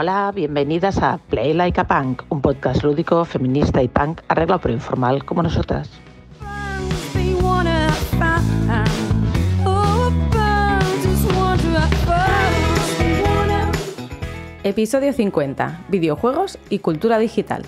Hola, bienvenidas a Play Like a Punk, un podcast lúdico, feminista y punk arreglado pero informal como nosotras. Episodio 50, videojuegos y cultura digital.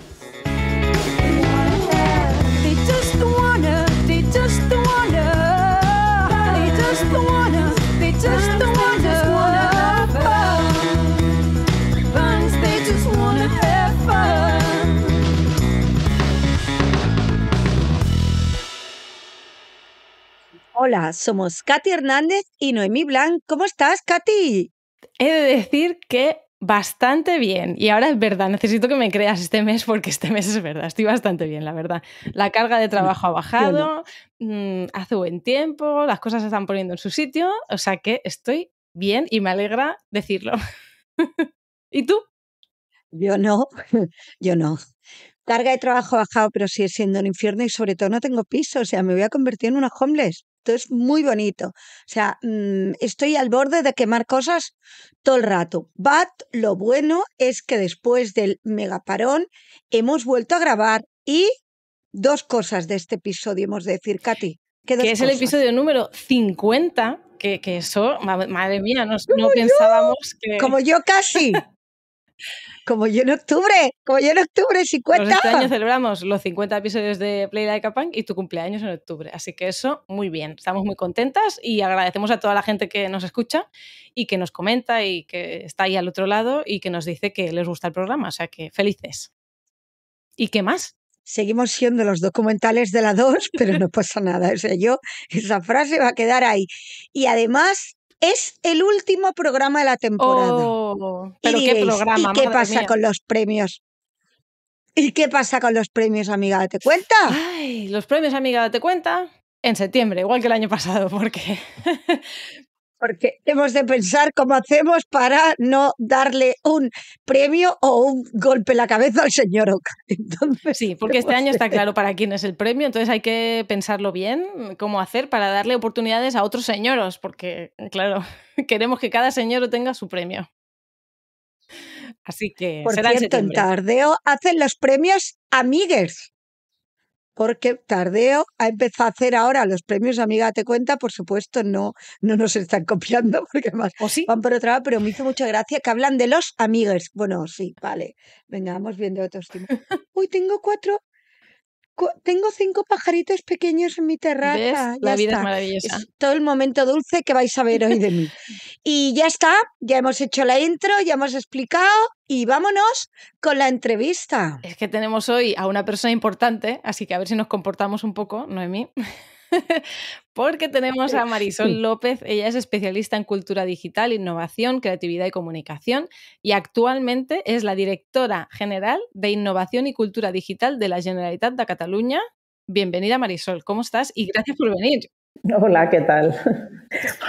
Hola, somos Katy Hernández y Noemí Blanc. ¿Cómo estás, Katy? He de decir que bastante bien. Y ahora es verdad, necesito que me creas este mes porque este mes es verdad, estoy bastante bien, la verdad. La carga de mm, trabajo ha bajado, mm, hace buen tiempo, las cosas se están poniendo en su sitio, o sea que estoy bien y me alegra decirlo. ¿Y tú? Yo no, yo no. Carga de trabajo ha bajado, pero sigue siendo un infierno y sobre todo no tengo piso, o sea, me voy a convertir en una homeless. Esto es muy bonito. O sea, mm, estoy al borde de quemar cosas todo el rato. But lo bueno es que después del megaparón hemos vuelto a grabar y dos cosas de este episodio hemos de decir, Katy. Que es el episodio número 50, que, que, eso, madre mía, no, pensábamos que... Como yo casi. Como yo en octubre, como yo en octubre, 50. este año celebramos los 50 episodios de Play Like a Punk y tu cumpleaños en octubre. Así que eso, muy bien. Estamos muy contentas y agradecemos a toda la gente que nos escucha y que nos comenta y que está ahí al otro lado y que nos dice que les gusta el programa. O sea que felices. ¿Y qué más? seguimos siendo los documentales de la 2, pero no pasa nada. O yo, esa frase va a quedar ahí. Y además, es el último programa de la temporada. Oh, y qué pasa con los premios? ¿Y qué pasa con los premios, amiga? ¿Te cuenta? Ay, los premios, amiga, ¿te cuenta? En septiembre, igual que el año pasado, porque porque hemos de pensar cómo hacemos para no darle un premio o un golpe en la cabeza al señor Oca. sí, porque este año está claro para quién es el premio, entonces hay que pensarlo bien, cómo hacer para darle oportunidades a otros señoros, porque, claro, queremos que cada señor tenga su premio. Así que Por cierto, en, Tardeo hacen los premios Amigues porque Tardeo ha empezado a hacer ahora los premios Amiga Te Cuenta, por supuesto no, no nos están copiando porque más van por otra lado, pero me hizo mucha gracia que hablan de los amigues. Bueno, sí, vale, vengamos viendo otros temas. Uy, tengo cuatro tengo cinco pajaritos pequeños en mi terraza. La vida es maravillosa. todo el momento dulce que vais a ver hoy de mí. y ya está, ya hemos hecho la intro, ya hemos explicado y vámonos con la entrevista. Es que tenemos hoy a una persona importante, así que a ver si nos comportamos un poco, Noemí. porque tenemos a Marisol López. Ella es especialista en cultura digital, innovación, creatividad y comunicación y actualmente es la directora general de Innovación y Cultura Digital de la Generalitat de Cataluña. Bienvenida Marisol, ¿cómo estás? Y gracias por venir. Hola, ¿qué tal?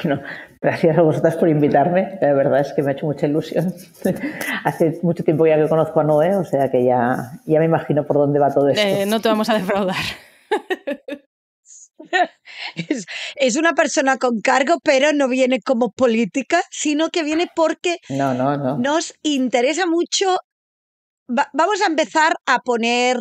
Bueno, gracias a vosotras por invitarme. La verdad es que me ha hecho mucha ilusión. Hace mucho tiempo ya que conozco a Noé, o sea que ya, ya me imagino por dónde va todo eh, esto. no te vamos a defraudar. es, una persona con cargo, pero no viene como política, sino que viene porque nos interesa mucho. vamos a empezar a poner,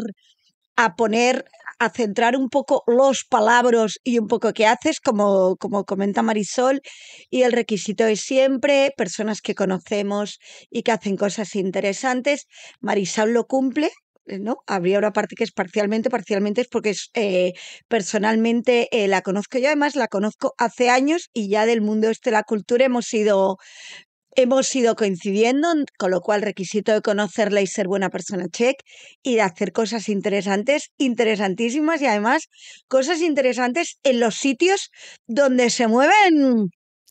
a poner, a centrar un poco los palabras y un poco qué haces, como, como comenta Marisol, y el requisito es siempre personas que conocemos y que hacen cosas interesantes. Marisol lo cumple, eh, ¿no? Habría una parte que es parcialmente, parcialmente es porque eh, personalmente eh, la conozco yo, además la conozco hace años y ya del mundo este de la cultura hemos ido, hemos ido coincidiendo, con lo cual requisito de conocerla y ser buena persona, check, y de hacer cosas interesantes, interesantísimas y además cosas interesantes en los sitios donde se mueven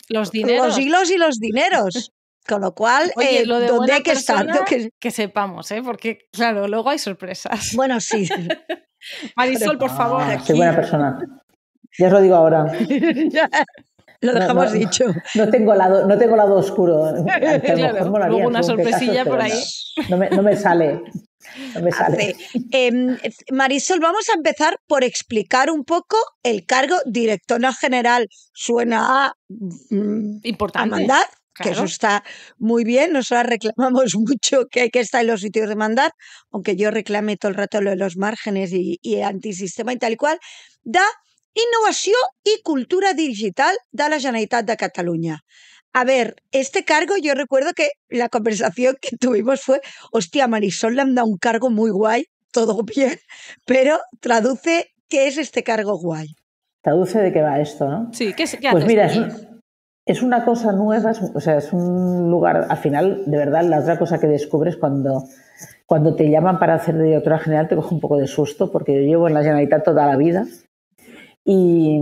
los Los hilos y los dineros. Con lo cual, eh, lo ¿dónde hay que estar? Que... sepamos, ¿eh? porque claro, luego hay sorpresas. Bueno, sí. Marisol, por ah, favor. qué buena persona. Ya os lo digo ahora. lo dejamos dicho. No tengo, lado, no tengo lado oscuro. claro, una sorpresilla por ahí. No, me, sale. Em, Marisol, vamos a empezar por explicar un poco el cargo directora general. Suena mm, mm, importante. A mandar, que eso está muy bien, nosotros reclamamos mucho que hay que estar en los sitios de mandar, aunque yo reclame todo el rato lo de los márgenes y, antisistema y tal y cual, da innovación y Cultura Digital de la Generalitat de Cataluña. A ver, este cargo yo recuerdo que la conversación que tuvimos fue, hostia, Marisol le han dado un cargo muy guay, todo bien, pero traduce qué es este cargo guay. Traduce de qué va esto, ¿no? Sí, ¿qué, Pues mira, es una cosa nueva, es, o sea, es un lugar, al final, de verdad, la otra cosa que descubres cuando, cuando te llaman para hacer de directora general te coge un poco de susto, porque yo llevo en la Generalitat toda la vida. Y,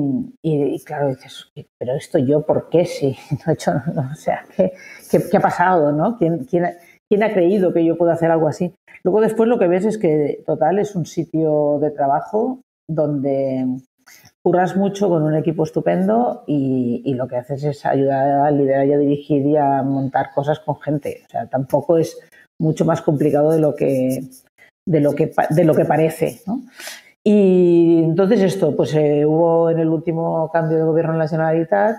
claro, dices, pero esto yo, ¿por qué? Si no he hecho, o sea, ¿qué, qué ha pasado? ¿no? ¿Quién, quién, quién ha creído que yo puedo hacer algo así? Luego después lo que ves es que, total, es un sitio de trabajo donde curras mucho con un equipo estupendo y, lo que haces es ayudar a liderar y a dirigir y a montar cosas con gente. O sea, tampoco es mucho más complicado de lo que, de lo que, de lo que parece. ¿no? Y entonces esto, pues eh, hubo en el último cambio de gobierno en la Generalitat,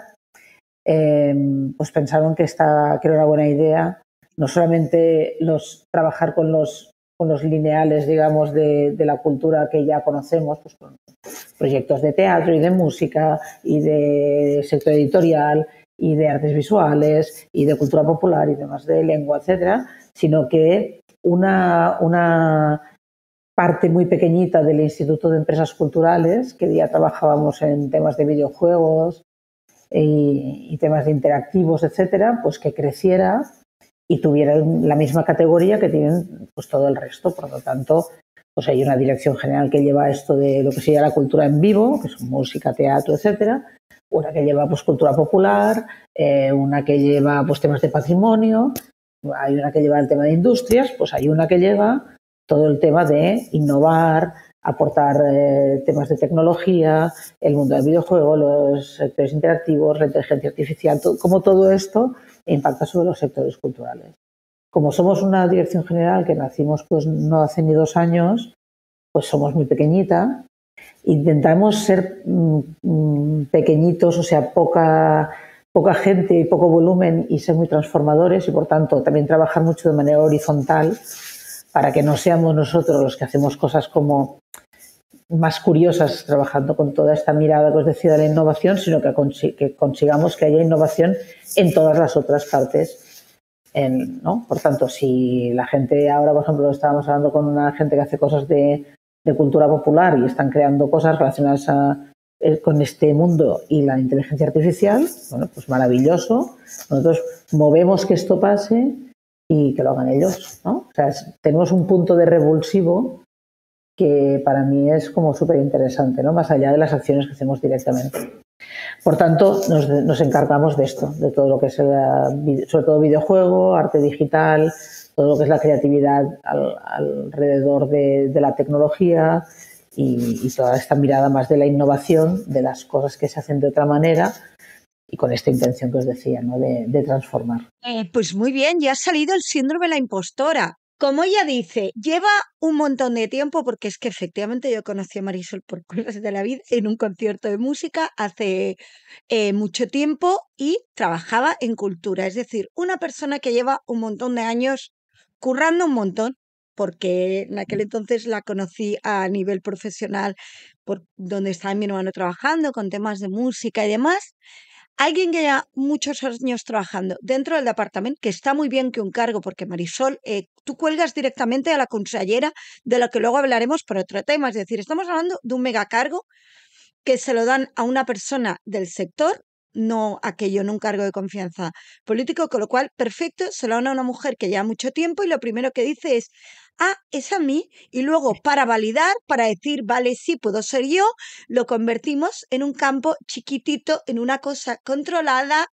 eh, pues pensaron que, esta, que era una buena idea no solamente los, trabajar con los con los lineales, digamos, de, la cultura que ya conocemos, pues con proyectos de teatro y de música y de sector editorial y de artes visuales y de cultura popular y demás de lengua, etcétera, sino que una, una parte muy pequeñita del Instituto de Empresas Culturales, que ya trabajábamos en temas de videojuegos y, temas de interactivos, etcétera, pues que creciera y tuvieran la misma categoría que tienen pues todo el resto. Por lo tanto, pues hay una dirección general que lleva esto de lo que sería la cultura en vivo, que son música, teatro, etcétera, una que lleva pues cultura popular, eh, una que lleva pues temas de patrimonio, hay una que lleva el tema de industrias, pues hay una que lleva todo el tema de innovar, aportar eh, temas de tecnología, el mundo del videojuego, los sectores interactivos, la inteligencia artificial, como todo esto impacta sobre los sectores culturales. Como somos una dirección general que nacimos pues no hace ni dos años, pues somos muy pequeñita, intentamos ser mm, mm, pequeñitos, o sea, poca gente y poco volumen y ser muy transformadores y por tanto también trabajar mucho de manera horizontal para que no seamos nosotros los que hacemos cosas como más curiosas trabajando con toda esta mirada que os decía de la innovación, sino que, consigamos que haya innovación en todas las otras partes. En, ¿no? Por tanto, si la gente ahora, por ejemplo, estábamos hablando con una gente que hace cosas de, cultura popular y están creando cosas relacionadas eh, con este mundo y la inteligencia artificial, bueno, pues maravilloso. Nosotros movemos que esto pase y que lo hagan ellos, O sea, tenemos un punto de revulsivo que para mí es como súper interesante, ¿no? más allá de las acciones que hacemos directamente. Por tanto, nos, encargamos de esto, de todo lo que es, sobre todo videojuego, arte digital, todo lo que es la creatividad alrededor de, la tecnología y, toda esta mirada más de la innovación, de las cosas que se hacen de otra manera, y con esta intención que os decía, ¿no? de, transformar. Eh, pues muy bien, ya ha salido el síndrome de la impostora como ella dice, lleva un montón de tiempo, porque es que efectivamente yo conocí a Marisol por cosas de la vida en un concierto de música hace eh, mucho tiempo y trabajaba en cultura, es decir, una persona que lleva un montón de años currando un montón, porque en aquel entonces la conocí a nivel profesional, por donde estaba mi hermano trabajando, con temas de música y demás, alguien que haya muchos años trabajando dentro del departamento, que está muy bien que un cargo, porque Marisol, eh, tú cuelgas directamente a la consellera, de lo que luego hablaremos por otro tema. Es decir, estamos hablando de un megacargo que se lo dan a una persona del sector, no aquello, en un cargo de confianza político, con lo cual, perfecto, se lo dan a una mujer que lleva mucho tiempo y lo primero que dice es, ah, es a mí, y luego para validar, para decir, vale, sí, puedo ser yo, lo convertimos en un campo chiquitito, en una cosa controlada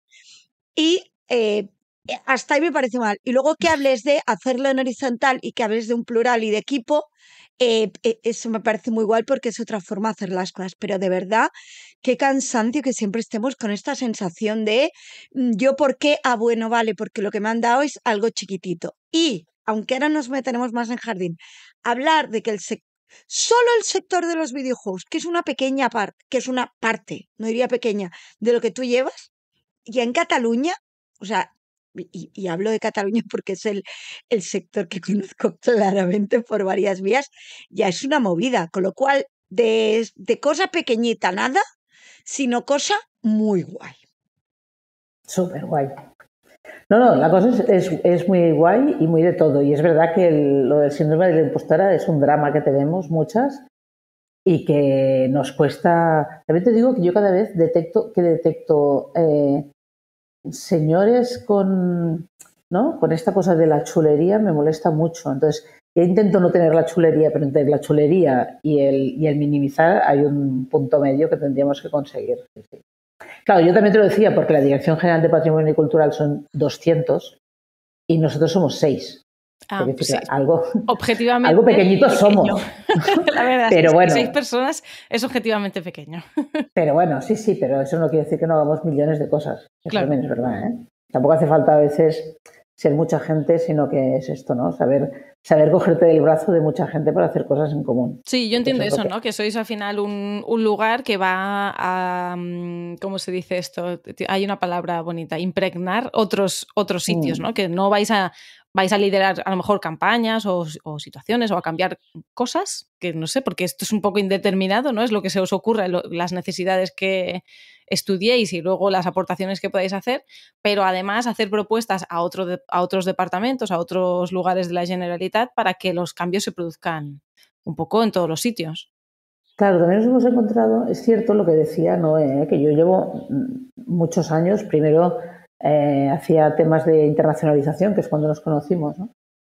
y... Eh, hasta ahí me parece mal. Y luego que hables de hacerlo en horizontal y que hables de un plural y de equipo, eh, e, eso me parece muy igual porque es otra forma de hacer las cosas, pero de verdad, qué cansancio que siempre estemos con esta sensación de mm, yo por qué, ah, bueno, vale, porque lo que me han dado es algo chiquitito. Y aunque ahora nos meteremos más en jardín, hablar de que el Solo el sector de los videojuegos, que es una pequeña parte, que es una parte, no diría pequeña, de lo que tú llevas, y en Cataluña, o sea, y, hablo de Cataluña porque es el, el sector que conozco claramente por varias vías, ya es una movida, con lo cual, de, de cosa pequeñita nada, sino cosa muy guay. Súper guay. No, no, la cosa es, muy guay y muy de todo. Y es verdad que lo del síndrome de la impostora es un drama que tenemos muchas y que nos cuesta. También te digo que yo cada vez detecto que detecto eh, señores con, ¿no? con esta cosa de la chulería, me molesta mucho. Entonces, yo intento no tener la chulería, pero entre la chulería y el, y el minimizar hay un punto medio que tendríamos que conseguir. Sí, sí. Claro, yo también te lo decía, porque la Dirección General de Patrimonio y Cultural son 200 y nosotros somos 6. Ah, pues algo, objetivamente algo pequeñito somos. la verdad, pero bueno. seis personas es objetivamente pequeño. pero bueno, sí, sí, pero eso no quiere decir que no hagamos millones de cosas. Eso es verdad. ¿eh? Tampoco hace falta a veces ser mucha gente, sino que es esto, ¿no? Saber, saber cogerte del brazo de mucha gente para hacer cosas en común. Sí, yo entiendo eso, ¿no? Que sois al final un, lugar que va a, mm, ¿cómo se dice esto? Hay una palabra bonita, impregnar otros, otros sitios, mm. ¿no? Que no vais a vais a liderar a lo mejor campañas o, situaciones o a cambiar cosas, que no sé, porque esto es un poco indeterminado, ¿no? Es lo que se os ocurra, las necesidades que estudiéis y luego las aportaciones que podáis hacer, pero además hacer propuestas a, otro a otros departamentos, a otros lugares de la Generalitat para que los cambios se produzcan un poco en todos los sitios. Claro, también nos hemos encontrado, es cierto lo que decía Noé, ¿eh? que yo llevo mm, muchos años, primero eh, hacía temas de internacionalización, que es cuando nos conocimos, ¿no?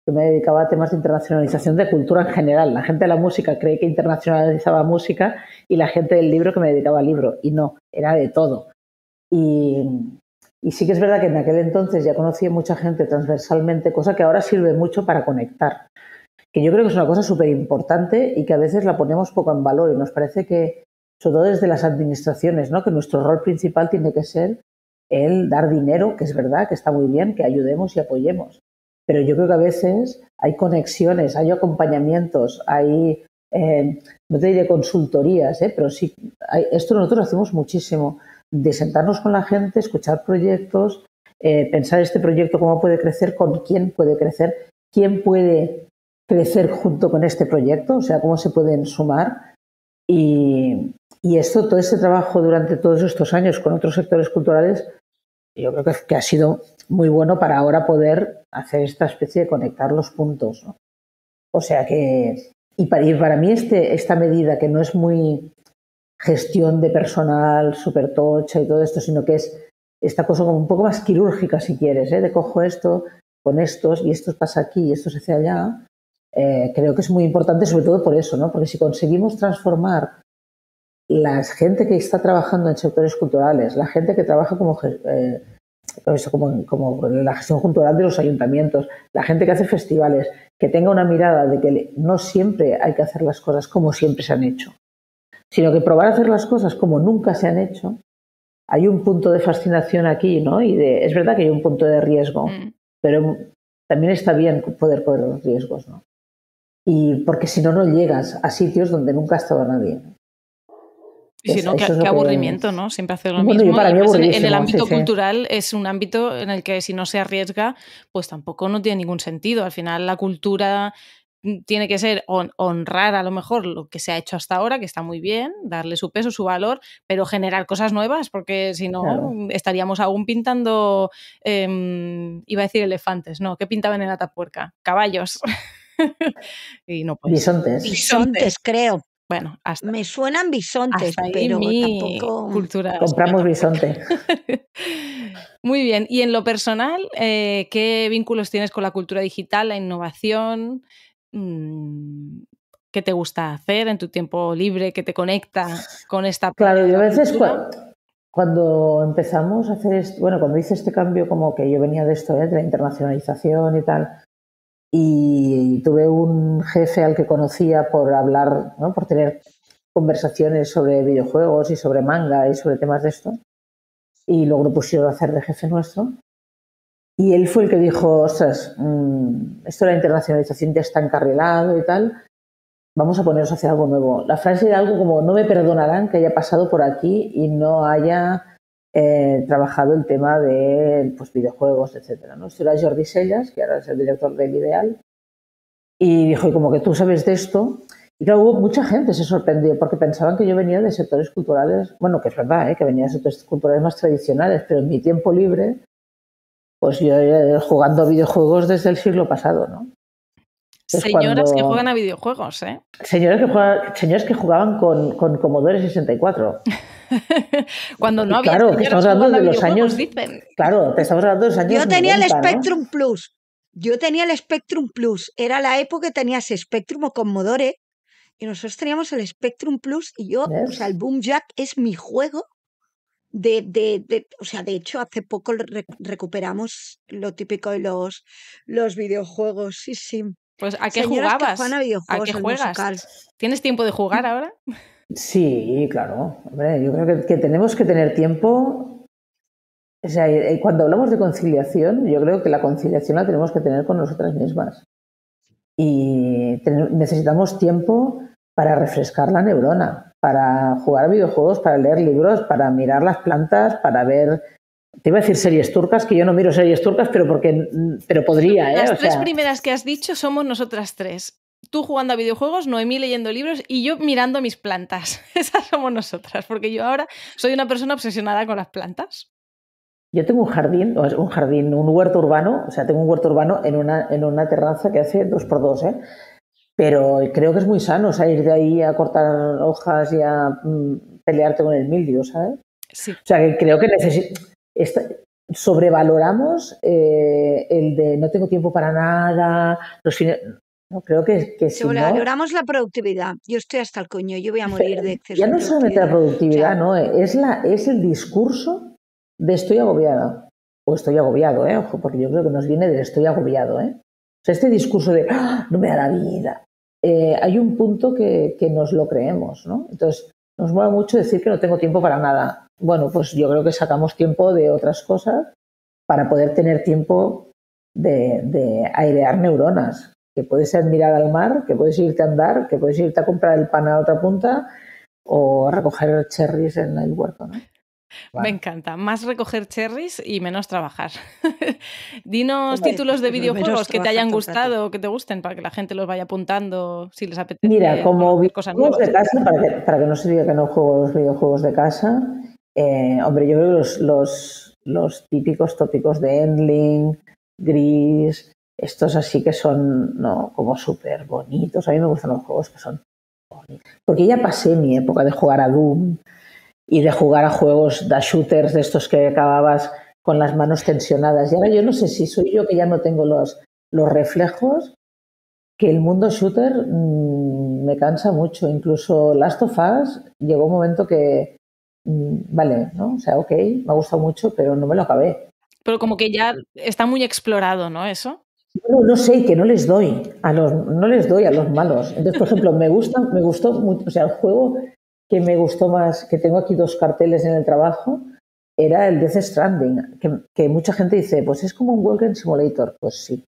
Yo me dedicaba a temas de internacionalización de cultura en general. La gente de la música cree que internacionalizaba música y la gente del libro que me dedicaba al libro. Y no, era de todo. Y, y sí que es verdad que en aquel entonces ya conocía mucha gente transversalmente, cosa que ahora sirve mucho para conectar. Que yo creo que es una cosa súper importante y que a veces la ponemos poco en valor y nos parece que, sobre todo desde las administraciones, ¿no? que nuestro rol principal tiene que ser el dar dinero, que es verdad, que está muy bien, que ayudemos y apoyemos. Pero yo creo que a veces hay conexiones, hay acompañamientos, hay, eh, no te diré consultorías, eh, pero sí, esto nosotros hacemos muchísimo, de sentarnos con la gente, escuchar proyectos, eh, pensar este proyecto, cómo puede crecer, con quién puede crecer, quién puede crecer junto con este proyecto, o sea, cómo se pueden sumar y, esto, todo este trabajo durante todos estos años con otros sectores culturales, yo creo que, ha sido muy bueno para ahora poder hacer esta especie de conectar los puntos. O sea que, y para, mí este, esta medida que no es muy gestión de personal súper tocha y todo esto, sino que es esta cosa como un poco más quirúrgica, si quieres, ¿eh? de cojo esto con estos y esto pasa aquí y esto se hace allá, eh, creo que es muy importante, sobre todo por eso, ¿no? Porque si conseguimos transformar la gente que está trabajando en sectores culturales, la gente que trabaja como, eh, como, la gestión cultural de los ayuntamientos, la gente que hace festivales, que tenga una mirada de que no siempre hay que hacer las cosas como siempre se han hecho, sino que probar a hacer las cosas como nunca se han hecho, hay un punto de fascinación aquí, ¿no? Y es verdad que hay un punto de riesgo, mm. pero también está bien poder correr los riesgos, ¿no? y porque si no, no llegas a sitios donde nunca ha estado nadie. Y si no, qué, aburrimiento, ¿no? Siempre hacer lo mismo. en el ámbito cultural es un ámbito en el que si no se arriesga, pues tampoco no tiene ningún sentido. Al final la cultura mm, tiene que ser honrar a lo mejor lo que se ha hecho hasta ahora, que está muy bien, darle su peso, su valor, pero generar cosas nuevas, porque si no mm, estaríamos aún pintando, em, iba a decir elefantes, ¿no? ¿Qué pintaban en Atapuerca? Caballos. y no pues, bisontes. bisontes, creo. Bueno, me suenan bisontes, pero cultura. Compramos bisonte. Muy bien. Y en lo personal, eh, ¿qué vínculos tienes con la cultura digital, la innovación? Mm, qué te gusta hacer en tu tiempo libre, que te conecta con esta. Claro, yo a veces cuando, empezamos a hacer, esto, bueno, cuando hice este cambio, como que yo venía de esto, ¿eh? de la internacionalización y tal, y tuve un jefe al que conocía por hablar, por tener conversaciones sobre videojuegos y sobre manga y sobre temas de esto. Y luego lo pusieron a hacer de jefe nuestro. Y él fue el que dijo, ostras, mm, esto de la internacionalización ya está encarrilado y tal, vamos a ponernos hacia algo nuevo. La frase era algo como, no me perdonarán que haya pasado por aquí y no haya eh, trabajado el tema de pues, videojuegos, etc. ¿no? Esto era Jordi Sellas, que ahora es el director del Ideal, y dijo, y como que tú sabes de esto, y claro, mucha gente se sorprendió porque pensaban que yo venía de sectores culturales, bueno, que es verdad, ¿eh? que venía de sectores culturales más tradicionales, pero en mi tiempo libre, pues yo jugando videojuegos desde el siglo pasado, ¿no? Señoras que juegan a videojuegos, ¿eh? Señoras que, Señores que jugaban con, con Commodore 64. cuando no había. Claro, estamos hablando de los años. Claro, te estamos hablando de los años. Yo tenía el Spectrum Plus. Yo tenía el Spectrum Plus. Era la época que tenías Spectrum o Commodore. Y nosotros teníamos el Spectrum Plus. Y yo, o sea, el Boom Jack es mi juego. De, o sea, de hecho, hace poco recuperamos lo típico de los, los videojuegos, sí, sí. Pues ¿a qué jugabas? a, qué juegas? ¿Tienes tiempo de jugar ahora? Sí, claro. yo creo que, tenemos que tener tiempo. O cuando hablamos de conciliación, yo creo que la conciliación la tenemos que tener con nosotras mismas. Y necesitamos tiempo para refrescar la neurona, para jugar videojuegos, para leer libros, para mirar las plantas, para ver te iba a decir series turcas, que yo no miro series turcas, pero porque pero podría. Las ¿eh? tres primeras que has dicho somos nosotras tres. Tú jugando a videojuegos, Noemí leyendo libros y yo mirando mis plantas. Esas somos nosotras, porque yo ahora soy una persona obsesionada con las plantas. Yo tengo un jardín, un jardín, un huerto urbano, o sea, tengo un huerto urbano en una, terraza que hace dos por dos, ¿eh? Pero creo que es muy sano salir de ahí a cortar hojas y a mm, pelearte con el mildio, ¿sabes? Sí. O sea, que creo que necesito sobrevaloramos eh, el de no tengo tiempo para nada, los creo que, Sobrevaloramos la productividad. Yo estoy hasta el coño, yo voy a morir de exceso. Ya no solamente la productividad, es, la, es el discurso de estoy agobiada. O estoy agobiado, eh, porque yo creo que nos viene del estoy agobiado. Eh. O sea, este discurso de ¡Ah! no me da vida. Eh, hay un punto que, que nos lo creemos, ¿no? Entonces, nos mueve mucho decir que no tengo tiempo para nada bueno, pues yo creo que sacamos tiempo de otras cosas para poder tener tiempo de, airear neuronas, que puedes ser mirar al mar, que puedes irte a andar, que puedes irte a comprar el pan a otra punta o a recoger cherries en el huerto. Me encanta. Más recoger cherries y menos trabajar. Dinos títulos de videojuegos que te hayan gustado o que te gusten para que la gente los vaya apuntando si les apetece. Mira, como cosas de casa, para que, para que, no se diga que no juego los videojuegos de casa, eh, hombre, yo veo los, los, típicos tópicos de Endling, Gris, estos así que son ¿no? como súper bonitos. A mí me gustan los juegos que son bonitos. Porque ya pasé mi época de jugar a Doom y de jugar a juegos de shooters de estos que acababas con las manos tensionadas. Y ahora yo no sé si soy yo que ya no tengo los, los reflejos, que el mundo shooter mm, me cansa mucho. Incluso Last of Us llegó un momento que, Mm, vale, ¿no? O sea, ok, me ha gustado mucho, pero no me lo acabé. Pero como que ya está muy explorado, ¿no? Eso. No, sé, que no les doy a los, no les doy a los malos. Entonces, por ejemplo, me gusta, me gustó mucho, o sea, el juego que me gustó más, que tengo aquí dos carteles en el trabajo, era el Death Stranding, que, que mucha gente dice, pues es como un Walking Simulator. Pues sí,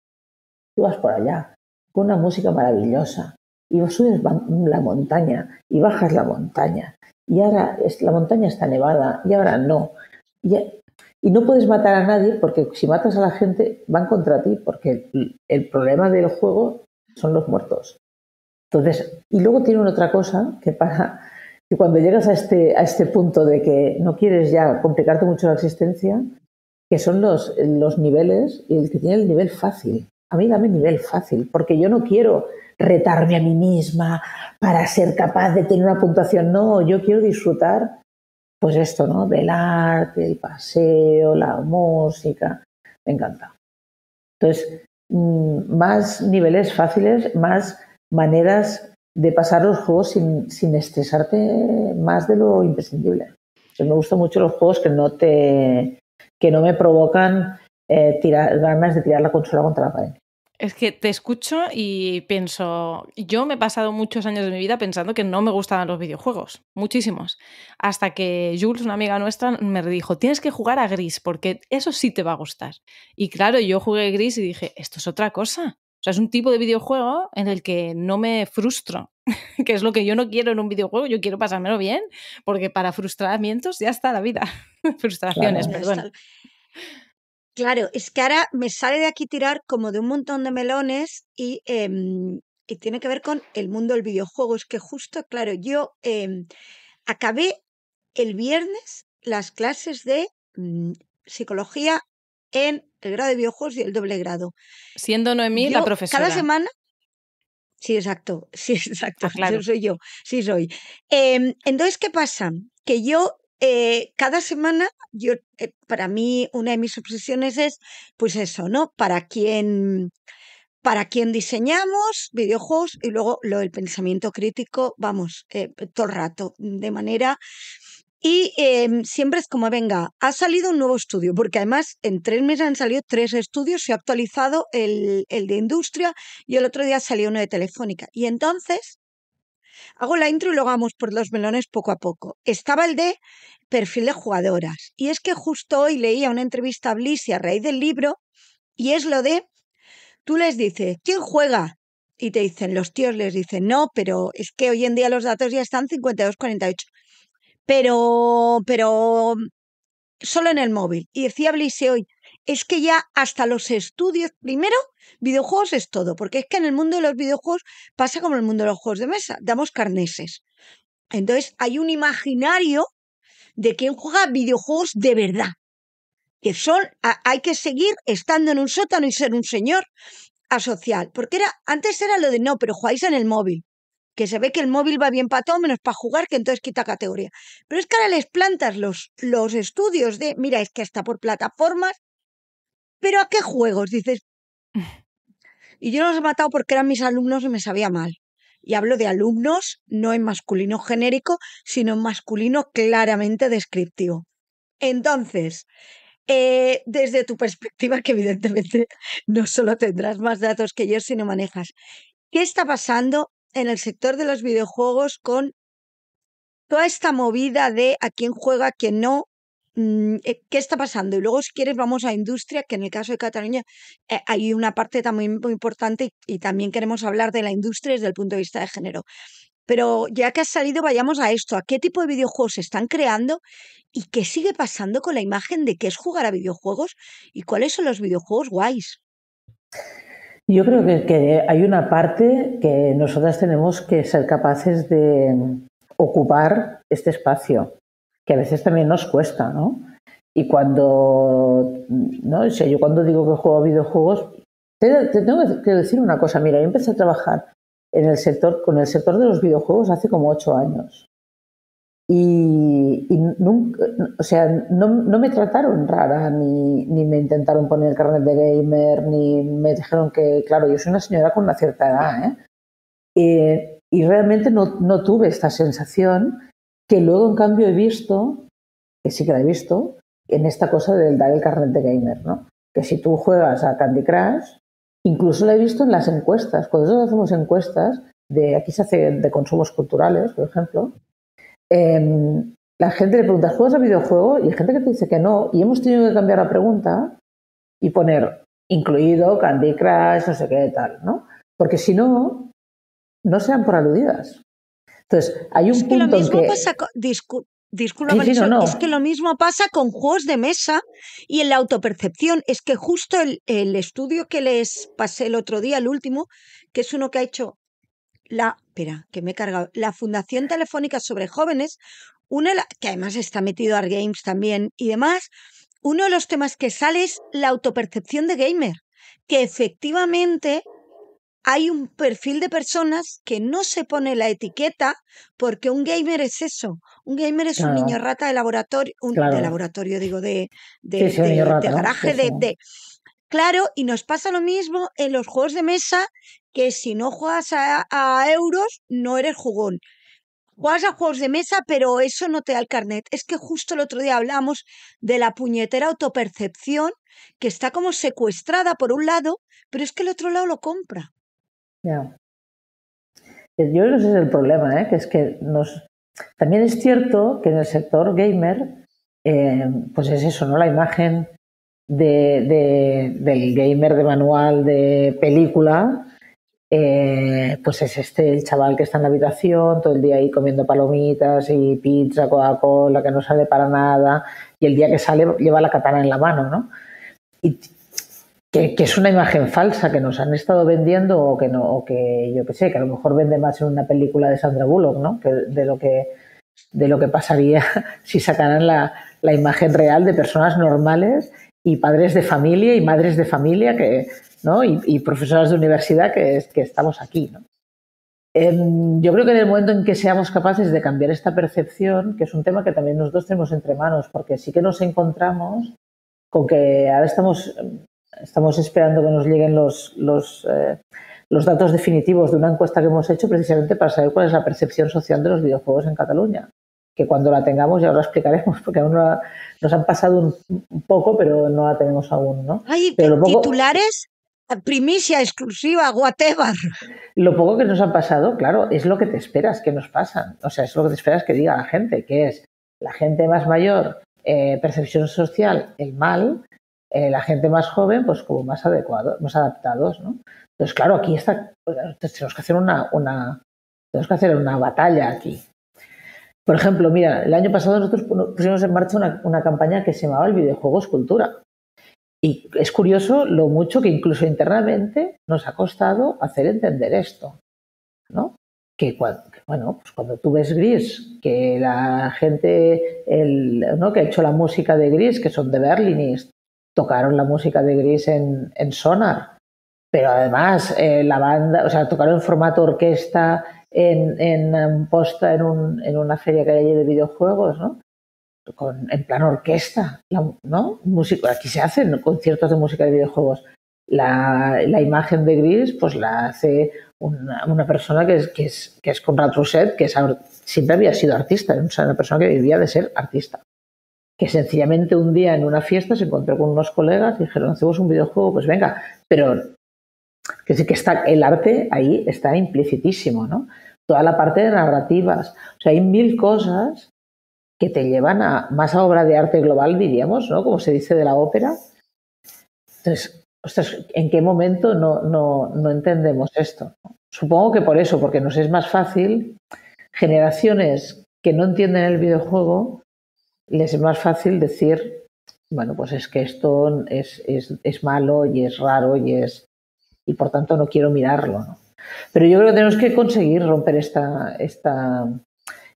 tú vas por allá, con una música maravillosa, y subes la montaña y bajas la montaña y ahora la montaña está nevada y ahora no. Y, no puedes matar a nadie porque si matas a la gente van contra ti porque el, problema del juego son los muertos. Entonces, y luego tiene otra cosa que para que cuando llegas a este, a este punto de que no quieres ya complicarte mucho la existencia, que son los, los niveles y el que tiene el nivel fácil a mí dame nivel fácil, porque yo no quiero retarme a mí misma para ser capaz de tener una puntuación, no, yo quiero disfrutar pues esto, ¿no? Del arte, el paseo, la música, me encanta. Entonces, mm, más niveles fáciles, más maneras de pasar los juegos sin, estresarte más de lo imprescindible. me gustan mucho los juegos que no te que no me provocan eh, tirar, ganas de tirar la consola contra la pared. Es que te escucho y pienso, yo me he pasado muchos años de mi vida pensando que no me gustaban los videojuegos, muchísimos, hasta que Jules, una amiga nuestra, me dijo, tienes que jugar a Gris porque eso sí te va a gustar. Y claro, yo jugué Gris y dije, esto es otra cosa. O sea, es un tipo de videojuego en el que no me frustro, que es lo que yo no quiero en un videojuego, yo quiero pasármelo bien, porque para frustramientos ya está la vida. Frustraciones, perdón. Claro, es que ahora me sale de aquí tirar como de un montón de melones y, em, tiene que ver con el mundo del videojuego. Es que justo, claro, yo em, acabé el viernes las clases de mm, psicología en el grado de videojuegos y el doble grado. Siendo Noemí la profesora. Cada semana. Sí, exacto. Sí, exacto. Ah, claro. Yo soy yo. Sí, soy. Em, entonces, ¿qué pasa? Que yo eh, cada semana, yo, eh, para mí, una de mis obsesiones es, pues eso, ¿no? Para quién, para quién diseñamos videojuegos y luego lo del pensamiento crítico, vamos, eh, todo el rato, de manera... Y em, siempre es como, venga, ha salido un nuevo estudio, porque además en tres meses han salido tres estudios, se ha actualizado el, el de industria y el otro día salió uno de Telefónica. Y entonces Hago la intro y lo vamos por los melones poco a poco. Estaba el de perfil de jugadoras. Y es que justo hoy leía una entrevista a Bliss a raíz del libro, y es lo de, tú les dices, ¿quién juega? Y te dicen, los tíos les dicen, no, pero es que hoy en día los datos ya están 52-48. Pero, pero, solo en el móvil. Y decía Blise hoy, es que ya hasta los estudios, primero, videojuegos es todo, porque es que en el mundo de los videojuegos pasa como en el mundo de los juegos de mesa, damos carneses. Entonces hay un imaginario de quien juega videojuegos de verdad, que son, hay que seguir estando en un sótano y ser un señor asocial, porque era, antes era lo de no, pero jugáis en el móvil, que se ve que el móvil va bien para todo menos para jugar, que entonces quita categoría. Pero es que ahora les plantas los, los estudios de, mira, es que hasta por plataformas, ¿pero a qué juegos? Dices. Y yo los he matado porque eran mis alumnos y me sabía mal. Y hablo de alumnos, no en masculino genérico, sino en masculino claramente descriptivo. Entonces, eh, desde tu perspectiva, que evidentemente no solo tendrás más datos que yo, sino manejas, ¿qué está pasando en el sector de los videojuegos con toda esta movida de a quién juega, a quién no, Mm, eh, ¿qué está pasando? Y luego, si quieres, vamos a industria, que en el caso de Cataluña eh, hay una parte también muy importante y, también queremos hablar de la industria desde el punto de vista de género. Pero ya que has salido, vayamos a esto. ¿A qué tipo de videojuegos se están creando y qué sigue pasando con la imagen de qué es jugar a videojuegos y cuáles son los videojuegos guays? Yo creo que, hay una parte que nosotras tenemos que ser capaces de ocupar este espacio que a veces también nos cuesta, ¿no? Y cuando, ¿no? O sea, yo cuando digo que juego videojuegos, te, tengo que decir una cosa, mira, yo empecé a trabajar en el sector, con el sector de los videojuegos hace como ocho años. Y, nunca, o sea, no, me trataron rara, ni, me intentaron poner el carnet de gamer, ni me dijeron que, claro, yo soy una señora con una cierta edad, ¿eh? eh y realmente no, no tuve esta sensación que luego en cambio he visto, que sí que la he visto, en esta cosa del dar el carnet de gamer, ¿no? Que si tú juegas a Candy Crush, incluso la he visto en las encuestas, cuando nosotros hacemos encuestas, de aquí se hace de consumos culturales, por ejemplo, em, la gente le pregunta, ¿juegas a videojuego? Y hay gente que te dice que no, y hemos tenido que cambiar la pregunta y poner incluido Candy Crush, no sé qué, tal, ¿no? Porque si no, no sean por aludidas. Entonces, hay un es punto que lo mismo Pasa con... Disculpa, es que lo mismo pasa con juegos de mesa y en la autopercepción. Es que justo el, estudio que les pasé el otro día, el último, que es uno que ha hecho la, espera, que me la Fundación Telefónica sobre Jóvenes, una, que además está metido a Games también y demás, uno de los temas que sale es la autopercepción de gamer, que efectivamente hay un perfil de personas que no se pone la etiqueta porque un gamer es eso. Un gamer es un niño rata de laboratorio, un, de laboratorio digo, de, de, garaje, de... Claro, y nos pasa lo mismo en los juegos de mesa, que si no juegas a, a euros, no eres jugón juegas a juegos de mesa, pero eso no te da el carnet. Es que justo el otro día hablamos de la puñetera autopercepción que está como secuestrada por un lado, pero es que el otro lado lo compra. Eh, yo creo que ese es el problema, ¿eh? que es que nos... También es cierto que en el sector gamer, eh, pues es eso, ¿no? La imagen de, del gamer de manual de película, eh, pues es este el chaval que está en la habitación todo el día ahí comiendo palomitas y pizza, Coca-Cola, que no sale para nada, y el día que sale lleva la katana en la mano, ¿no? que, es una imagen falsa que nos han estado vendiendo o que no, o que yo qué sé, que a lo mejor vende más en una película de Sandra Bullock, ¿no? Que de lo que de lo que pasaría si sacaran la, imagen real de personas normales y padres de familia y madres de familia que, ¿no? y, profesoras de universidad que, que estamos aquí. ¿no? Em, yo creo que en el momento en que seamos capaces de cambiar esta percepción, que es un tema que también nosotros tenemos entre manos, porque sí que nos encontramos con que ahora estamos Estamos esperando que nos lleguen los, eh, los, datos definitivos de una encuesta que hemos hecho precisamente para saber cuál es la percepción social de los videojuegos en Cataluña. Que cuando la tengamos ya lo explicaremos, porque aún nos han pasado un, poco, pero no la tenemos aún. ¿no? pero titulares, primicia exclusiva, Guatebar. Lo poco que nos han pasado, claro, es lo que te esperas que nos pasan. O sea, es lo que te esperas que diga la gente, que es la gente más mayor, eh, percepción social, el mal, eh, la gente más joven, pues como más adecuados, más adaptados, ¿no? Entonces, claro, aquí está, tenemos que hacer una, tenemos que hacer una batalla aquí. Por ejemplo, mira, el año pasado nosotros pusimos en marcha una, campaña que se llamaba el videojuegos cultura. Y es curioso lo mucho que incluso internamente nos ha costado hacer entender esto, ¿no? Que, bueno, pues cuando tú ves Gris, que la gente, el, Que ha hecho la música de Gris, que son de Berlinist, tocaron la música de Gris en, en Sonar, pero además eh, la banda, o sea, tocaron en formato orquesta en, en, posta en, una feria que hay de videojuegos, ¿no? en plan orquesta, ¿no? Música, aquí se hacen conciertos de música de videojuegos. La, imagen de Gris, pues la hace una, persona que es, que es, que Conrad Rousset, que siempre había sido artista, una persona que vivía de ser artista que sencillamente un día en una fiesta se encontró con unos colegas y dijeron, hacemos un videojuego, pues venga, pero que sí que está el arte ahí está implicitísimo, ¿no? Toda la parte de narrativas, o sea, hay mil cosas que te llevan a más a obra de arte global, diríamos, ¿no? Como se dice de la ópera. Entonces, ¿en qué momento no, no, no entendemos esto? Supongo que por eso, porque nos es más fácil generaciones que no entienden el videojuego les es más fácil decir, bueno, pues es que esto es, es, malo y es raro y es y por tanto no quiero mirarlo. ¿no? Pero yo creo que tenemos que conseguir romper esta, esta,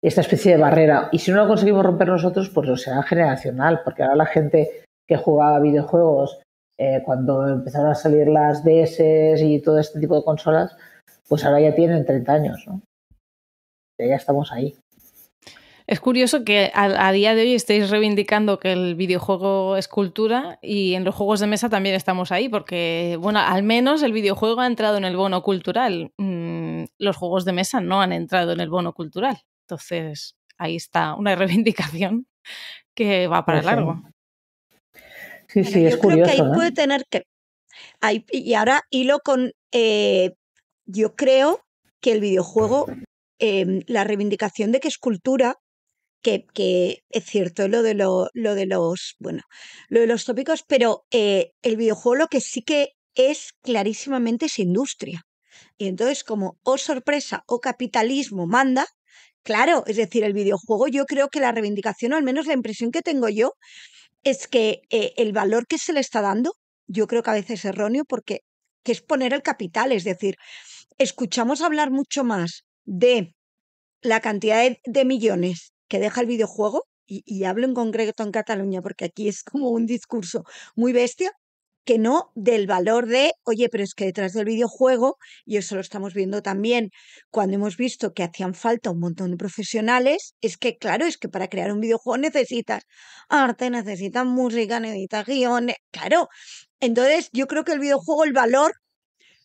esta especie de barrera. Y si no lo conseguimos romper nosotros, pues lo será generacional, porque ahora la gente que jugaba videojuegos eh, cuando empezaron a salir las DS y todo este tipo de consolas, pues ahora ya tienen 30 años, ¿no? Ya estamos ahí. Es curioso que a, día de hoy estéis reivindicando que el videojuego es cultura y en los juegos de mesa también estamos ahí, porque, bueno, al menos el videojuego ha entrado en el bono cultural. Mm, los juegos de mesa no han entrado en el bono cultural. Entonces, ahí está una reivindicación que va para pues largo. Sí, sí, es yo curioso. Creo que puede tener que. y ahora hilo con. Eh, yo creo que el videojuego, em, la reivindicación de que es cultura, que, es cierto lo de, lo, de los, bueno, lo de los tópicos, pero eh, el videojuego lo que sí que es clarísimamente es industria. Y entonces, como, o sorpresa, o capitalismo manda, claro, es decir, el videojuego, yo creo que la reivindicación, o al menos la impresión que tengo yo, es que eh, el valor que se le está dando, yo creo que a veces es erróneo, porque que es poner el capital, es decir, escuchamos hablar mucho más de la cantidad de millones que deja el videojuego, y, hablo en concreto en Cataluña, porque aquí es como un discurso muy bestia, que no del valor de, oye, pero es que detrás del videojuego, y eso lo estamos viendo también cuando hemos visto que hacían falta un montón de profesionales, es que claro, es que para crear un videojuego necesitas arte, necesitas música, necesitas guiones, claro. Entonces yo creo que el videojuego, el valor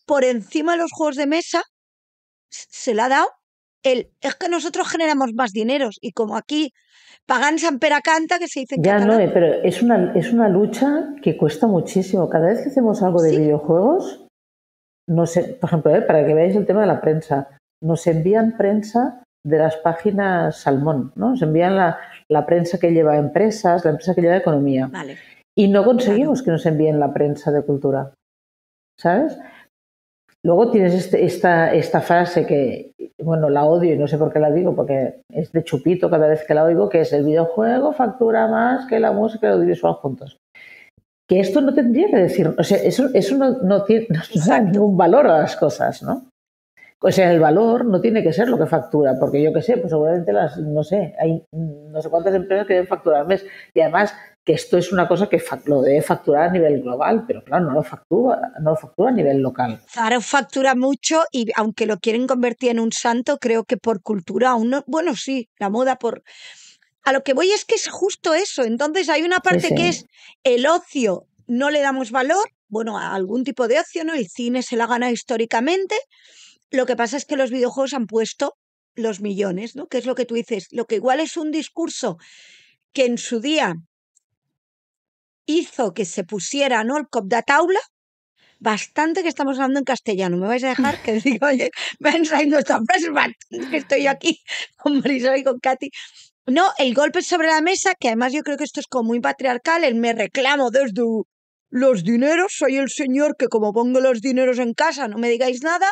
por encima de los juegos de mesa, se la ha dado es que nosotros generamos más dineros y como aquí pagan San Peracanta que se dice Ya no, pero es una, es una lucha que cuesta muchísimo. Cada vez que hacemos algo de videojuegos, no por ejemplo, para que veáis el tema de la prensa, nos envían prensa de las páginas Salmón, ¿no? Nos envían la, prensa que lleva empresas, la empresa que lleva economía. Vale. Y no conseguimos que nos envíen la prensa de cultura. ¿Sabes? Luego tienes este, esta, esta frase que, bueno, la odio y no sé por qué la digo, porque es de chupito cada vez que la oigo, que es el videojuego factura más que la música y el audiovisual juntos. Que esto no tendría que decir, o sea, eso, eso no, no tiene no da ningún valor a las cosas, ¿no? O el valor no tiene que ser lo que factura, porque yo qué sé, pues seguramente las, no sé, hay no sé cuántas empresas que deben facturar al mes. Y además que esto es una cosa que lo debe facturar a nivel global, pero claro, no lo factura, no factura a nivel local. Zara factura mucho y aunque lo quieren convertir en un santo, creo que por cultura aún bueno, sí, la moda por a lo que voy es que es justo eso. Entonces hay una parte que es el ocio, no le damos valor, bueno, a algún tipo de ocio, ¿no? El cine se la gana históricamente, lo que pasa es que los videojuegos han puesto los millones, ¿no? Que es lo que tú dices. Lo que igual es un discurso que en su día hizo que se pusiera ¿no? el cop de taula, bastante que estamos hablando en castellano. Me vais a dejar que digo, oye, ven, que estoy yo aquí con Marisol y con Katy. No, el golpe sobre la mesa, que además yo creo que esto es como muy patriarcal, el me reclamo desde los dineros, soy el señor que como pongo los dineros en casa no me digáis nada,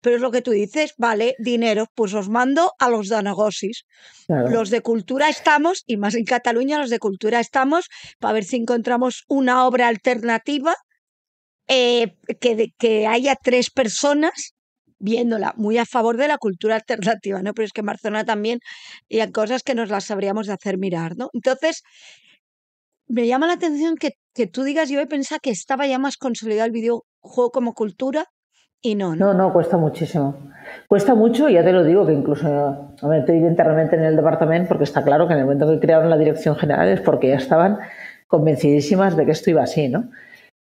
pero es lo que tú dices, vale, dinero, pues os mando a los danagosis Los de cultura estamos, y más en Cataluña, los de cultura estamos, para ver si encontramos una obra alternativa eh, que, que haya tres personas viéndola, muy a favor de la cultura alternativa, ¿no? Pero es que en Barcelona también hay cosas que nos las sabríamos de hacer mirar, ¿no? Entonces, me llama la atención que, tú digas, yo pensa que estaba ya más consolidado el videojuego como cultura y no, no. No, cuesta muchísimo. Cuesta mucho, ya te lo digo, que incluso me metí en el departamento porque está claro que en el momento que crearon la dirección general es porque ya estaban convencidísimas de que esto iba así, ¿no?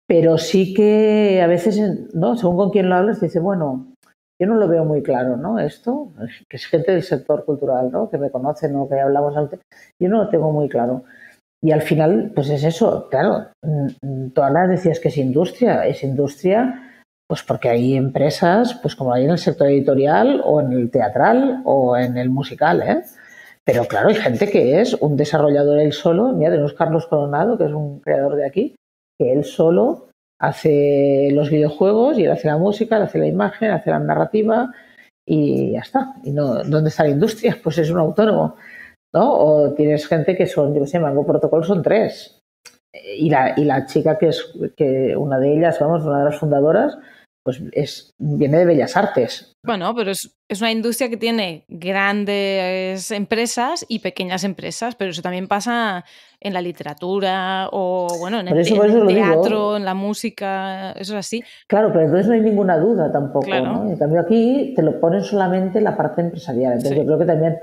Pero sí que a veces, ¿no? Según con quien lo hablas, dice, bueno, yo no lo veo muy claro, ¿no? Esto, que es gente del sector cultural, ¿no? Que me conocen ¿no? que hablamos antes, yo no lo tengo muy claro. Y al final, pues es eso, claro, mm, tú las decías que es industria, es industria pues porque hay empresas, pues como hay en el sector editorial o en el teatral o en el musical, ¿eh? Pero claro, hay gente que es un desarrollador él solo. Mira, tenemos Carlos Coronado, que es un creador de aquí, que él solo hace los videojuegos y él hace la música, él hace la imagen, hace la narrativa y ya está. ¿Y no, dónde está la industria? Pues es un autónomo. O tienes gente que son, yo sé, Mango Protocol son tres. Y la, y la chica que es que una de ellas, vamos, una de las fundadoras, pues es, viene de Bellas Artes. Bueno, pero es, es, una industria que tiene grandes empresas y pequeñas empresas, pero eso también pasa en la literatura o, bueno, en el, teatro, en la música, eso es así. Claro, pero entonces no hay ninguna duda tampoco, ¿no? cambio aquí te lo ponen solamente la parte empresarial, entonces yo creo que también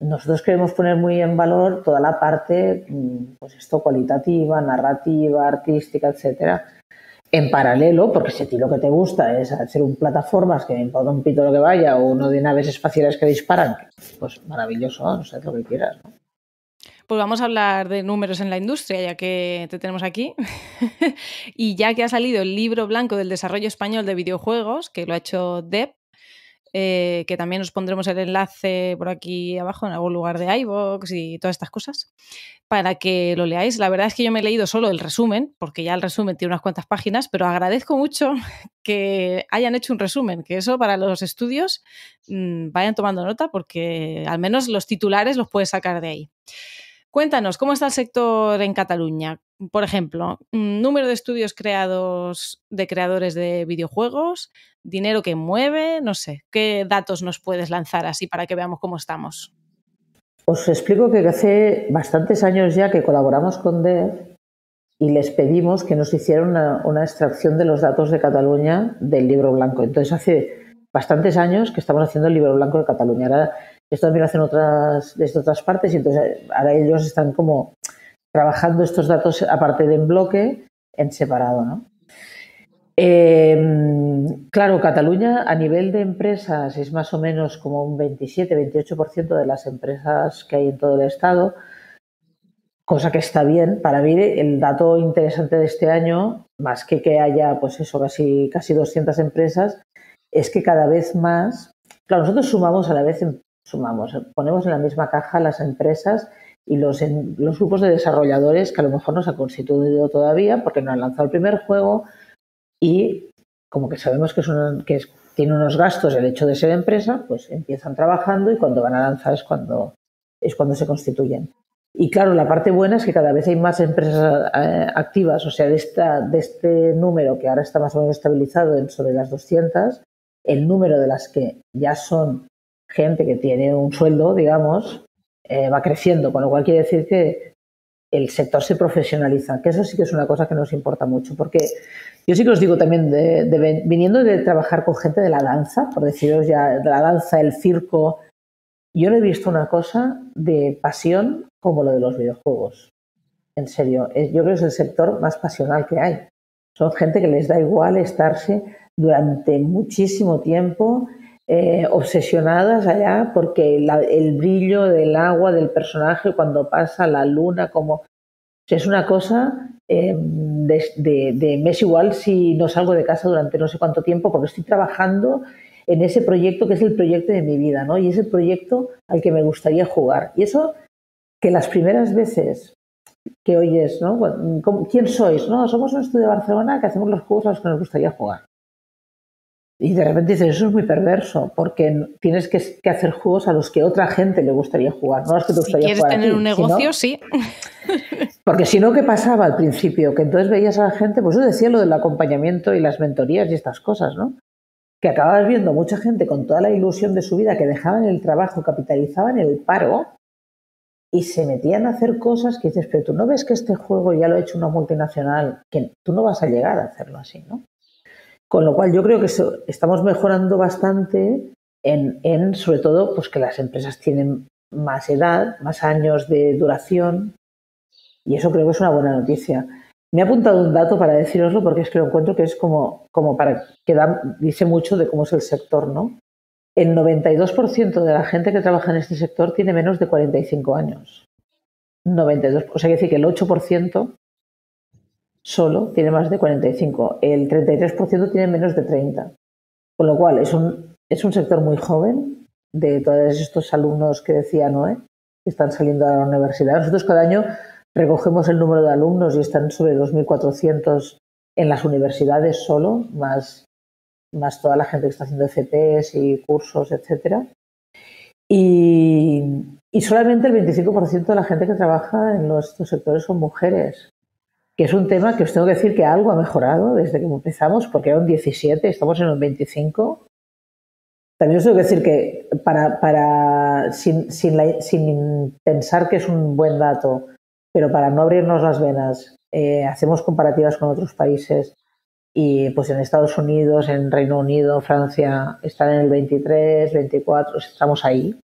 nosotros queremos poner muy en valor toda la parte, mm, pues esto, cualitativa, narrativa, artística, etcétera. En paralelo, porque si a ti lo que te gusta es hacer un plataformas que me importa un pito lo que vaya, o uno de naves espaciales que disparan, pues maravilloso, no lo que quieras, Pues vamos a hablar de números en la industria, ya que te tenemos aquí. y ya que ha salido el libro blanco del desarrollo español de videojuegos, que lo ha hecho DEP, eh, que también os pondremos el enlace por aquí abajo en algún lugar de iVoox y todas estas cosas, para que lo leáis. La verdad es que yo me he leído solo el resumen, porque ya el resumen tiene unas cuantas páginas, pero agradezco mucho que hayan hecho un resumen, que eso para los estudios mm, vayan tomando nota, porque al menos los titulares los puedes sacar de ahí. Cuéntanos, ¿cómo está el sector en Cataluña? Por ejemplo, mm, número de estudios creados de creadores de videojuegos, dinero que mueve, no sé, ¿qué datos nos puedes lanzar así para que veamos cómo estamos? Os explico que hace bastantes años ya que colaboramos con DEF y les pedimos que nos hicieran una, extracción de los datos de Cataluña del libro blanco. Entonces hace bastantes años que estamos haciendo el libro blanco de Cataluña. Ahora esto también lo hacen otras, desde otras partes y entonces ahora ellos están como trabajando estos datos aparte de en bloque, en separado, ¿no? Em, claro, Cataluña a nivel de empresas es más o menos como un 27-28% de las empresas que hay en todo el Estado, cosa que está bien. Para mí el dato interesante de este año, más que que haya pues eso, casi, casi 200 empresas, es que cada vez más, claro, nosotros sumamos a la vez, sumamos, ponemos en la misma caja las empresas y los, los grupos de desarrolladores que a lo mejor no se han constituido todavía porque no han lanzado el primer juego, y como que sabemos que, es que tiene unos gastos el hecho de ser empresa, pues empiezan trabajando y cuando van a lanzar es cuando, es cuando se constituyen. Y claro, la parte buena es que cada vez hay más empresas eh, activas, o sea, de, esta, de este número que ahora está más o menos estabilizado en sobre las 200, el número de las que ya son gente que tiene un sueldo, digamos, eh, va creciendo, con lo cual quiere decir que el sector se profesionaliza, que eso sí que es una cosa que nos importa mucho, porque yo sí que os digo también, viniendo de trabajar con gente de la danza, por deciros ya, de la danza, el circo, yo no he visto una cosa de pasión como lo de los videojuegos. En serio, yo creo que es el sector más pasional que hay. Son gente que les da igual estarse durante muchísimo tiempo eh, obsesionadas allá porque el brillo del agua del personaje cuando pasa la luna como es una cosa em, de, mes igual si no salgo de casa durante no sé cuánto tiempo, porque estoy trabajando en ese proyecto que es el proyecto de mi vida, ¿no? Y es el proyecto al que me gustaría jugar. Y eso que las primeras veces que oyes, ¿no? ¿Quién sois? No, somos un estudio de Barcelona que hacemos los juegos a los que nos gustaría jugar. Y de repente dices, eso es muy perverso, porque tienes que, hacer juegos a los que otra gente le gustaría jugar, no a que te gustaría si quieres tener un negocio, sí. Porque si no, ¿qué pasaba al principio? Que entonces veías a la gente, pues yo decía lo del acompañamiento y las mentorías y estas cosas, ¿no? Que acababas viendo mucha gente con toda la ilusión de su vida que dejaban el trabajo, capitalizaban el paro y se metían a hacer cosas que dices, pero tú no ves que este juego ya lo ha hecho una multinacional, que tú no vas a llegar a hacerlo así, ¿no? Con lo cual yo creo que estamos mejorando bastante en, sobre todo, pues que las empresas tienen más edad, más años de duración y eso creo que es una buena noticia. Me he apuntado un dato para deciroslo porque es que lo encuentro que es como, como para que dice mucho de cómo es el sector, ¿no? El 92% de la gente que trabaja en este sector tiene menos de 45 años. 92, o sea, quiere decir que el 8% solo tiene más de 45, el 33% tiene menos de 30. Con lo cual, es un, sector muy joven de todos estos alumnos que decía Noé, que están saliendo a la universidad. Nosotros cada año recogemos el número de alumnos y están sobre 2.400 en las universidades solo, más, toda la gente que está haciendo FPs e y cursos, etcétera. Y, solamente el 25% de la gente que trabaja en estos sectores son mujeres que es un tema que os tengo que decir que algo ha mejorado desde que empezamos, porque era un 17, estamos en un 25. También os tengo que decir que para, para sin, sin, sin pensar que es un buen dato, pero para no abrirnos las venas, eh, hacemos comparativas con otros países y pues en Estados Unidos, en Reino Unido, Francia, están en el 23, 24, estamos ahí,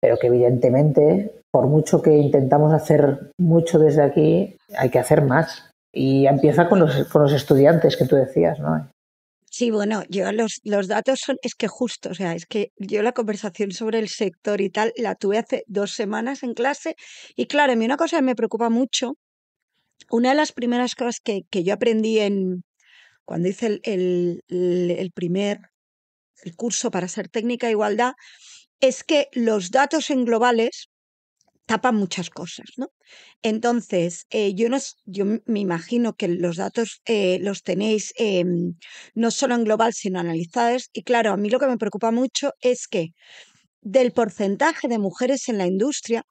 pero que evidentemente por mucho que intentamos hacer mucho desde aquí, hay que hacer más. Y empieza con los, los estudiantes que tú decías, ¿no? Sí, bueno, yo los, datos son, es que justo, o sea, es que yo la conversación sobre el sector y tal la tuve hace dos semanas en clase y claro, a mí una cosa que me preocupa mucho, una de las primeras cosas que, yo aprendí en, cuando hice el, primer el curso para ser técnica de igualdad, es que los datos en globales tapa muchas cosas, ¿no? Entonces, eh, yo, no, yo me imagino que los datos eh, los tenéis em, no solo en global, sino analizados. Y claro, a mí lo que me preocupa mucho es que del porcentaje de mujeres en la industria,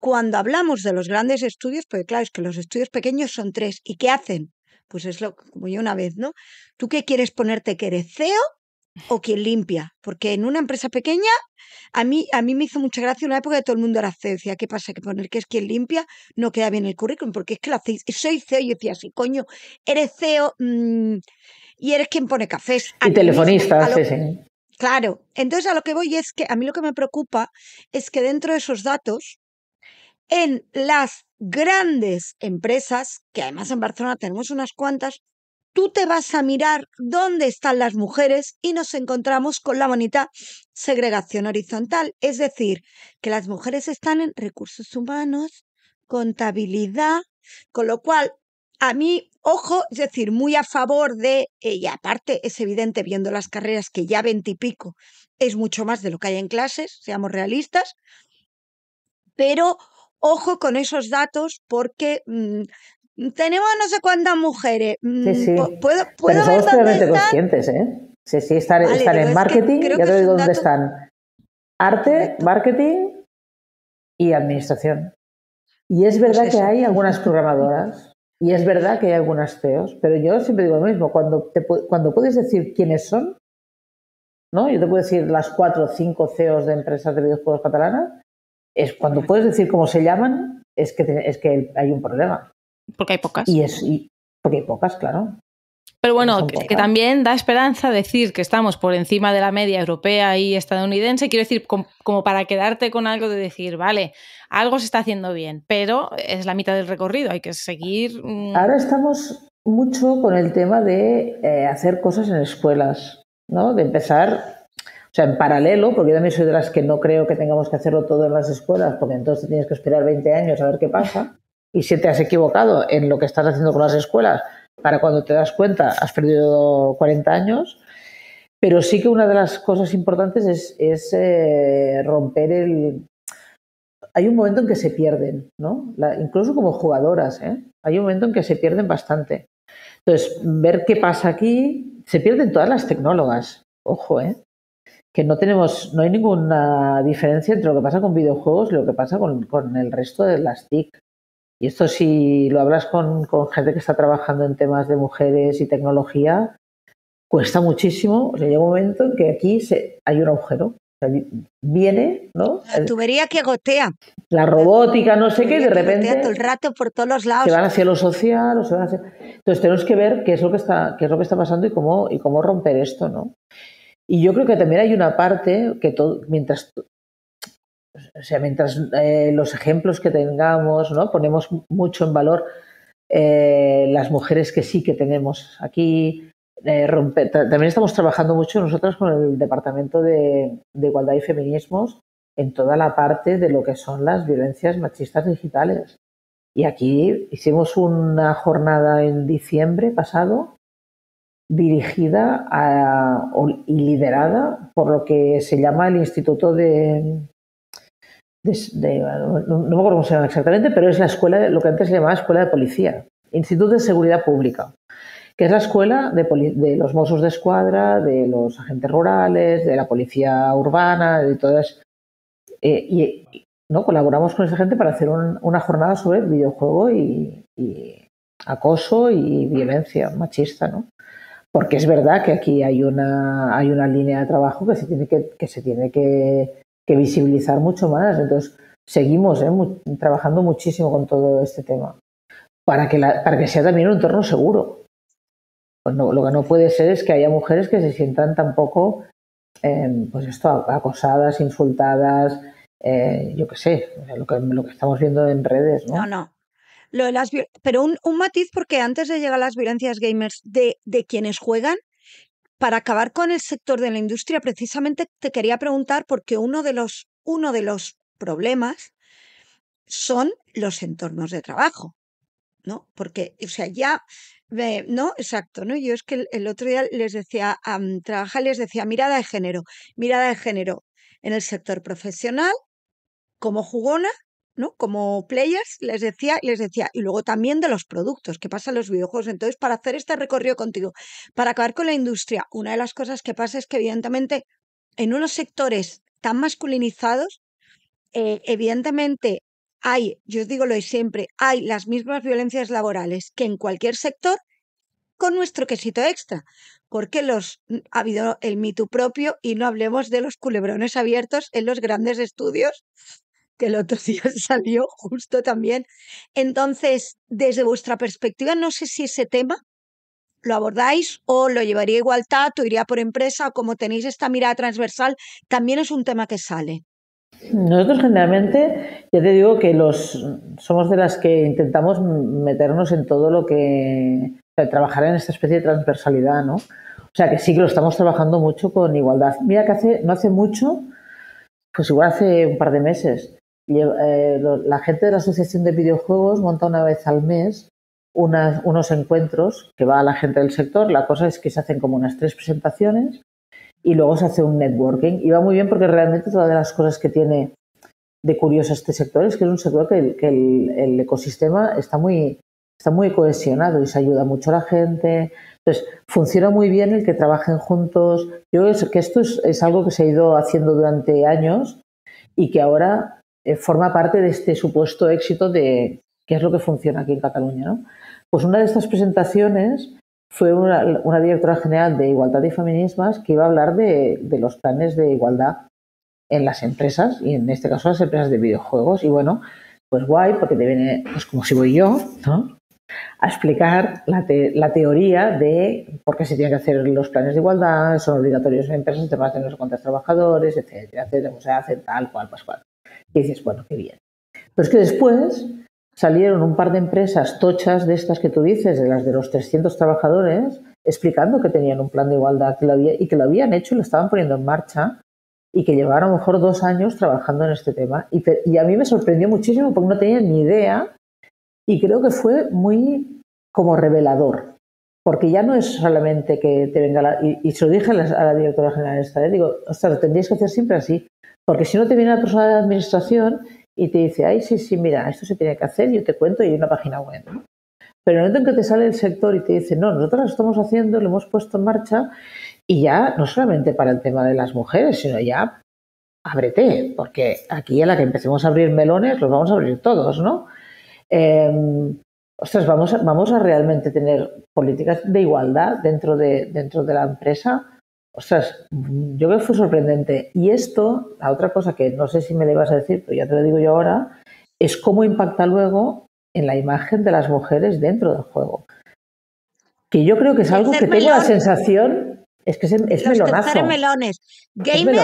cuando hablamos de los grandes estudios, porque claro, es que los estudios pequeños son tres, ¿y qué hacen? Pues es lo como yo una vez, ¿no? ¿Tú qué quieres ponerte que eres CEO o quien limpia. Porque en una empresa pequeña, a mí, a mí me hizo mucha gracia una época que todo el mundo era CEO. Decía, ¿qué pasa? Que poner que es quien limpia no queda bien el currículum, porque es que la soy CEO. Y yo decía, así coño, eres CEO mm, y eres quien pone cafés. Y telefonista, sí, sí. Claro, entonces a lo que voy es que a mí lo que me preocupa es que dentro de esos datos, en las grandes empresas, que además en Barcelona tenemos unas cuantas, tú te vas a mirar dónde están las mujeres y nos encontramos con la bonita segregación horizontal, es decir, que las mujeres están en recursos humanos, contabilidad, con lo cual a mí, ojo, es decir, muy a favor de, y aparte es evidente viendo las carreras que ya veintipico es mucho más de lo que hay en clases, seamos realistas, pero ojo con esos datos porque mm, tenemos no sé cuántas mujeres. Mm, sí, sí. Pero somos plenamente conscientes, ¿eh? Sí, sí, están en marketing, ya te digo dónde están. Arte, marketing y administración. Y es pues verdad que hay algunas programadoras y es verdad que hay algunas CEOs, pero yo siempre digo lo mismo, cuando, cuando puedes decir quiénes son, ¿no? Yo te puedo decir las cuatro o cinco CEOs de empresas de videojuegos catalanas, es cuando puedes decir cómo se llaman, es que, es que hay un problema. Porque hay pocas. Y es, porque hay pocas, claro. Pero bueno, que, también da esperanza decir que estamos por encima de la media europea y estadounidense. Quiero decir, como para quedarte con algo de decir, vale, algo se está haciendo bien, pero es la mitad del recorrido, hay que seguir. Mm, Ahora estamos mucho con el tema de eh, hacer cosas en escuelas, ¿no? De empezar, o sea, en paralelo, porque yo también soy de las que no creo que tengamos que hacerlo todo en las escuelas, porque entonces tienes que esperar 20 años a ver qué pasa y si te has equivocado en lo que estás haciendo con las escuelas, para cuando te das cuenta has perdido 40 años. Pero sí que una de las cosas importantes es, eh, romper el... Hay un momento en que se pierden, ¿no? incluso como jugadoras, ¿eh? Hay un momento en que se pierden bastante. Entonces, ver qué pasa aquí, se pierden todas las tecnólogas, ojo, ¿eh? Que no tenemos, no hay ninguna diferencia entre lo que pasa con videojuegos y lo que pasa con, con el resto de las TIC. Y esto si lo hablas con, gente que está trabajando en temas de mujeres y tecnología, cuesta muchísimo. O sea, llega un momento en que aquí se, hay un agujero. viene, ¿no? La tubería que gotea. La robótica, no sé qué, y de repente. Todo el rato por todos lados. Se van hacia lo social, Entonces tenemos que ver qué es lo que está, qué es lo que está pasando y cómo, y cómo romper esto, ¿no? Y yo creo que también hay una parte que todo, mientras o sea, mientras eh, los ejemplos que tengamos, ¿no? Ponemos mucho en valor eh, las mujeres que sí que tenemos aquí. Eh, también estamos trabajando mucho nosotros con el Departamento de, Igualdad y Feminismos en toda la parte de lo que son las violencias machistas digitales. Y aquí hicimos una jornada en diciembre pasado dirigida y liderada por lo que se llama el Instituto de, no, me acuerdo cómo se llama exactamente, pero es la escuela, lo que antes se llamaba Escuela de Policía, Instituto de Seguridad Pública, que es la escuela de, los mozos de escuadra, de los agentes rurales, de la policía urbana, de todas. Eh, y ¿no? colaboramos con esa gente para hacer una jornada sobre videojuego y, y, acoso y violencia machista, ¿no? Porque es verdad que aquí hay una, hay una línea de trabajo que se tiene que, que se tiene que que visibilizar mucho más. Entonces, seguimos ¿eh? trabajando muchísimo con todo este tema para que, la, para que sea también un entorno seguro. Pues lo que no puede ser es que haya mujeres que se sientan tampoco, em, pues esto, acosadas, insultadas, eh, yo qué sé, lo que, lo que estamos viendo en redes, ¿no? No, Lo las, pero un, matiz porque antes de llegar a las violencias gamers de quienes juegan, para acabar con el sector de la industria, precisamente te quería preguntar porque uno de los, uno de los problemas son los entornos de trabajo, ¿no? Porque, o sea, ya, ¿no? Exacto, ¿no? Yo es que el, otro día les decía, a trabajar les decía, mirada de género, mirada de género en el sector profesional, como jugona como players, les decía, les decía, y luego también de los productos, que pasan los videojuegos. Entonces, para hacer este recorrido contigo, para acabar con la industria, una de las cosas que pasa es que, evidentemente, en unos sectores tan masculinizados, eh, evidentemente hay, yo os digo lo de siempre, hay las mismas violencias laborales que en cualquier sector con nuestro quesito extra, porque los, mm, ha habido el mito propio y no hablemos de los culebrones abiertos en los grandes estudios que el otro día salió justo también. Entonces, desde vuestra perspectiva, no sé si ese tema lo abordáis o lo llevaría igualdad o iría por empresa como tenéis esta mirada transversal, también es un tema que sale. Nosotros generalmente, ya te digo que los somos de las que intentamos meternos en todo lo que trabajar en esta especie de transversalidad, ¿no? O sea que sí que lo estamos trabajando mucho con igualdad. Mira que hace, no hace mucho, pues igual hace un par de meses, eh, la gente de la Asociación de Videojuegos monta una vez al mes unos encuentros que va a la gente del sector. La cosa es que se hacen como unas tres presentaciones y luego se hace un networking. Y va muy bien porque realmente de las cosas que tiene de curioso este sector es que es un sector que, el, que el, ecosistema está muy, está muy cohesionado y se ayuda mucho a la gente. Entonces, funciona muy bien el que trabajen juntos. Yo creo que esto es algo que se ha ido haciendo durante años y que ahora eh, forma parte de este supuesto éxito de qué es lo que funciona aquí en Cataluña. ¿no? Pues una de estas presentaciones fue una, directora general de Igualdad y Feminismas que iba a hablar de, los planes de igualdad en las empresas y en este caso las empresas de videojuegos. Y bueno, pues guay, porque te viene, pues como si voy yo, ¿no? a explicar la, teoría de por qué se tienen que hacer los planes de igualdad, son obligatorios en empresas, temas de no sé trabajadores, etcétera, etcétera, o sea, hacen tal, cual, pues cual. Y dices, bueno, qué bien. Pero es que después salieron un par de empresas tochas de estas que tú dices, de las de los 300 trabajadores, explicando que tenían un plan de igualdad que y que lo habían hecho y lo estaban poniendo en marcha y que llevaron a lo mejor dos años trabajando en este tema. Y, a mí me sorprendió muchísimo porque no tenía ni idea y creo que fue muy como revelador, porque ya no es solamente que te venga la... Y, se lo dije a la, directora general esta, digo, ostras, lo tendríais que hacer siempre así, porque si no te viene la persona de la administración y te dice, ay, sí, sí, mira, esto se tiene que hacer, yo te cuento y hay una página web. Pero en el momento en que te sale el sector y te dice, no, nosotros lo estamos haciendo, lo hemos puesto en marcha y ya no solamente para el tema de las mujeres, sino ya ábrete, porque aquí a la que empecemos a abrir melones los vamos a abrir todos, ¿no? Eh, vamos a, vamos a realmente tener políticas de igualdad dentro de, dentro de la empresa Ostras, yo creo que fue sorprendente. Y esto, la otra cosa que no sé si me le ibas a decir, pero ya te lo digo yo ahora, es cómo impacta luego en la imagen de las mujeres dentro del juego. Que yo creo que es algo que tengo la sensación, es que es, es los melonazo. melones. Gamer,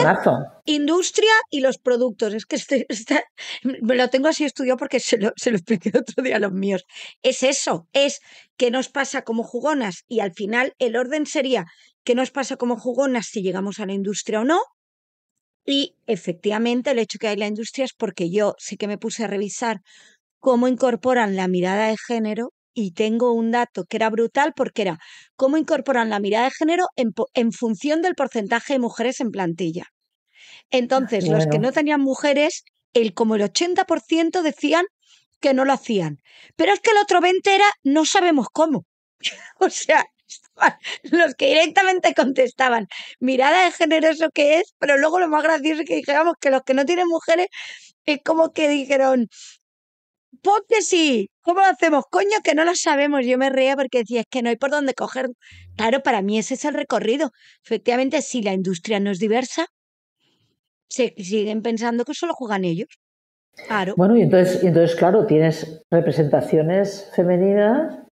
industria y los productos. Es que este, me lo tengo así estudiado porque se lo, se lo expliqué otro día a los míos. Es eso, es que nos pasa como jugonas y al final el orden sería qué nos pasa como jugonas si llegamos a la industria o no. Y efectivamente el hecho que hay la industria es porque yo sí que me puse a revisar cómo incorporan la mirada de género y tengo un dato que era brutal porque era cómo incorporan la mirada de género en, función del porcentaje de mujeres en plantilla. Entonces, los que no tenían mujeres, el, como el 80% decían que no lo hacían. Pero es que el otro 20 era no sabemos cómo. o sea, los que directamente contestaban, mirada de generoso que es, pero luego lo más gracioso es que dijéramos que los que no tienen mujeres es como que dijeron, qué sí, ¿cómo lo hacemos? Coño, que no lo sabemos. Yo me reía porque decía, es que no hay por dónde coger. Claro, para mí ese es el recorrido. Efectivamente, si la industria no es diversa, se siguen pensando que solo juegan ellos. Claro. Bueno, y entonces, y entonces claro, tienes representaciones femeninas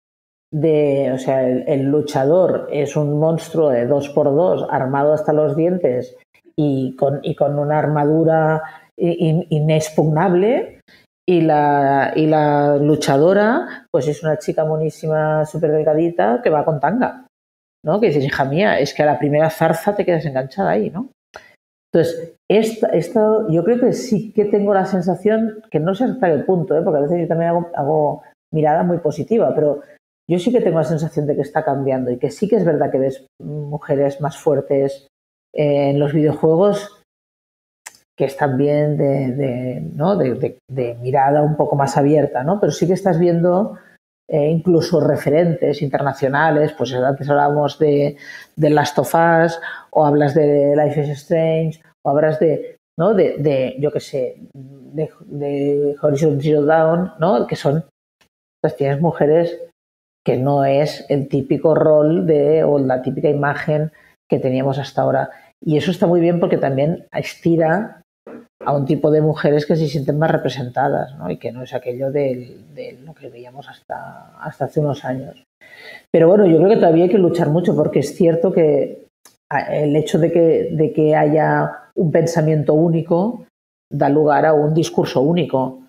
de, o sea, el, luchador es un monstruo de dos por dos, armado hasta los dientes y con, y con una armadura inexpugnable. Y la, y la luchadora, pues es una chica monísima, súper delgadita, que va con tanga. ¿no? Que dices, hija mía, es que a la primera zarza te quedas enganchada ahí, ¿no? Entonces, yo creo que sí que tengo la sensación, que no sé hasta el punto, ¿eh? porque a veces yo también hago, hago mirada muy positiva, pero yo sí que tengo la sensación de que está cambiando y que sí que es verdad que ves mujeres más fuertes en los videojuegos que están bien de, mirada un poco más abierta, ¿no? Pero sí que estás viendo eh, incluso referentes internacionales, pues antes hablábamos de, Last of Us, o hablas de Life is Strange, o hablas de, ¿no? de, yo qué sé, de, Horizon Zero Dawn, ¿no? que son, estas pues tienes mujeres que no es el típico rol de, o la típica imagen que teníamos hasta ahora. Y eso está muy bien porque también estira a un tipo de mujeres que se sienten más representadas ¿no? y que no es aquello de, lo que veíamos hasta, hasta hace unos años. Pero bueno, yo creo que todavía hay que luchar mucho porque es cierto que ah, el hecho de que, de que haya un pensamiento único da lugar a un discurso único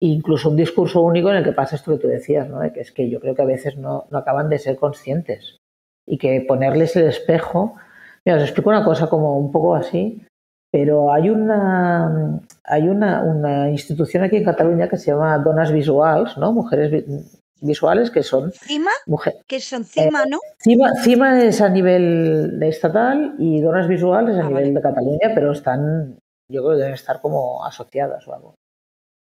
incluso un discurso único en el que pasa esto que tú decías, ¿no? que es que yo creo que a veces no, no acaban de ser conscientes y que ponerles el espejo. Mira, os explico una cosa como un poco así, pero hay una, hay una, una institución aquí en Cataluña que se llama Donas Visuals, ¿no? Mujeres visuales que son... ¿Cima? que son CIMA, eh, ¿no? CIMA, es a nivel estatal y Donas Visuales es a ah, nivel de Cataluña, pero están, yo creo que deben estar como asociadas o algo.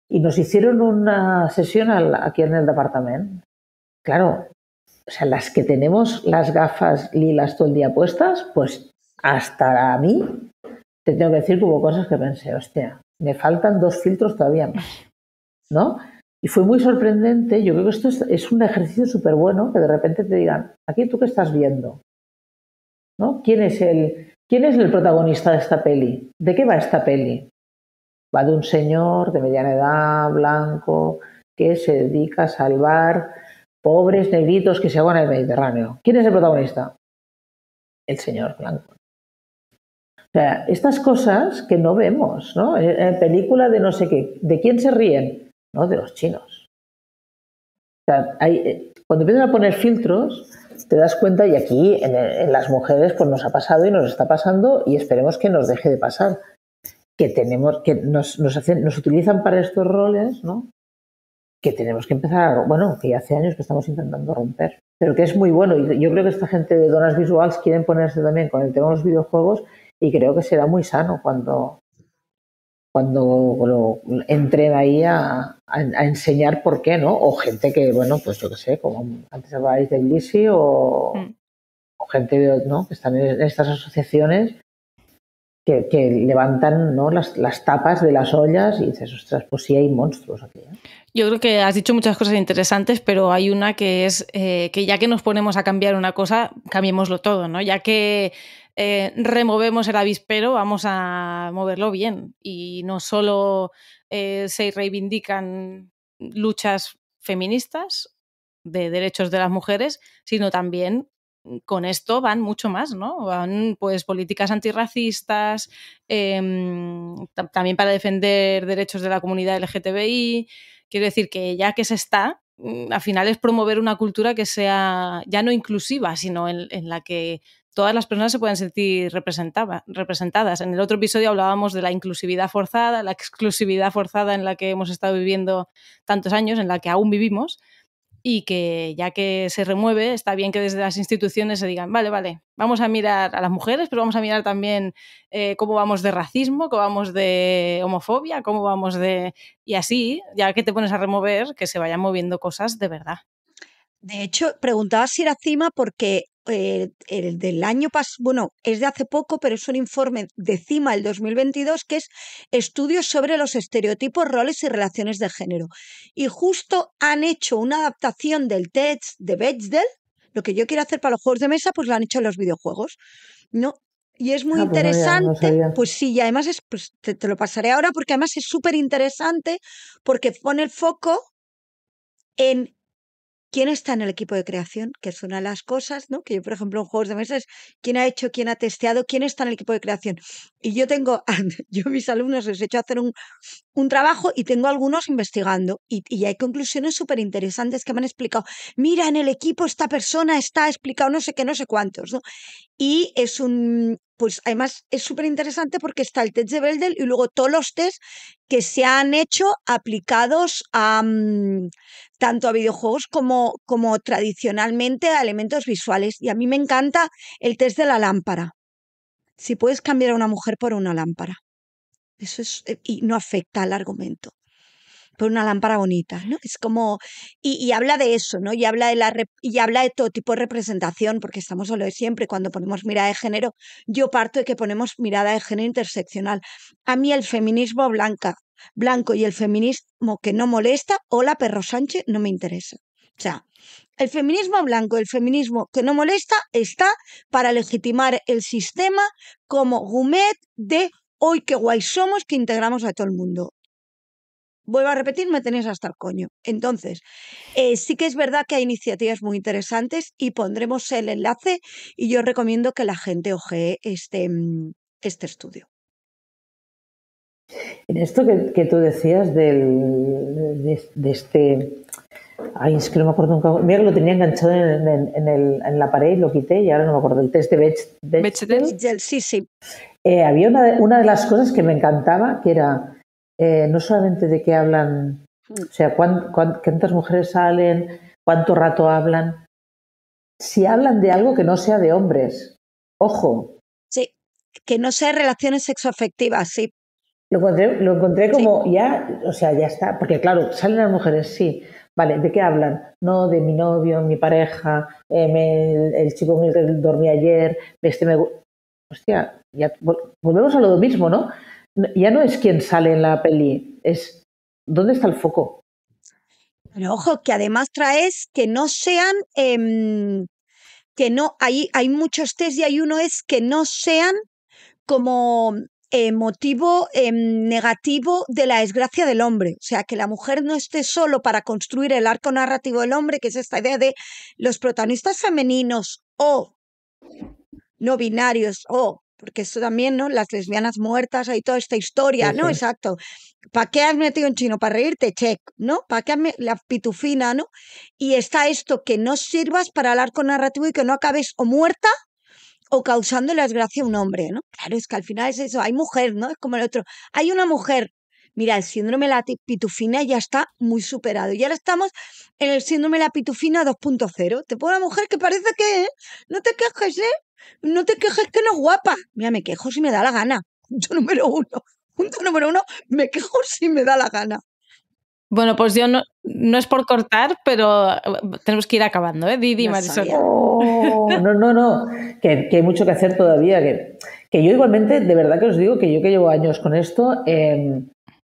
Y nos hicieron una sesión aquí en el departamento. Claro, o sea, las que tenemos las gafas lilas todo el día puestas, pues hasta a mí te tengo que decir que hubo cosas que pensé, hostia, me faltan dos filtros todavía más, ¿no? Y fue muy sorprendente, yo creo que esto es, un ejercicio súper bueno, que de repente te digan, aquí tú qué estás viendo, ¿no? ¿Quién es el, quién es el protagonista de esta peli? ¿De qué va esta peli? Va de un señor de mediana edad, blanco, que se dedica a salvar pobres negritos que se ahogan en el Mediterráneo. ¿Quién es el protagonista? El señor blanco. O sea, estas cosas que no vemos, ¿no? En película de no sé qué, ¿de quién se ríen? No, de los chinos. Eh, cuando empiezan a poner filtros, te das cuenta, y aquí en, en, las mujeres pues nos ha pasado y nos está pasando, y esperemos que nos deje de pasar, que tenemos, que nos, nos, hacen, nos utilizan para estos roles, ¿no? Que tenemos que empezar, bueno, que hace años que estamos intentando romper, pero que es muy bueno. Y yo creo que esta gente de donas visuals quieren ponerse también con el tema de los videojuegos y creo que será muy sano cuando, cuando lo, entren ahí a, enseñar por qué, ¿no? O gente que, bueno, pues yo qué sé, como antes habláis de Lisi o, mm. gente, ¿no? Que están en estas asociaciones que, levantan las, tapas de las ollas y dices, ostras, pues sí hay monstruos aquí. ¿eh? Yo creo que has dicho muchas cosas interesantes, pero hay una que es eh, que ya que nos ponemos a cambiar una cosa, cambiémoslo todo, ¿no? Ya que eh, removemos el avispero, vamos a moverlo bien. Y no solo se reivindican luchas feministas de derechos de las mujeres, sino también con esto van mucho más, ¿no? Van pues políticas antirracistas, em, también para defender derechos de la comunidad LGTBI. Quiero decir que ya que se está, mm, al final es promover una cultura que sea ya no inclusiva, sino en, en la que todas las personas se puedan sentir representadas. En el otro episodio hablábamos de la inclusividad forzada, la exclusividad forzada en la que hemos estado viviendo tantos años, en la que aún vivimos y que ya que se remueve, está bien que desde las instituciones se digan, vale, vale, vamos a mirar a las mujeres, pero vamos a mirar también eh, cómo vamos de racismo, cómo vamos de homofobia, cómo vamos de... Y así, ya que te pones a remover, que se vayan moviendo cosas de verdad. De hecho, preguntaba si era CIMA porque el del año pasado, bueno, es de hace poco, pero es un informe de CIMA del 2022 que es estudios sobre los estereotipos, roles y relaciones de género. Y justo han hecho una adaptación del test de Bechdel, lo que yo quiero hacer para los juegos de mesa, pues lo han hecho en los videojuegos. ¿no? Y es muy ah, pues interesante, pues, sí, y además pues, te lo pasaré ahora porque además es súper interesante porque pone el foco en quién está en el equipo de creación, que es una de las cosas, ¿no? Que yo, por ejemplo, en juegos de mesa es quién ha hecho, quién ha testeado, quién está en el equipo de creación. Y yo tengo, yo mis alumnos les he hecho hacer un, trabajo y tengo algunos investigando y, hay conclusiones súper interesantes que me han explicado. Mira, en el equipo esta persona está explicado no sé qué, no sé cuántos, ¿no? Y es un, pues además es súper interesante porque está el test de Beldel y luego todos los test que se han hecho aplicados a, mm, tanto a videojuegos como, como tradicionalmente a elementos visuales. Y a mí me encanta el test de la lámpara. Si puedes cambiar a una mujer por una lámpara. Eso es, eh, y no afecta al argumento por una lámpara bonita, ¿no? Es como, y, habla de eso, ¿no? Y habla de, la, y habla de todo tipo de representación, porque estamos a de siempre, cuando ponemos mirada de género, yo parto de que ponemos mirada de género interseccional. A mí el feminismo blanca, blanco y el feminismo que no molesta, hola perro Sánchez, no me interesa. O sea, el feminismo blanco, el feminismo que no molesta, está para legitimar el sistema como gumet de hoy que guay somos que integramos a todo el mundo. Vuelvo a repetir, me tenéis hasta el coño. Entonces, eh, sí que es verdad que hay iniciativas muy interesantes y pondremos el enlace y yo recomiendo que la gente ojee este, mm, este estudio. En esto que, tú decías del, de, este... Ay, es que no me acuerdo nunca. Mira que lo tenía enganchado en, la pared y lo quité y ahora no me acuerdo. El test de Bechdel. Sí, sí. Eh, había una de, las cosas que me encantaba, que era eh, no solamente de qué hablan, mm. o sea, cuántas mujeres salen, cuánto rato hablan, si hablan de algo que no sea de hombres. Ojo. Sí, que no sea relaciones sexoafectivas, sí. Lo encontré, lo encontré como ya, o sea, ya está. Porque claro, salen las mujeres, sí. Vale, ¿de qué hablan? No, de mi novio, mi pareja, eh, el, chico con el que dormí ayer, este me... Hostia, volvemos a lo mismo, ¿no? Ya no es quién sale en la peli, es dónde está el foco. Pero ojo, que además traes que no sean, em, que no, hay, hay muchos test y hay uno es que no sean como motivo em, negativo de la desgracia del hombre. O sea, que la mujer no esté solo para construir el arco narrativo del hombre, que es esta idea de los protagonistas femeninos o no binarios o, porque eso también, ¿no? Las lesbianas muertas, hay toda esta historia, ¿no? Exacto. ¿Para qué has metido un chino? ¿Para reírte? Check, ¿no? ¿Para qué la pitufina, ¿no? Y está esto, que no sirvas para el arco narrativo y que no acabes o muerta o causando la desgracia a un hombre, ¿no? Claro, es que al final es eso, hay mujer, ¿no? Es como el otro, hay una mujer. Mira, el síndrome de la pitufina ya está muy superado. Y ahora estamos en el síndrome de la pitufina 2.0. Te pongo una mujer que parece que, ¿eh? No te quejes, ¿eh? No te quejes que no es guapa. Mira, me quejo si me da la gana. Punto número uno. Punto número uno, me quejo si me da la gana. Bueno, pues yo no, es por cortar, pero eh, tenemos que ir acabando, ¿eh? Didi, no Marisol. no, no, no, que, hay mucho que hacer todavía. Que, que, yo igualmente, de verdad que os digo que yo que llevo años con esto, em,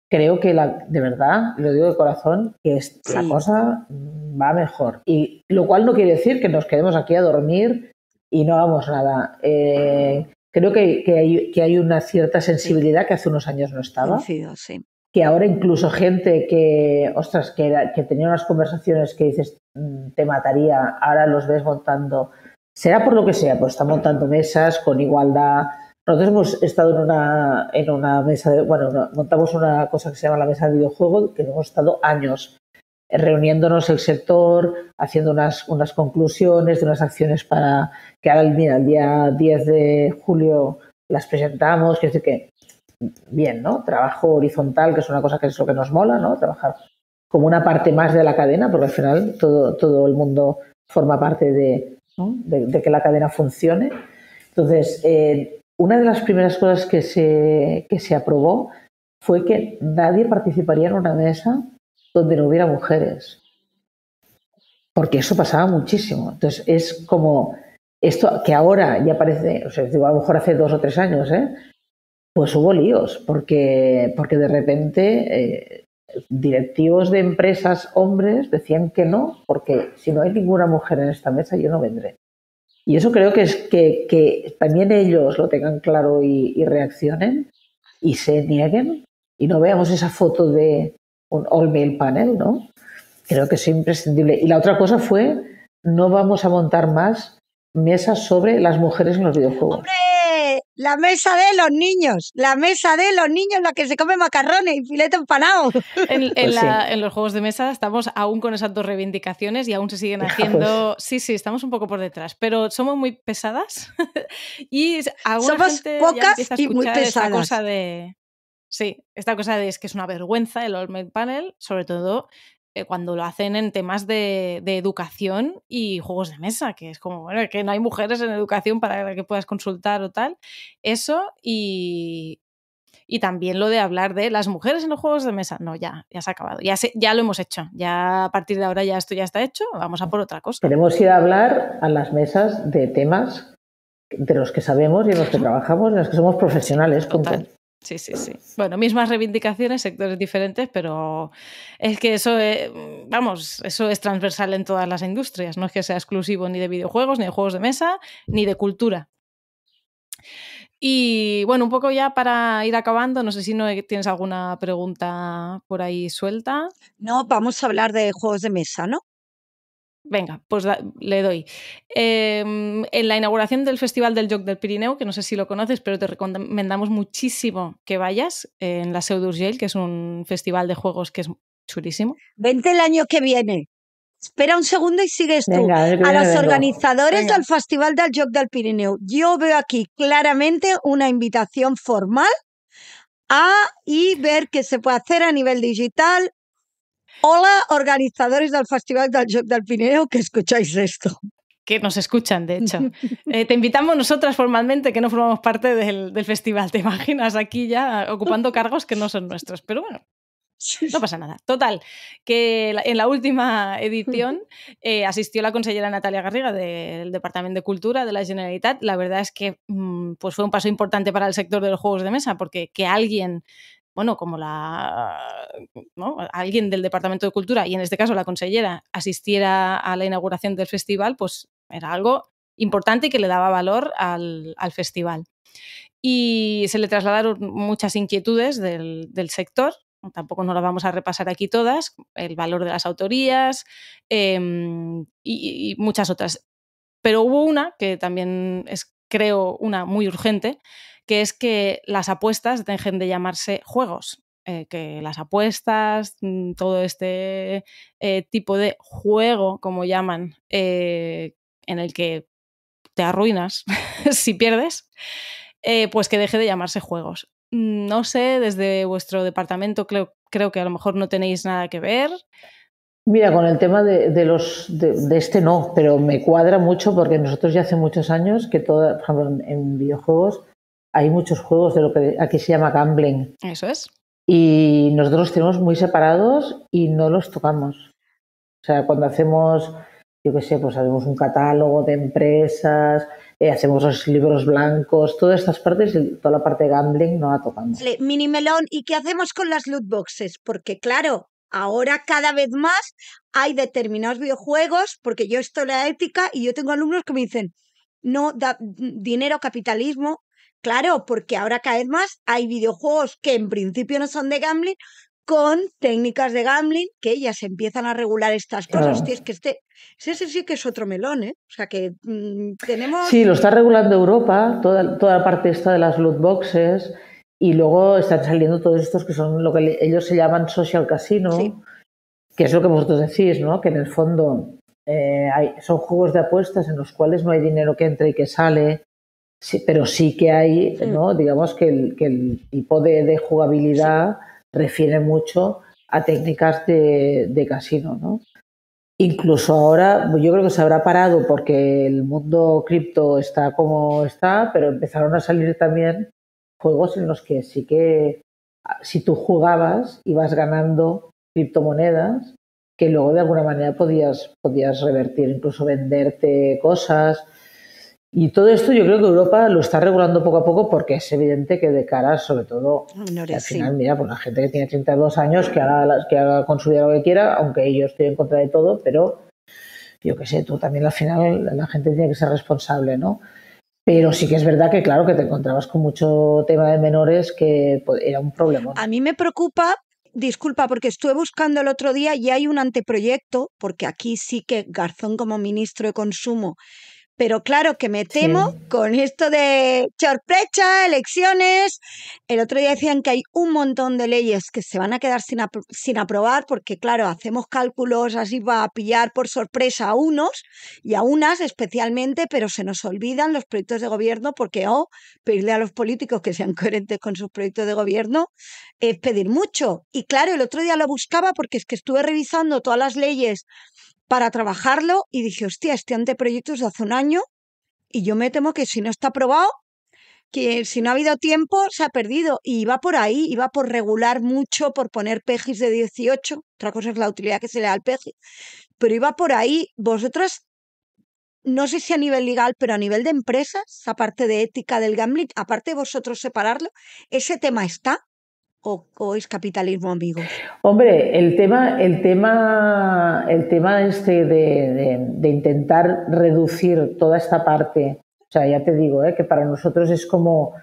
creo que la, de verdad, lo digo de corazón, que esta la cosa va mejor. Y lo cual no quiere decir que nos quedemos aquí a dormir y no hagamos nada. Eh, creo que, hay, una cierta sensibilidad que hace unos años no estaba. Sí, sí que ahora incluso gente que, ostras, que, tenía unas conversaciones que dices, mm, te mataría, ahora los ves montando. Será por lo que sea, pues están montando mesas con igualdad. Nosotros hemos estado en una, en una mesa, de, bueno, montamos una cosa que se llama la mesa de videojuego, que hemos estado años reuniéndonos el sector, haciendo unas, unas conclusiones unas acciones para que ahora, el día 10 de julio las presentamos. Quiero decir que bien, ¿no? Trabajo horizontal, que es una cosa que es lo que nos mola, ¿no? Trabajar como una parte más de la cadena, porque al final todo, el mundo forma parte de, que la cadena funcione. Entonces, eh, una de las primeras cosas que se, que se aprobó fue que nadie participaría en una mesa donde no hubiera mujeres. Porque eso pasaba muchísimo. Entonces, es como esto que ahora ya parece, o sea, digo, a lo mejor hace dos o tres años, ¿eh? pues hubo líos, porque, porque de repente eh, directivos de empresas hombres decían que no, porque si no hay ninguna mujer en esta mesa, yo no vendré. Y eso creo que es que, que también ellos lo tengan claro y, y reaccionen y se nieguen y no veamos esa foto de un all male panel, ¿no? Creo que es imprescindible. Y la otra cosa fue, no vamos a montar más mesas sobre las mujeres en los videojuegos. ¡Hombre! La mesa de los niños, la mesa de los niños, la que se come macarrones y filete empanado. Pues en, los juegos de mesa estamos aún con esas dos reivindicaciones y aún se siguen pues. haciendo. Sí, sí, estamos un poco por detrás, pero somos muy pesadas y aún somos gente pocas y muy pesadas. cosa de, sí, esta cosa de es que es una vergüenza el All Panel, sobre todo eh, cuando lo hacen en temas de, educación y juegos de mesa, que es como, bueno, que no hay mujeres en educación para que puedas consultar o tal. Eso y, también lo de hablar de las mujeres en los juegos de mesa. No, ya, ya se ha acabado. Ya, ya lo hemos hecho. Ya a partir de ahora ya esto ya está hecho. Vamos a por otra cosa. Queremos ir a hablar a las mesas de temas de los que sabemos y en los que trabajamos, en los que somos profesionales. Total. Sí, sí, sí. Bueno, mismas reivindicaciones, sectores diferentes, pero es que eso, es, eh, vamos, eso es transversal en todas las industrias. No es que sea exclusivo ni de videojuegos, ni de juegos de mesa, ni de cultura. Y bueno, un poco ya para ir acabando, no sé si no tienes alguna pregunta por ahí suelta. No, vamos a hablar de juegos de mesa, ¿no? Venga, pues le doy. Em, en la inauguración del Festival del Joc del Pirineo, que no sé si lo conoces, pero te recomendamos muchísimo que vayas eh, en la Seu d'Urgell, que es un festival de juegos que es chulísimo. Vente el año que viene. Espera un segundo y sigues tú. a los organizadores del Festival del Joc del Pirineo, yo veo aquí claramente una invitación formal a y ver qué se puede hacer a nivel digital Hola, organizadores del Festival del Joc del que escucháis esto que nos escuchan, de hecho. Eh, te invitamos nosotras formalmente, que no formamos parte del, festival, ¿te imaginas? Aquí ya ocupando cargos que no son nuestros, pero bueno. No pasa nada. Total, que en la última edición eh, asistió la consellera Natalia Garriga del Departamento de Cultura de la Generalitat. La verdad es que mm, pues fue un paso importante para el sector de los juegos de mesa, porque que alguien bueno, como la alguien del Departamento de Cultura, y en este caso la consellera, asistiera a la inauguración del festival, pues era algo importante y que le daba valor al, festival. Y se le trasladaron muchas inquietudes del, sector, tampoco nos las vamos a repasar aquí todas, el valor de las autorías em, y, y, muchas otras. Pero hubo una que también es, creo, una muy urgente, que es que las apuestas dejen de llamarse juegos. Eh, que las apuestas, mm, todo este eh, tipo de juego, como llaman, eh, en el que te arruinas si pierdes, pues que deje de llamarse juegos. Mm, no sé, desde vuestro departamento creo, creo que a lo mejor no tenéis nada que ver. Mira, con el tema de, los de, este no, pero me cuadra mucho porque nosotros ya hace muchos años que todo, por ejemplo, en videojuegos hay muchos juegos de lo que aquí se llama gambling. Eso es. Y nosotros los tenemos muy separados y no los tocamos. O sea, cuando hacemos, yo qué sé, pues hacemos un catálogo de empresas, eh, hacemos los libros blancos, todas estas partes, toda la parte de gambling no la tocamos. Mini melón, ¿y qué hacemos con las loot boxes? Porque claro, ahora cada vez más hay determinados videojuegos, porque yo estoy en la ética y yo tengo alumnos que me dicen, no, da, dinero, capitalismo, Claro, porque ahora cada más hay videojuegos que en principio no son de gambling con técnicas de gambling que ya se empiezan a regular estas cosas. es que este, ese sí que es otro melón, ¿eh? O sea que mm, tenemos... Sí, lo está regulando Europa, toda, la parte esta de las loot boxes y luego están saliendo todos estos que son lo que ellos se llaman social casino, que es lo que vosotros decís, ¿no? Que en el fondo eh, hay, son juegos de apuestas en los cuales no hay dinero que entre y que sale, pero sí que hay, ¿no? digamos que el, tipo de, jugabilidad refiere mucho a técnicas de, casino. ¿no? Incluso ahora, pues yo creo que se habrá parado porque el mundo cripto está como está, pero empezaron a salir también juegos en los que sí que ah, si tú jugabas ibas ganando criptomonedas que luego de alguna manera podías, podías revertir, incluso venderte cosas y todo esto yo creo que Europa lo está regulando poco a poco porque es evidente que de cara, sobre todo, al final, mira, pues la gente que tiene 32 años, que haga, que haga con su lo que quiera, aunque yo estoy en contra de todo, pero yo qué sé, tú también al final la gente tiene que ser responsable, ¿no? Pero sí que es verdad que, claro, que te encontrabas con mucho tema de menores que pues, era un problema. A mí me preocupa disculpa, porque estuve buscando el otro día y hay un anteproyecto, porque aquí sí que Garzón como ministro de Consumo pero claro que me temo con esto de sorpresa, elecciones. El otro día decían que hay un montón de leyes que se van a quedar sin, aprobar porque, claro, hacemos cálculos así va a pillar por sorpresa a unos y a unas especialmente, pero se nos olvidan los proyectos de gobierno porque, o oh, pedirle a los políticos que sean coherentes con sus proyectos de gobierno es pedir mucho. Y claro, el otro día lo buscaba porque es que estuve revisando todas las leyes para trabajarlo y dije, hostia, este anteproyecto es de hace un año y yo me temo que si no está aprobado, que si no ha habido tiempo, se ha perdido. Y iba por ahí, iba por regular mucho, por poner pejis de 18. Otra cosa es la utilidad que se le da al peji. Pero iba por ahí. Vosotros, no sé si a nivel legal, pero a nivel de empresas, aparte de ética del gambling, aparte de vosotros separarlo, ese tema está o, es capitalismo, amigo? Hombre, el tema, el tema, el tema este de, intentar reducir toda esta parte, o sea, ya te digo, eh, que para nosotros es como,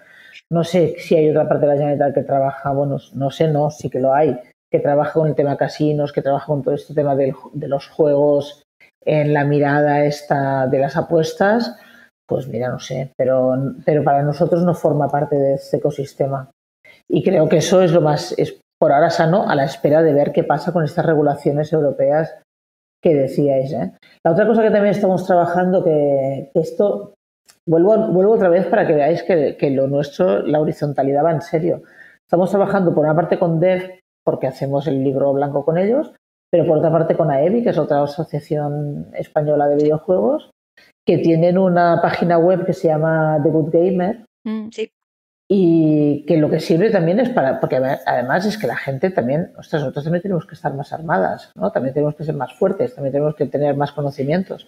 no sé si hay otra parte de la llaneta que trabaja, bueno, no sé, no, sí que lo hay, que trabaja con el tema casinos, que trabaja con todo este tema de los juegos en la mirada esta de las apuestas, pues mira, no sé, pero, pero para nosotros no forma parte de este ecosistema. Y creo que eso es lo más, es por ahora sano, a la espera de ver qué pasa con estas regulaciones europeas que decíais. ¿eh? La otra cosa que también estamos trabajando, que, esto, vuelvo, vuelvo otra vez para que veáis que, lo nuestro, la horizontalidad va en serio. Estamos trabajando por una parte con Dev, porque hacemos el libro blanco con ellos, pero por otra parte con Aevi, que es otra asociación española de videojuegos, que tienen una página web que se llama The Good Gamer, mm, sí y que lo que sirve también es para, porque además es que la gente también, nosotros también tenemos que estar más armadas, ¿no? También tenemos que ser más fuertes, también tenemos que tener más conocimientos.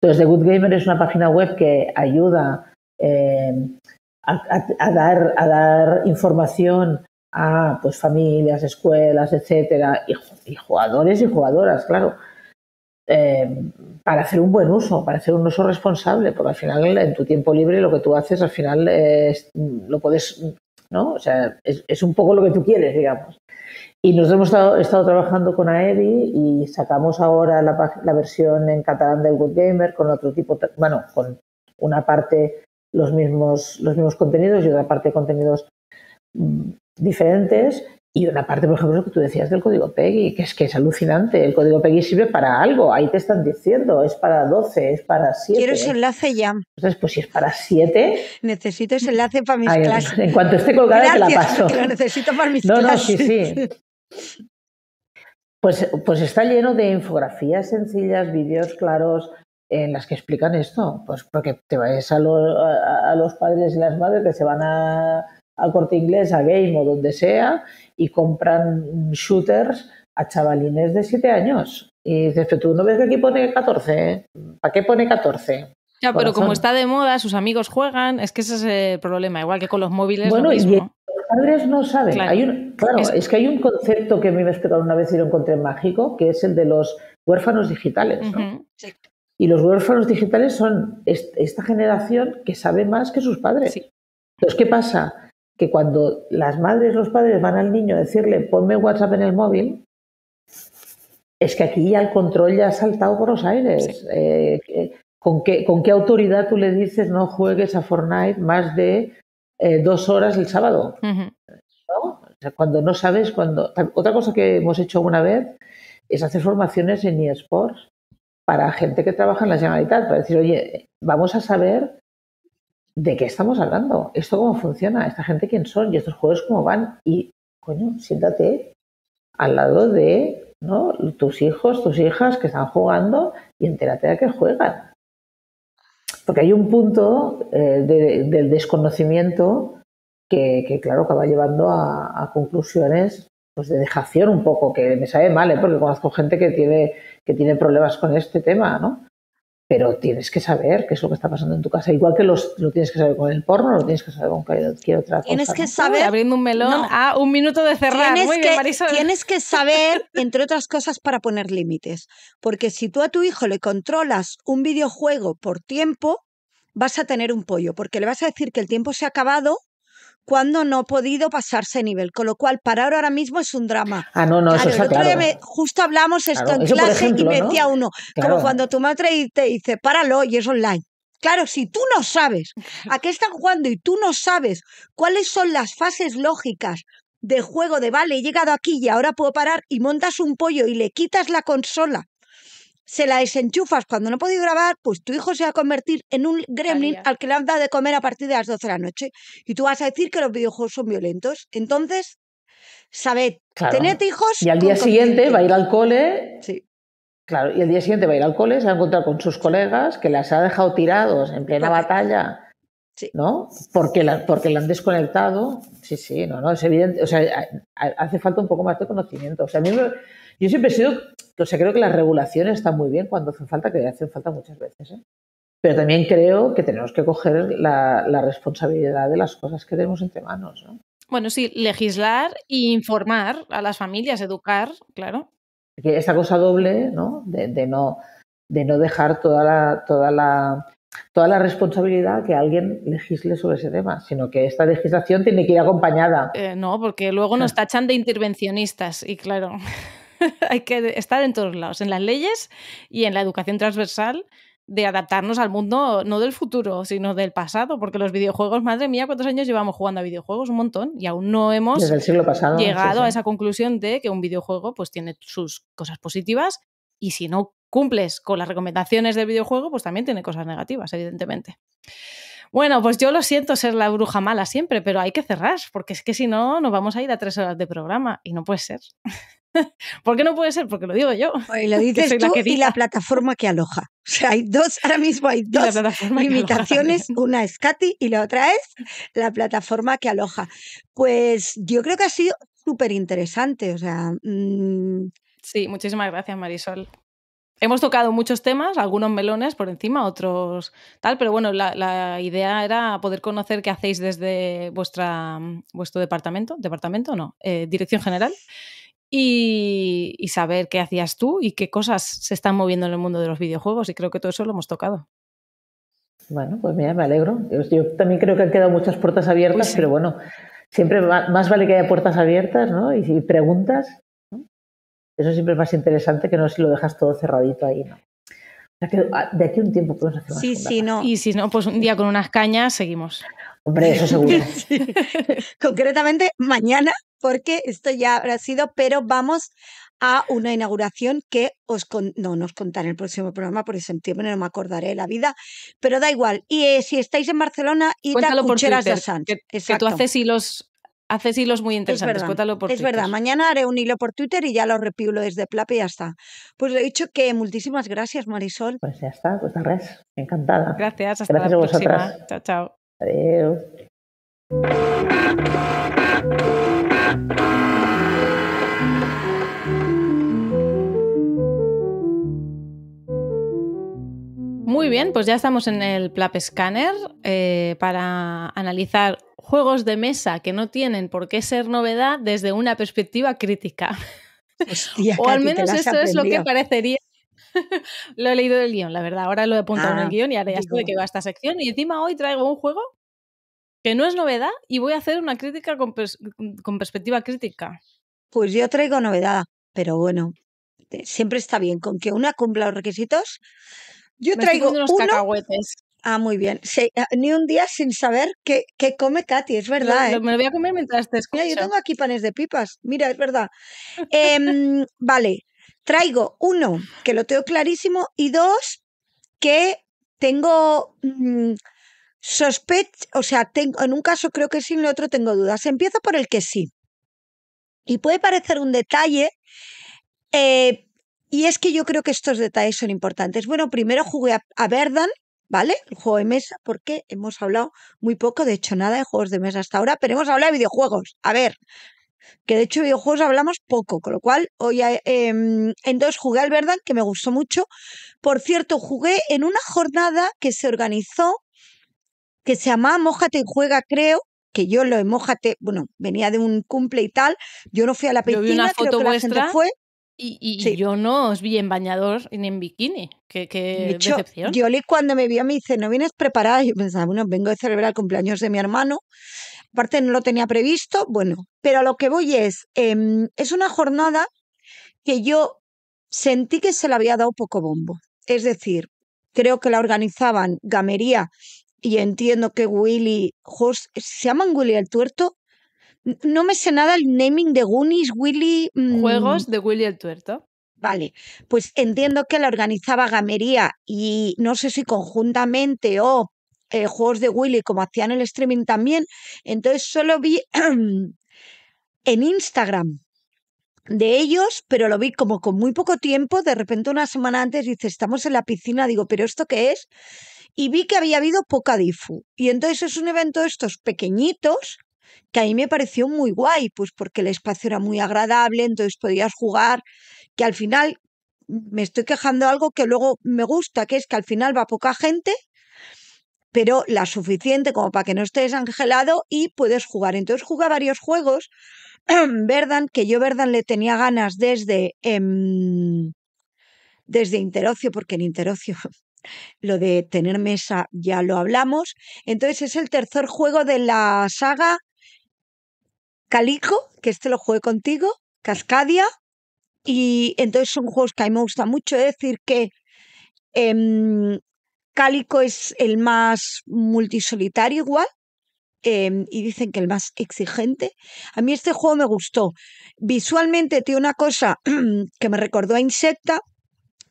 Entonces, The Good Gamer es una página web que ayuda eh, a, dar, a dar información a pues, familias, escuelas, etcétera, y, jugadores y jugadoras, claro. Eh, para hacer un buen uso, para hacer un uso responsable, porque al final en tu tiempo libre lo que tú haces al final es, lo puedes, ¿no? O sea, es, un poco lo que tú quieres, digamos. Y nos hemos estado, trabajando con AEBI y sacamos ahora la, la, versión en catalán del Good Gamer con otro tipo, bueno, con una parte los mismos, los mismos contenidos y otra parte contenidos mm, diferentes y una parte, por ejemplo, lo que tú decías del código PEGI, que es que es alucinante. El código PEGI sirve para algo. Ahí te están diciendo, es para 12, es para 7. Quiero ese enlace ya. Entonces, pues si es para 7. Necesito ese enlace para mis clases. En cuanto esté colgada, te la paso. lo necesito para mis clases. No, sí, sí. Pues, pues está lleno de infografías sencillas, vídeos claros, en las que explican esto, pues porque te vas a, a, los padres y las madres que se van a a Corte Inglés, a Game o donde sea y compran shooters a chavalines de 7 años. Y dices, pero tú no ves que aquí pone 14, ¿eh? ¿para qué pone 14? Ya, pero como está de moda, sus amigos juegan, es que ese es el problema, igual que con los móviles. Bueno, lo los padres no saben. hay un, claro es... que hay un concepto que me iba a explicar una vez y lo encontré mágico, que es el de los huérfanos digitales. Y los huérfanos digitales son esta generación que sabe más que sus padres. Entonces, ¿qué pasa? que cuando las madres, los padres van al niño a decirle ponme WhatsApp en el móvil, es que aquí ya el control ya ha saltado por los aires. Eh, eh, ¿con, qué, ¿Con qué autoridad tú le dices no juegues a Fortnite más de eh, dos horas el sábado? cuando no sabes, cuando... Otra cosa que hemos hecho una vez es hacer formaciones en eSports para gente que trabaja en la tal, para decir, oye, vamos a saber ¿de qué estamos hablando? ¿Esto cómo funciona? ¿Esta gente quién son? ¿Y estos juegos cómo van? Y, coño, siéntate al lado de ¿no? tus hijos, tus hijas que están jugando y entérate a qué juegan. Porque hay un punto eh, del desconocimiento que, claro, que va llevando a, a, conclusiones pues, de dejación un poco, que me sabe mal, ¿eh? porque conozco gente que tiene, que tiene problemas con este tema, ¿no? pero tienes que saber qué es lo que está pasando en tu casa. Igual que los, lo tienes que saber con el porno, lo tienes que saber con cualquier otra cosa. Tienes que saber. Abriendo un melón a un minuto de cerrar. tienes que saber, entre otras cosas, para poner límites. Porque si tú a tu hijo le controlas un videojuego por tiempo, vas a tener un pollo, porque le vas a decir que el tiempo se ha acabado cuando no ha podido pasarse a nivel, con lo cual parar ahora mismo es un drama. Ah, no, no, eso está justo hablamos esto en clase y me decía uno, como cuando tu madre te dice, páralo y es online. Claro, si tú no sabes a qué están jugando y tú no sabes cuáles son las fases lógicas de juego de, vale, he llegado aquí y ahora puedo parar y montas un pollo y le quitas la consola se la desenchufas cuando no podido grabar, pues tu hijo se va a convertir en un gremlin al que le han dado de comer a partir de las 12 de la noche. Y tú vas a decir que los videojuegos son violentos. Entonces, sabed, tened hijos. Y al día siguiente va a ir al cole. Sí. Claro, y al día siguiente va a ir al cole, se va a encontrar con sus colegas que las ha dejado tirados en plena batalla. Sí. ¿No? Porque la, porque la han desconectado. Sí, sí, no, no, es evidente. O sea, hace falta un poco más de conocimiento. O sea, yo siempre he sido o sea, creo que las regulaciones están muy bien cuando hacen falta, que hacen falta muchas veces. ¿eh? Pero también creo que tenemos que coger la, responsabilidad de las cosas que tenemos entre manos. Bueno, sí, legislar e informar a las familias, educar, claro. Que esta cosa doble, ¿no? De, no, de no dejar toda la, toda la, toda la responsabilidad que alguien legisle sobre ese tema, sino que esta legislación tiene que ir acompañada. Eh, no, porque luego nos tachan de intervencionistas y claro. Hay que estar en todos lados, en las leyes y en la educación transversal de adaptarnos al mundo no del futuro, sino del pasado, porque los videojuegos, madre mía, ¿cuántos años llevamos jugando a videojuegos? Un montón, y aún no hemos llegado a esa conclusión de que un videojuego pues tiene sus cosas positivas y si no cumples con las recomendaciones del videojuego, pues también tiene cosas negativas, evidentemente. Bueno, pues yo lo siento ser la bruja mala siempre, pero hay que cerrar, porque es que si no nos vamos a ir a tres horas de programa y no puede ser. ¿Por qué no puede ser? Porque lo digo yo. lo dices tú y la plataforma que aloja. O sea, hay dos, ahora mismo hay dos limitaciones, una es Katy y la otra es la plataforma que aloja. Pues yo creo que ha sido súper interesante, o sea... Mm. Sí, muchísimas gracias Marisol. Hemos tocado muchos temas, algunos melones por encima, otros tal, pero bueno, la, idea era poder conocer qué hacéis desde vuestra, mm, vuestro departamento, departamento no, eh, dirección general y, saber qué hacías tú y qué cosas se están moviendo en el mundo de los videojuegos. Y creo que todo eso lo hemos tocado. Bueno, pues mira, me alegro. Yo, también creo que han quedado muchas puertas abiertas, pero bueno, siempre más vale que haya puertas abiertas ¿no? y, si preguntas. ¿no? Eso siempre es más interesante que no si lo dejas todo cerradito ahí. ¿no? Ah, de aquí un tiempo podemos hacer Sí, sí, no. Y si no, pues un día con unas cañas seguimos. Hombre, eso seguro. Concretamente, mañana porque esto ya habrá sido, pero vamos a una inauguración que os no nos contaré en el próximo programa porque ese septiembre no me acordaré de la vida, pero da igual. Y eh, si estáis en Barcelona, id a Cucheras de Sant. Que, tú haces hilos haces hilos muy interesantes. Es verdad, Cuéntalo por Es verdad, mañana haré un hilo por Twitter y ya lo repilo desde Plape y ya está. Pues lo he dicho que muchísimas gracias, Marisol. Pues ya está, pues tal Encantada. Gracias, hasta la próxima. Chao, chao. Adiós. Muy bien, pues ya estamos en el Plap Scanner eh, para analizar juegos de mesa que no tienen por qué ser novedad desde una perspectiva crítica. o al menos eso es lo que parecería. lo he leído del guión, la verdad. Ahora lo he apuntado en el ah, guión y ahora ya estoy de que va a esta sección. Y encima hoy traigo un juego que no es novedad y voy a hacer una crítica con, con perspectiva crítica. Pues yo traigo novedad, pero bueno, siempre está bien con que una cumpla los requisitos yo traigo unos cacahuetes. Ah, muy bien. Ah, ni un día sin saber qué, come Katy, es verdad. ¿eh? Me lo voy a comer mientras te escucho. yo tengo aquí panes de pipas. Mira, es verdad. Em, vale, traigo uno, que lo tengo clarísimo, y dos, que tengo mm, sospech, o sea, tengo, en un caso creo que sí, en el otro tengo dudas. Empiezo por el que sí. Y puede parecer un detalle, eh, y es que yo creo que estos detalles son importantes. Bueno, primero jugué a, Verdan, ¿vale? El juego de mesa, porque hemos hablado muy poco, de hecho nada de juegos de mesa hasta ahora, pero hemos hablado de videojuegos. A ver, que de hecho videojuegos hablamos poco, con lo cual hoy em, en dos jugué al Verdan, que me gustó mucho. Por cierto, jugué en una jornada que se organizó, que se llamaba Mójate y Juega, creo, que yo lo de Mójate, bueno, venía de un cumple y tal, yo no fui a la piscina, creo que la gente fue. Y, yo no os vi en bañador ni en bikini. Qué, qué de hecho, cuando me vio me dice, ¿no vienes preparada? Yo pensaba, bueno, vengo de celebrar el cumpleaños de mi hermano. Aparte no lo tenía previsto, bueno. Pero a lo que voy es, em, es una jornada que yo sentí que se le había dado poco bombo. Es decir, creo que la organizaban Gamería y entiendo que Willy, ¿se llaman Willy el Tuerto? No me sé nada el naming de Goonies, Willy. Mm. Juegos de Willy el Tuerto. Vale, pues entiendo que la organizaba Gamería y no sé si conjuntamente o eh, juegos de Willy como hacían el streaming también. Entonces solo vi en Instagram de ellos, pero lo vi como con muy poco tiempo. De repente una semana antes dice, estamos en la piscina, digo, pero ¿esto qué es? Y vi que había habido poca difu. Y entonces es un evento de estos pequeñitos que a mí me pareció muy guay, pues porque el espacio era muy agradable, entonces podías jugar, que al final me estoy quejando algo que luego me gusta, que es que al final va poca gente, pero la suficiente como para que no estés angelado y puedes jugar. Entonces jugué varios juegos. Verdan, que yo Verdan le tenía ganas desde, em, desde Interocio, porque en Interocio lo de tener mesa ya lo hablamos. Entonces es el tercer juego de la saga Calico, que este lo jugué contigo, Cascadia, y entonces son juegos que a mí me gusta mucho. Es decir, que em, Calico Cálico es el más multisolitario igual. Em, y dicen que el más exigente. A mí este juego me gustó. Visualmente tiene una cosa que me recordó a Insecta,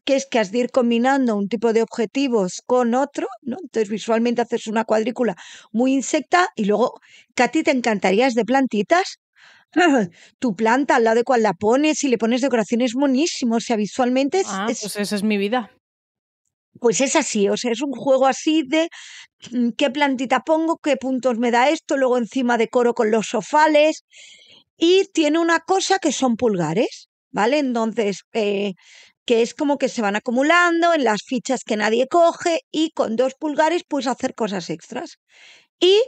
que es que has de ir combinando un tipo de objetivos con otro, ¿no? Entonces visualmente haces una cuadrícula muy insecta y luego que a ti te encantarías de plantitas. tu planta al lado de cual la pones y le pones decoraciones monísimo o sea, visualmente ah, pues esa es mi vida. Pues es así, o sea, es un juego así de mm, qué plantita pongo, qué puntos me da esto, luego encima decoro con los sofales y tiene una cosa que son pulgares, ¿vale? Entonces, eh, que es como que se van acumulando en las fichas que nadie coge y con dos pulgares puedes hacer cosas extras. Y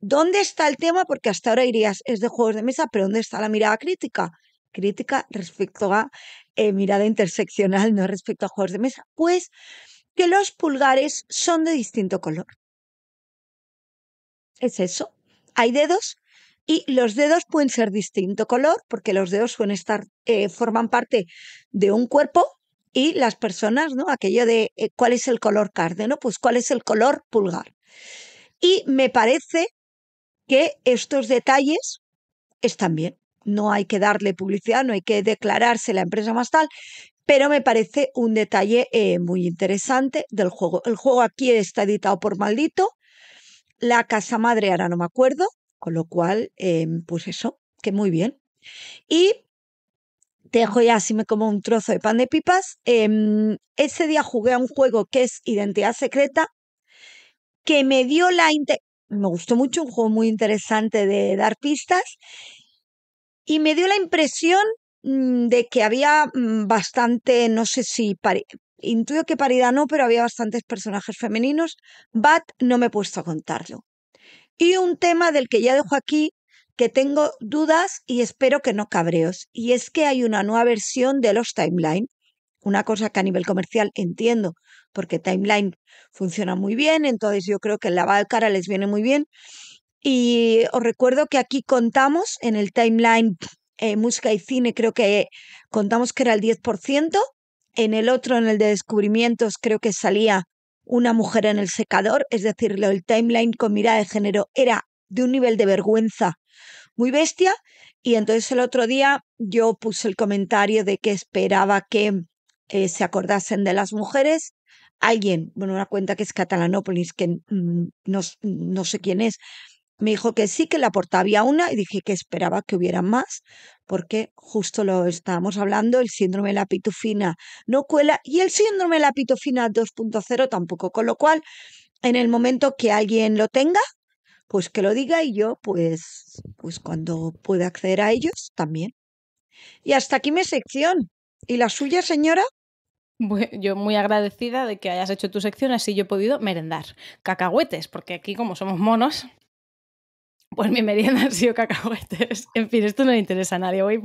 ¿Dónde está el tema? Porque hasta ahora irías es de juegos de mesa, pero ¿dónde está la mirada crítica? Crítica respecto a eh, mirada interseccional, no respecto a juegos de mesa. Pues que los pulgares son de distinto color. Es eso. Hay dedos y los dedos pueden ser distinto color, porque los dedos suelen estar, eh, forman parte de un cuerpo y las personas, ¿no? Aquello de eh, cuál es el color cárdeno Pues cuál es el color pulgar. Y me parece que estos detalles están bien. No hay que darle publicidad, no hay que declararse la empresa más tal, pero me parece un detalle eh, muy interesante del juego. El juego aquí está editado por Maldito. La casa madre, ahora no me acuerdo, con lo cual, em, pues eso, que muy bien. Y te dejo ya así me como un trozo de pan de pipas. Em, ese día jugué a un juego que es Identidad Secreta, que me dio la... Me gustó mucho, un juego muy interesante de dar pistas. Y me dio la impresión mm, de que había mm, bastante, no sé si, intuyo que paridad no, pero había bastantes personajes femeninos. Bat no me he puesto a contarlo. Y un tema del que ya dejo aquí que tengo dudas y espero que no cabreos. Y es que hay una nueva versión de los timeline, una cosa que a nivel comercial entiendo, porque timeline funciona muy bien, entonces yo creo que el lavado de cara les viene muy bien. Y os recuerdo que aquí contamos en el timeline eh, música y cine, creo que contamos que era el 10%, en el otro, en el de descubrimientos, creo que salía una mujer en el secador, es decir, el timeline con mirada de género era de un nivel de vergüenza muy bestia. Y entonces el otro día yo puse el comentario de que esperaba que eh, se acordasen de las mujeres. Alguien, bueno, una cuenta que es Catalanópolis, que no, no sé quién es, me dijo que sí, que la portaba una y dije que esperaba que hubiera más, porque justo lo estábamos hablando, el síndrome de la pitufina no cuela y el síndrome de la pitufina 2.0 tampoco, con lo cual, en el momento que alguien lo tenga, pues que lo diga y yo, pues, pues cuando pueda acceder a ellos, también. Y hasta aquí mi sección. ¿Y la suya, señora? yo muy agradecida de que hayas hecho tu sección, así yo he podido merendar cacahuetes, porque aquí como somos monos, pues mi merienda ha sido cacahuetes. En fin, esto no le interesa a nadie. Voy,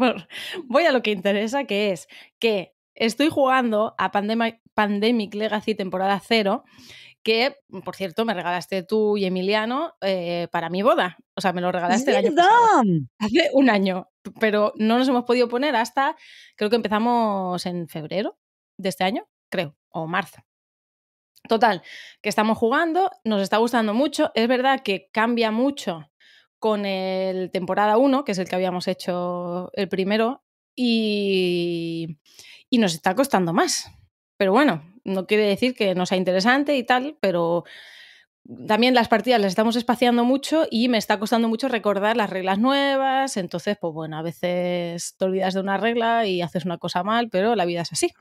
voy a lo que interesa, que es que estoy jugando a Pandemic Legacy temporada Cero, que, por cierto, me regalaste tú y Emiliano eh, para mi boda. O sea, me lo regalaste el año hace un año, pero no nos hemos podido poner hasta, creo que empezamos en febrero de este año, creo, o marzo. Total, que estamos jugando, nos está gustando mucho. Es verdad que cambia mucho con el temporada 1, que es el que habíamos hecho el primero, y, nos está costando más. Pero bueno, no quiere decir que no sea interesante y tal, pero también las partidas las estamos espaciando mucho y me está costando mucho recordar las reglas nuevas. Entonces, pues bueno, a veces te olvidas de una regla y haces una cosa mal, pero la vida es así.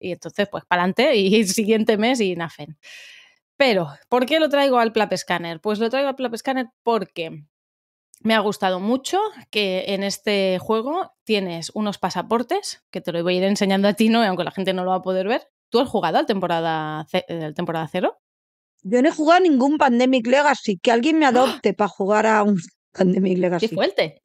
Y entonces, pues para adelante y siguiente mes y nafen. Pero, ¿por qué lo traigo al Plap Scanner? Pues lo traigo al Plap Scanner porque me ha gustado mucho que en este juego tienes unos pasaportes, que te lo voy a ir enseñando a ti, ¿no? aunque la gente no lo va a poder ver. ¿Tú has jugado al temporada, eh, temporada cero? Yo no he jugado a ningún Pandemic Legacy. Que alguien me ¡Ah! adopte para jugar a un Pandemic Legacy. ¡Qué fuerte!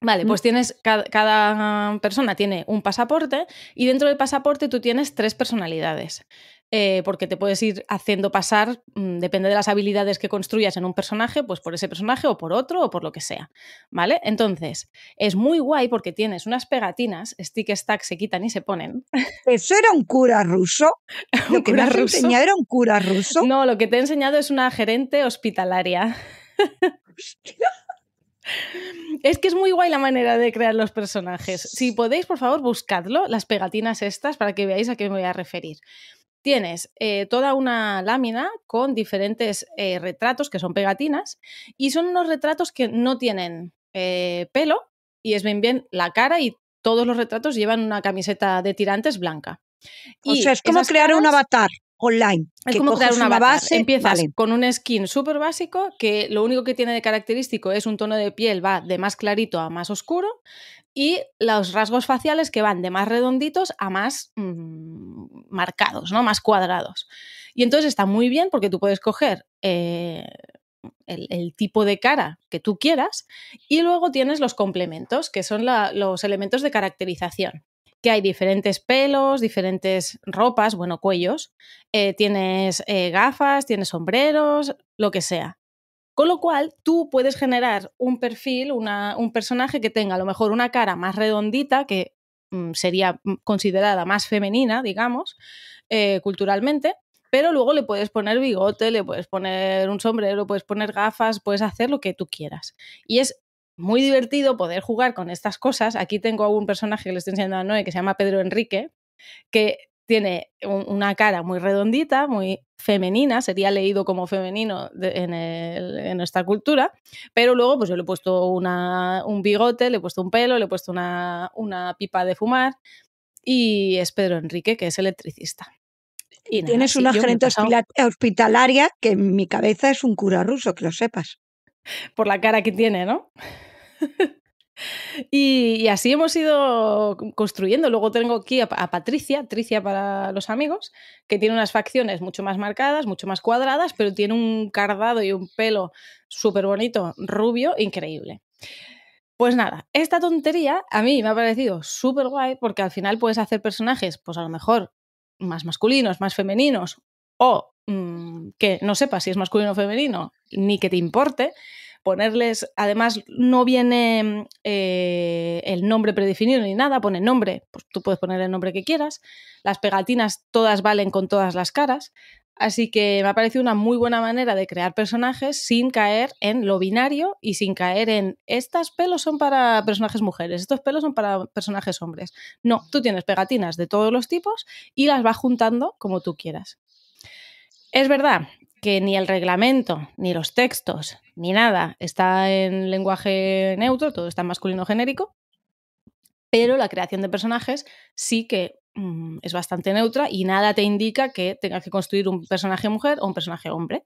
Vale, pues mm. tienes, cada, persona tiene un pasaporte y dentro del pasaporte tú tienes tres personalidades. Eh, porque te puedes ir haciendo pasar, mm, depende de las habilidades que construyas en un personaje, pues por ese personaje o por otro o por lo que sea, ¿vale? Entonces, es muy guay porque tienes unas pegatinas, stick stack se quitan y se ponen. ¿Eso era un cura ruso? ¿Lo que me enseñado era un cura ruso? No, lo que te he enseñado es una gerente hospitalaria. Es que es muy guay la manera de crear los personajes. Si podéis, por favor, buscadlo, las pegatinas estas, para que veáis a qué me voy a referir tienes eh, toda una lámina con diferentes eh, retratos que son pegatinas y son unos retratos que no tienen eh, pelo y es bien bien la cara y todos los retratos llevan una camiseta de tirantes blanca. O sea, es como crear un avatar online. Es como crear un avatar. Empiezas con un skin súper básico que lo único que tiene de característico es un tono de piel va de más clarito a más oscuro y los rasgos faciales que van de más redonditos a más mm, marcados, ¿no? Más cuadrados. Y entonces está muy bien porque tú puedes coger eh, el, tipo de cara que tú quieras y luego tienes los complementos, que son los elementos de caracterización que hay diferentes pelos, diferentes ropas, bueno, cuellos, eh, tienes eh, gafas, tienes sombreros, lo que sea. Con lo cual, tú puedes generar un perfil, un personaje que tenga a lo mejor una cara más redondita, que Mm, sería mm, considerada más femenina, digamos, eh, culturalmente, pero luego le puedes poner bigote, le puedes poner un sombrero, puedes poner gafas, puedes hacer lo que tú quieras. Y es muy divertido poder jugar con estas cosas. Aquí tengo a un personaje que le estoy enseñando a Noé que se llama Pedro Enrique, que tiene una cara muy redondita, muy femenina, sería leído como femenino en, en, nuestra cultura, pero luego pues yo le he puesto una, un bigote, le he puesto un pelo, le he puesto una, una pipa de fumar y es Pedro Enrique, que es electricista. Y Tienes una gerente hospitalaria que en mi cabeza es un cura ruso, que lo sepas. Por la cara que tiene, ¿no? Y, así hemos ido construyendo. Luego tengo aquí a, Patricia, Tricia para los amigos, que tiene unas facciones mucho más marcadas, mucho más cuadradas, pero tiene un cardado y un pelo súper bonito, rubio, increíble. Pues nada, esta tontería a mí me ha parecido súper guay porque al final puedes hacer personajes, pues a lo mejor más masculinos, más femeninos o mm, que no sepas si es masculino o femenino, ni que te importe, ponerles, además no viene eh, el nombre predefinido ni nada, pone nombre, pues tú puedes poner el nombre que quieras, las pegatinas todas valen con todas las caras, así que me ha parecido una muy buena manera de crear personajes sin caer en lo binario y sin caer en estas pelos son para personajes mujeres, estos pelos son para personajes hombres. No, tú tienes pegatinas de todos los tipos y las vas juntando como tú quieras. Es verdad que ni el reglamento, ni los textos, ni nada está en lenguaje neutro, todo está en masculino genérico, pero la creación de personajes sí que mm, es bastante neutra y nada te indica que tengas que construir un personaje mujer o un personaje hombre.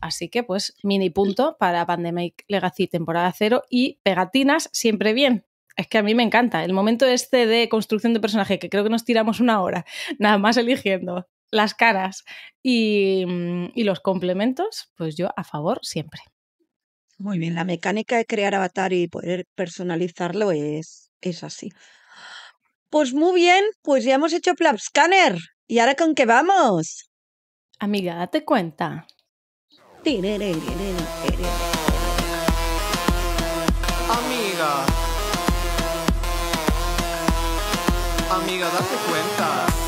Así que pues mini punto para Pandemic Legacy temporada cero y pegatinas siempre bien. Es que a mí me encanta el momento este de construcción de personaje, que creo que nos tiramos una hora, nada más eligiendo las caras mm, y, los complementos, pues yo a favor siempre. Muy bien, la mecánica de crear avatar y poder personalizarlo es, es así. Pues muy bien, pues ya hemos hecho Scanner. ¿Y ahora con qué vamos? Amiga, date cuenta. Amiga. Amiga, date cuenta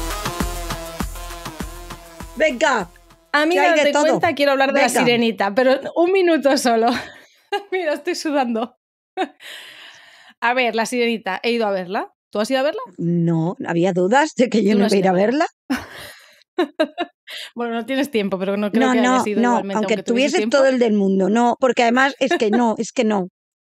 venga. a mí me cuenta quiero hablar de la sirenita, pero un minuto solo. Mira, estoy sudando. a ver, la sirenita, he ido a verla. ¿Tú has ido a verla? No, había dudas de que yo no iba a ir a verla. bueno, no tienes tiempo, pero no creo que haya sido no, Aunque, tuviese todo el del mundo, no, porque además es que no, es que no.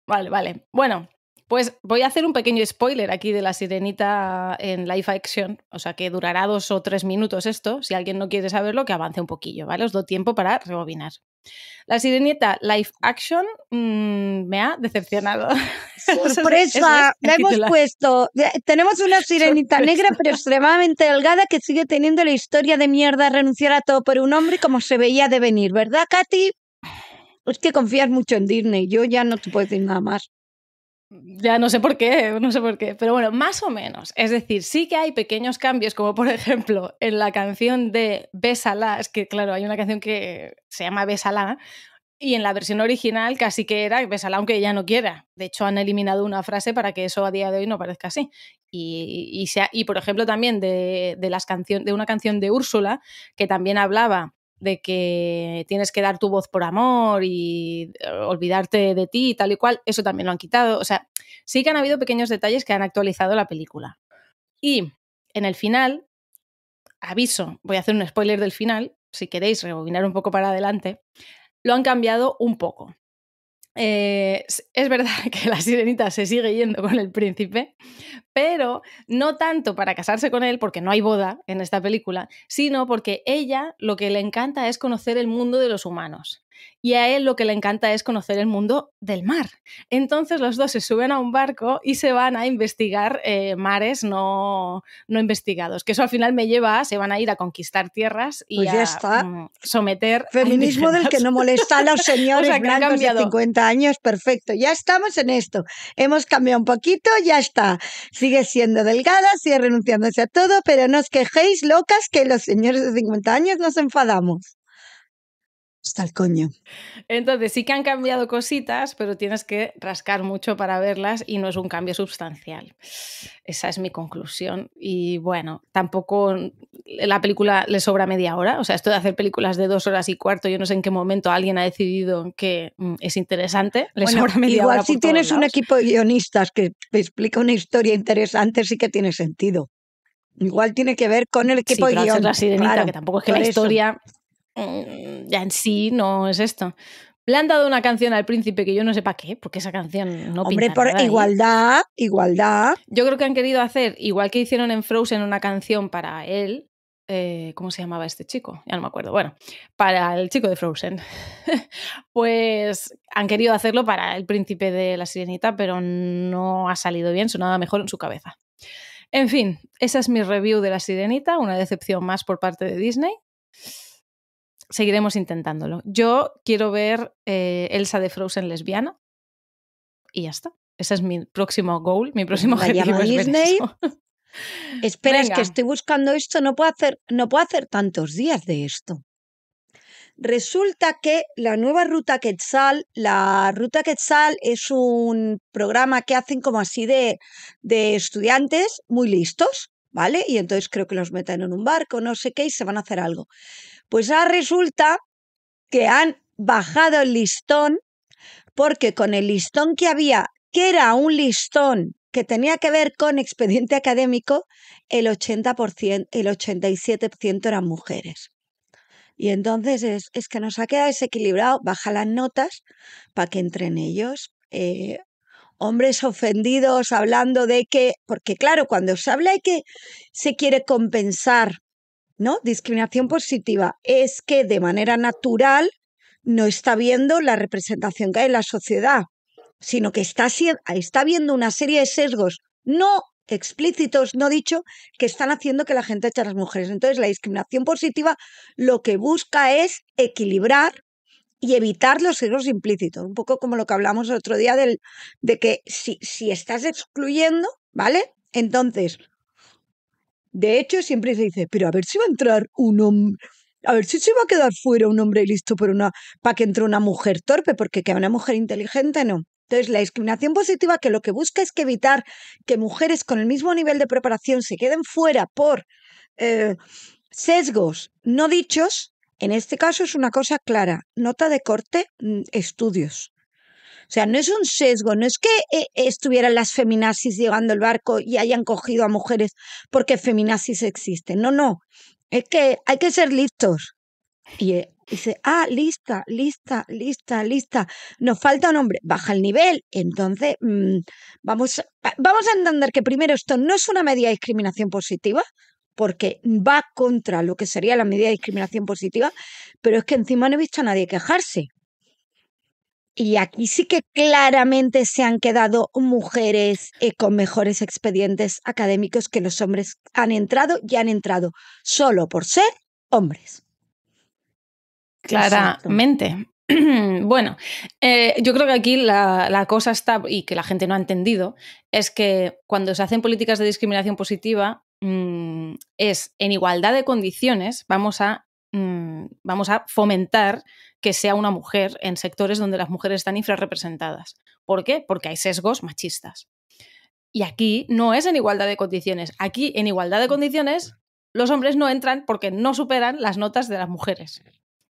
Vale, vale. Bueno, pues voy a hacer un pequeño spoiler aquí de la sirenita en live action, o sea que durará dos o tres minutos esto, si alguien no quiere saberlo, que avance un poquillo, ¿vale? Os doy tiempo para rebobinar. La sirenita live action mm, me ha decepcionado. Sorpresa, es la hemos puesto. Tenemos una sirenita negra pero extremadamente delgada que sigue teniendo la historia de mierda renunciar a todo por un hombre como se veía de venir, ¿verdad, Katy? Es que confías mucho en Disney, yo ya no te puedo decir nada más. Ya no sé por qué, no sé por qué, pero bueno, más o menos. Es decir, sí que hay pequeños cambios, como por ejemplo en la canción de besalas es que claro, hay una canción que se llama Besalá, y en la versión original casi que era Besalá, aunque ella no quiera. De hecho, han eliminado una frase para que eso a día de hoy no parezca así. Y, y, por ejemplo, también de, de, las de una canción de Úrsula, que también hablaba de que tienes que dar tu voz por amor y eh, olvidarte de ti y tal y cual, eso también lo han quitado. O sea, sí que han habido pequeños detalles que han actualizado la película. Y en el final, aviso, voy a hacer un spoiler del final, si queréis rebobinar un poco para adelante, lo han cambiado un poco. Eh, es verdad que la sirenita se sigue yendo con el príncipe, pero no tanto para casarse con él, porque no hay boda en esta película, sino porque ella lo que le encanta es conocer el mundo de los humanos y a él lo que le encanta es conocer el mundo del mar. Entonces los dos se suben a un barco y se van a investigar eh, mares no, no investigados, que eso al final me lleva se van a ir a conquistar tierras y pues a mm, someter... Feminismo del que no molesta a los señores o cambiado. de 50 años, perfecto, ya estamos en esto, hemos cambiado un poquito, ya está, sigue siendo delgada, sigue renunciándose a todo, pero no os quejéis locas que los señores de 50 años nos enfadamos. Hasta el coño. Entonces sí que han cambiado cositas, pero tienes que rascar mucho para verlas y no es un cambio sustancial. Esa es mi conclusión. Y bueno, tampoco la película le sobra media hora. O sea, esto de hacer películas de dos horas y cuarto, yo no sé en qué momento alguien ha decidido que mm, es interesante. Le sobra media igual si tienes un equipo de guionistas que te explica una historia interesante, sí que tiene sentido. Igual tiene que ver con el equipo de guionistas. sirenita, que tampoco es que la historia... Mm, ya en sí no es esto. Le han dado una canción al príncipe que yo no sé para qué, porque esa canción no Hombre, por igualdad, igualdad. Yo creo que han querido hacer, igual que hicieron en Frozen una canción para él, eh, ¿cómo se llamaba este chico? Ya no me acuerdo. Bueno, para el chico de Frozen. pues han querido hacerlo para el príncipe de la sirenita, pero no ha salido bien, sonaba mejor en su cabeza. En fin, esa es mi review de la sirenita, una decepción más por parte de Disney seguiremos intentándolo. Yo quiero ver eh, Elsa de Frozen lesbiana y ya está. Ese es mi próximo goal, mi próximo objetivo. Espera, es que estoy buscando esto, no puedo hacer, no puedo hacer tantos días de esto. Resulta que la nueva ruta Quetzal, la ruta Quetzal es un programa que hacen como así de, de estudiantes muy listos, ¿vale? Y entonces creo que los meten en un barco, no sé qué, y se van a hacer algo. Pues ahora resulta que han bajado el listón porque con el listón que había, que era un listón que tenía que ver con expediente académico, el 80%, el 87% eran mujeres. Y entonces es, que nos ha quedado desequilibrado, baja las notas para que entren ellos. Eh, hombres ofendidos hablando de que, porque claro, cuando se habla de que se quiere compensar ¿no? Discriminación positiva es que de manera natural no está viendo la representación que hay en la sociedad, sino que está, está viendo una serie de sesgos no explícitos, no dicho, que están haciendo que la gente eche a las mujeres. Entonces, la discriminación positiva lo que busca es equilibrar y evitar los sesgos implícitos, un poco como lo que hablamos el otro día del, de que si, si estás excluyendo, ¿vale? Entonces, de hecho, siempre se dice, pero a ver si va a entrar un hombre, a ver si se va a quedar fuera un hombre listo por una, para que entre una mujer torpe, porque que una mujer inteligente no. Entonces, la discriminación positiva que lo que busca es que evitar que mujeres con el mismo nivel de preparación se queden fuera por eh, sesgos no dichos, en este caso es una cosa clara, nota de corte, mm, estudios. O sea, no es un sesgo, no es que eh, estuvieran las feminazis llegando al barco y hayan cogido a mujeres porque feminazis existen. No, no. Es que hay que ser listos. Y eh, dice, ah, lista, lista, lista, lista. Nos falta un hombre. Baja el nivel. Entonces, mm, vamos, vamos a entender que primero esto no es una medida de discriminación positiva, porque va contra lo que sería la medida de discriminación positiva, pero es que encima no he visto a nadie quejarse. Y aquí sí que claramente se han quedado mujeres eh, con mejores expedientes académicos que los hombres. Han entrado y han entrado solo por ser hombres. Claramente. Bueno, eh, yo creo que aquí la, cosa está, y que la gente no ha entendido, es que cuando se hacen políticas de discriminación positiva, mm, es en igualdad de condiciones, vamos a Mm, vamos a fomentar que sea una mujer en sectores donde las mujeres están infrarrepresentadas. ¿Por qué? Porque hay sesgos machistas. Y aquí no es en igualdad de condiciones. Aquí, en igualdad de condiciones, los hombres no entran porque no superan las notas de las mujeres.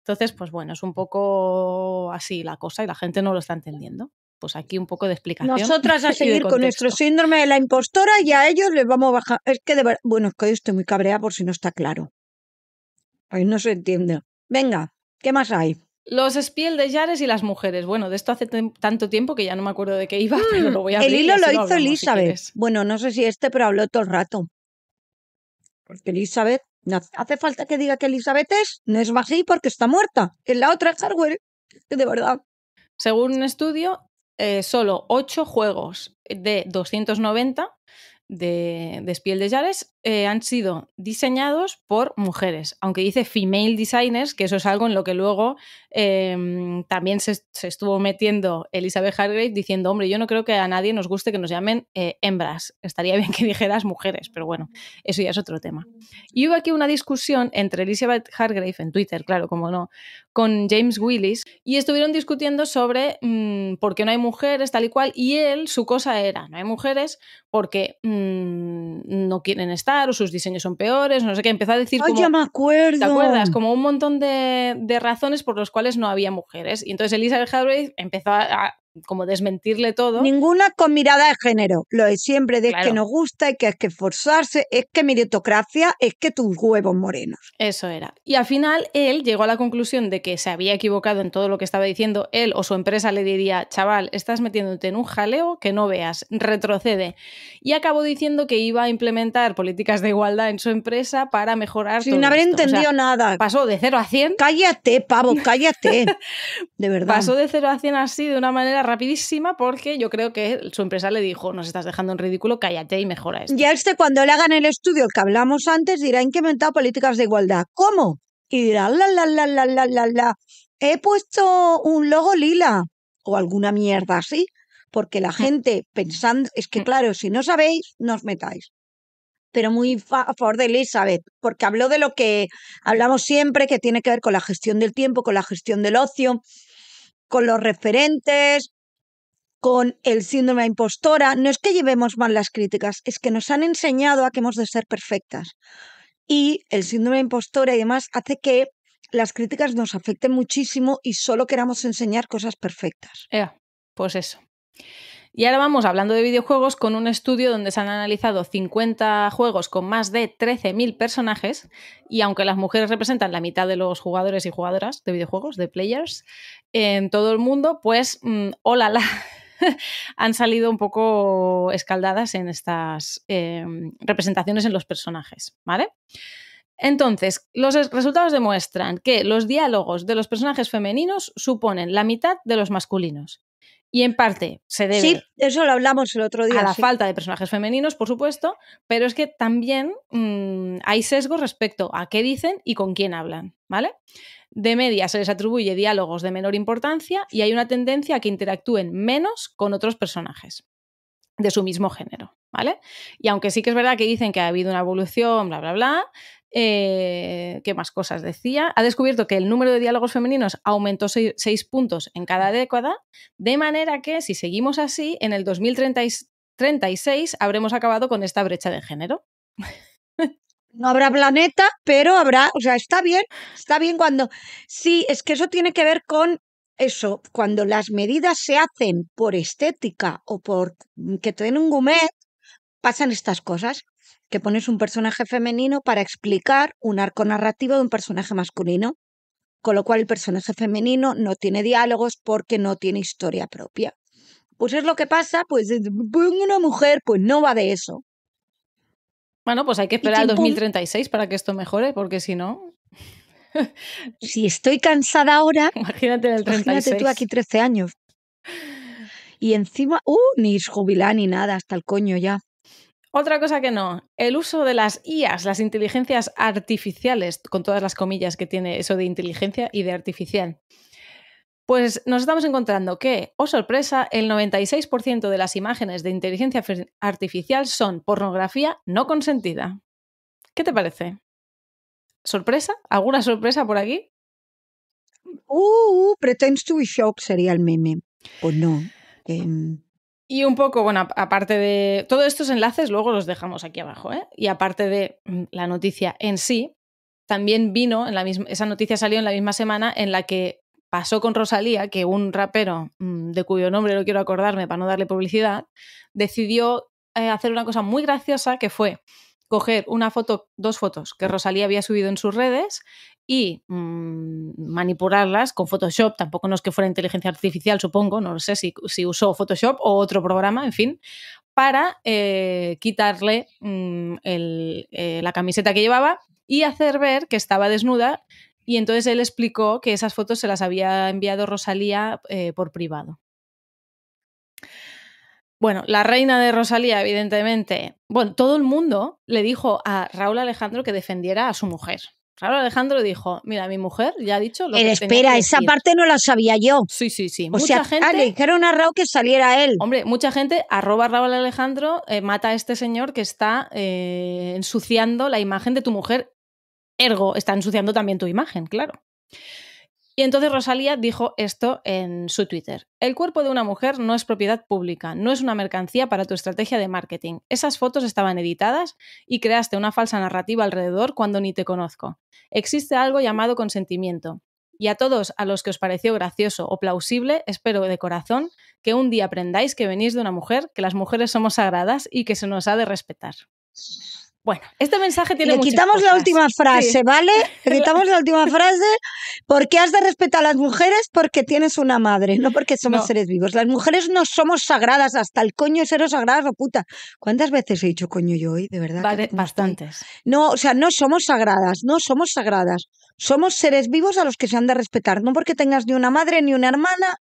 Entonces, pues bueno, es un poco así la cosa y la gente no lo está entendiendo. Pues aquí un poco de explicación. Nosotras a seguir con nuestro síndrome de la impostora y a ellos les vamos a bajar. Es que de verdad, bueno, es que estoy muy cabreada por si no está claro. Ay, no se entiende. Venga, ¿qué más hay? Los espiel de Yares y las mujeres. Bueno, de esto hace tanto tiempo que ya no me acuerdo de qué iba, pero mm, lo voy a El hilo lo, hizo Elizabeth. bueno, no sé si este, pero habló todo el rato. Porque Elizabeth, hace falta que diga que Elizabeth es, no es así porque está muerta. En la otra hardware, de verdad. Según un estudio, eh, solo 8 juegos de 290 de, de Spiel de Jares, eh, han sido diseñados por mujeres, aunque dice female designers, que eso es algo en lo que luego em, también se, estuvo metiendo Elizabeth Hargrave diciendo, hombre, yo no creo que a nadie nos guste que nos llamen eh, hembras, estaría bien que dijeras mujeres, pero bueno, eso ya es otro tema. Y hubo aquí una discusión entre Elizabeth Hargrave en Twitter, claro, como no, con James Willis y estuvieron discutiendo sobre mm, por qué no hay mujeres, tal y cual, y él, su cosa era, no hay mujeres porque mm, no quieren estar o sus diseños son peores, no sé qué, empezó a decir... Ay, ya me acuerdo! ¿Te acuerdas? Como un montón de, razones por las cuales no había mujeres. Y entonces Elizabeth Howard empezó a como desmentirle todo. Ninguna con mirada de género. Lo de siempre, de que nos gusta, y que hay que esforzarse, es que meritocracia, es que tus huevos morenos. Eso era. Y al final él llegó a la conclusión de que se había equivocado en todo lo que estaba diciendo. Él o su empresa le diría, chaval, estás metiéndote en un jaleo que no veas, retrocede. Y acabó diciendo que iba a implementar políticas de igualdad en su empresa para mejorar. Sin todo haber entendido nada. Pasó de 0 a 100. Cállate, pavo, cállate. de verdad. Pasó de 0 a 100 así, de una manera rapidísima porque yo creo que su empresa le dijo, nos estás dejando en ridículo, cállate y mejora esto. Ya este cuando le hagan el estudio que hablamos antes dirá inventado políticas de igualdad. ¿Cómo? Y dirá, la, la, la, la, la, la, la, he puesto un logo lila o alguna mierda así, porque la hmm. gente pensando, es que hmm. claro, si no sabéis, no os metáis pero muy a favor de Elizabeth, porque habló de lo que hablamos siempre, que tiene que ver con la gestión del tiempo, con la gestión del ocio, con los referentes, con el síndrome de impostora. No es que llevemos mal las críticas, es que nos han enseñado a que hemos de ser perfectas. Y el síndrome de impostora y demás hace que las críticas nos afecten muchísimo y solo queramos enseñar cosas perfectas. pues eso. Y ahora vamos hablando de videojuegos con un estudio donde se han analizado 50 juegos con más de 13.000 personajes y aunque las mujeres representan la mitad de los jugadores y jugadoras de videojuegos, de players, en todo el mundo, pues, hola, mm, la, han salido un poco escaldadas en estas em, representaciones en los personajes, ¿vale? Entonces, los resultados demuestran que los diálogos de los personajes femeninos suponen la mitad de los masculinos y en parte se debe. eso lo hablamos el otro día. A la falta de personajes femeninos, por supuesto, pero es que también mm, hay sesgos respecto a qué dicen y con quién hablan, ¿vale? De media se les atribuye diálogos de menor importancia y hay una tendencia a que interactúen menos con otros personajes de su mismo género, ¿vale? Y aunque sí que es verdad que dicen que ha habido una evolución, bla, bla, bla, eh, ¿Qué más cosas decía? Ha descubierto que el número de diálogos femeninos aumentó seis puntos en cada década, de manera que si seguimos así, en el 2036 habremos acabado con esta brecha de género. No habrá planeta, pero habrá, o sea, está bien, está bien cuando... Sí, es que eso tiene que ver con eso, cuando las medidas se hacen por estética o por mm, que te den un gumet, pasan estas cosas que pones un personaje femenino para explicar un arco narrativo de un personaje masculino, con lo cual el personaje femenino no tiene diálogos porque no tiene historia propia. Pues es lo que pasa, pues una mujer, pues no va de eso. Bueno, pues hay que esperar al 2036 para que esto mejore, porque si no... si estoy cansada ahora... Imagínate el tú aquí 13 años. Y encima, uh, ni jubilar ni nada, hasta el coño ya. Otra cosa que no, el uso de las IAS, las inteligencias artificiales, con todas las comillas que tiene eso de inteligencia y de artificial. Pues nos estamos encontrando que, oh sorpresa, el 96% de las imágenes de inteligencia artificial son pornografía no consentida. ¿Qué te parece? ¿Sorpresa? ¿Alguna sorpresa por aquí? Uh, uh pretends to be shocked sería el meme. O pues no. Em, y un poco, bueno, aparte de todos estos enlaces, luego los dejamos aquí abajo, ¿eh? Y aparte de mm, la noticia en sí, también vino, en la misma, esa noticia salió en la misma semana en la que pasó con Rosalía que un rapero, mm, de cuyo nombre no quiero acordarme para no darle publicidad, decidió eh, hacer una cosa muy graciosa que fue coger una foto, dos fotos que Rosalía había subido en sus redes y mm, manipularlas con Photoshop. Tampoco no es que fuera inteligencia artificial, supongo, no sé si, usó Photoshop o otro programa, en fin, para eh, quitarle mm, eh, la camiseta que llevaba y hacer ver que estaba desnuda. Y entonces él explicó que esas fotos se las había enviado Rosalía eh, por privado. Bueno, la reina de Rosalía, evidentemente. Bueno, todo el mundo le dijo a Raúl Alejandro que defendiera a su mujer. Raúl Alejandro dijo, mira, mi mujer ya ha dicho lo que espera, esa parte no la sabía yo. Sí, sí, sí. O mucha sea, ah, gente, le dijeron a Raúl que saliera él. Hombre, mucha gente arroba Raúl Alejandro, eh, mata a este señor que está eh, ensuciando la imagen de tu mujer. Ergo, está ensuciando también tu imagen, claro. Y entonces Rosalía dijo esto en su Twitter. El cuerpo de una mujer no es propiedad pública, no es una mercancía para tu estrategia de marketing. Esas fotos estaban editadas y creaste una falsa narrativa alrededor cuando ni te conozco. Existe algo llamado consentimiento. Y a todos a los que os pareció gracioso o plausible, espero de corazón que un día aprendáis que venís de una mujer, que las mujeres somos sagradas y que se nos ha de respetar. Bueno, este mensaje tiene Le quitamos la última frase, ¿vale? Le quitamos la última frase porque has de respetar a las mujeres porque tienes una madre, no porque somos seres vivos. Las mujeres no somos sagradas, hasta el coño es seros sagradas, o oh, puta. ¿Cuántas veces he dicho coño yo hoy, de verdad? bastantes. No, o sea, no somos sagradas, no somos sagradas. Somos seres vivos a los que se han de respetar, no porque tengas ni una madre, ni una hermana,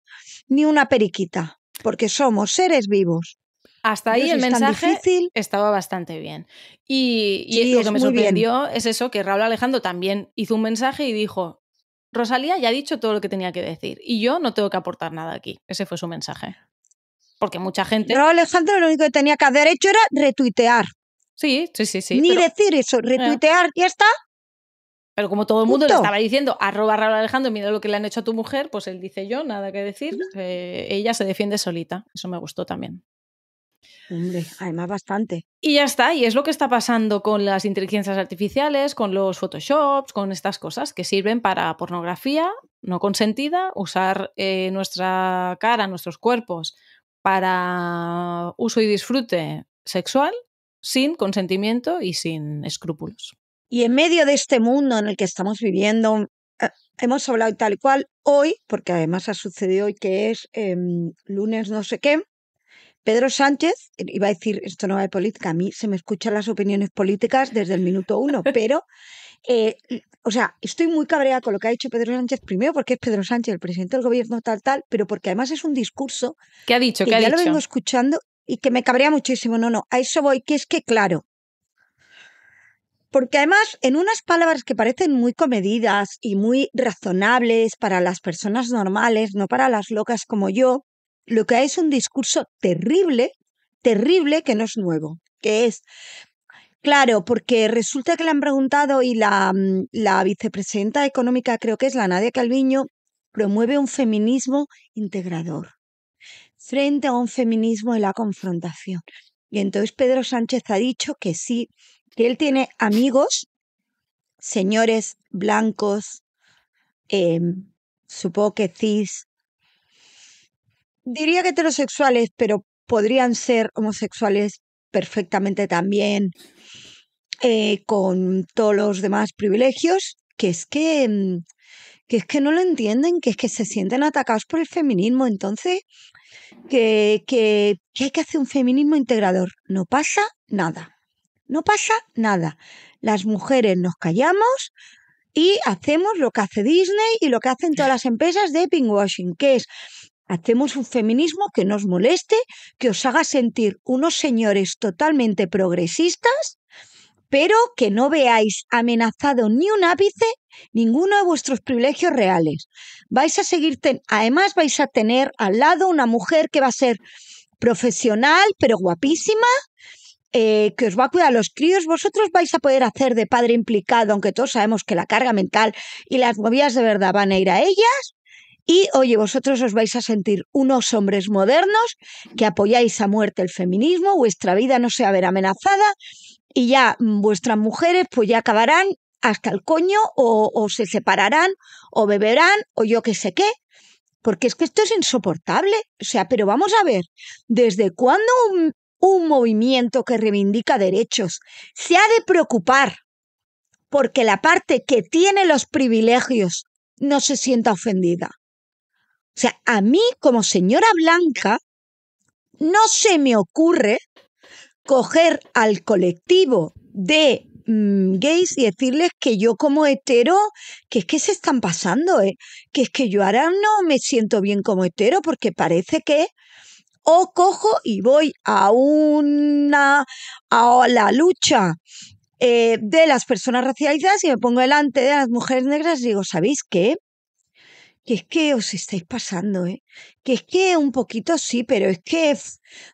ni una periquita, porque somos seres vivos. Hasta ahí el mensaje estaba bastante bien. Y, lo que me sorprendió es eso, que Raúl Alejandro también hizo un mensaje y dijo, Rosalía ya ha dicho todo lo que tenía que decir y yo no tengo que aportar nada aquí. Ese fue su mensaje. Porque mucha gente... Raúl Alejandro lo único que tenía que haber hecho era retuitear. Sí, sí, sí, sí. Ni decir eso, eh. retuitear, Y ya está. Pero como todo el mundo le estaba diciendo, arroba Raúl Alejandro, mira lo que le han hecho a tu mujer, pues él dice yo, nada que decir, eh, ella se defiende solita. Eso me gustó también. Hombre, además bastante. Y ya está, y es lo que está pasando con las inteligencias artificiales, con los Photoshops, con estas cosas que sirven para pornografía no consentida, usar eh, nuestra cara, nuestros cuerpos para uso y disfrute sexual sin consentimiento y sin escrúpulos. Y en medio de este mundo en el que estamos viviendo, eh, hemos hablado tal cual hoy, porque además ha sucedido hoy que es em, lunes no sé qué, Pedro Sánchez, eh, iba a decir, esto no va de política, a mí se me escuchan las opiniones políticas desde el minuto uno, pero, eh, o sea, estoy muy cabreada con lo que ha dicho Pedro Sánchez, primero porque es Pedro Sánchez, el presidente del gobierno, tal, tal, pero porque además es un discurso ha dicho? que ya lo vengo escuchando y que me cabrea muchísimo. No, no, a eso voy, que es que, claro, porque además, en unas palabras que parecen muy comedidas y muy razonables para las personas normales, no para las locas como yo, lo que hay es un discurso terrible, terrible que no es nuevo, que es, claro, porque resulta que le han preguntado y la, mm, la vicepresidenta económica, creo que es la Nadia Calviño, promueve un feminismo integrador frente a un feminismo de la confrontación. Y entonces Pedro Sánchez ha dicho que sí, que él tiene amigos, señores blancos, em, supongo que cis, diría que heterosexuales, pero podrían ser homosexuales perfectamente también, eh, con todos los demás privilegios, que es que, mm, que es que no lo entienden, que es que se sienten atacados por el feminismo. Entonces, que, hay que hacer un feminismo integrador. No pasa nada. No pasa nada. Las mujeres nos callamos, y hacemos lo que hace Disney y lo que hacen todas las empresas de pinkwashing, que es Hacemos un feminismo que nos moleste, que os haga sentir unos señores totalmente progresistas, pero que no veáis amenazado ni un ápice ninguno de vuestros privilegios reales. Vais a seguir, además vais a tener al lado una mujer que va a ser profesional, pero guapísima, eh, que os va a cuidar a los críos, vosotros vais a poder hacer de padre implicado, aunque todos sabemos que la carga mental y las movidas de verdad van a ir a ellas, y oye, vosotros os vais a sentir unos hombres modernos que apoyáis a muerte el feminismo, vuestra vida no se va a ver amenazada y ya vuestras mujeres pues ya acabarán hasta el coño o, se separarán o beberán o yo qué sé qué. Porque es que esto es insoportable. O sea, pero vamos a ver, ¿desde cuándo un movimiento que reivindica derechos se ha de preocupar porque la parte que tiene los privilegios no se sienta ofendida. O sea, a mí como señora blanca no se me ocurre coger al colectivo de mm, gays y decirles que yo como hetero, que es que se están pasando, ¿eh? que es que yo ahora no me siento bien como hetero porque parece que o cojo y voy a una a la lucha eh, de las personas racializadas y me pongo delante de las mujeres negras y digo, ¿sabéis qué? que es que os estáis pasando, ¿eh? que es que un poquito sí, pero es que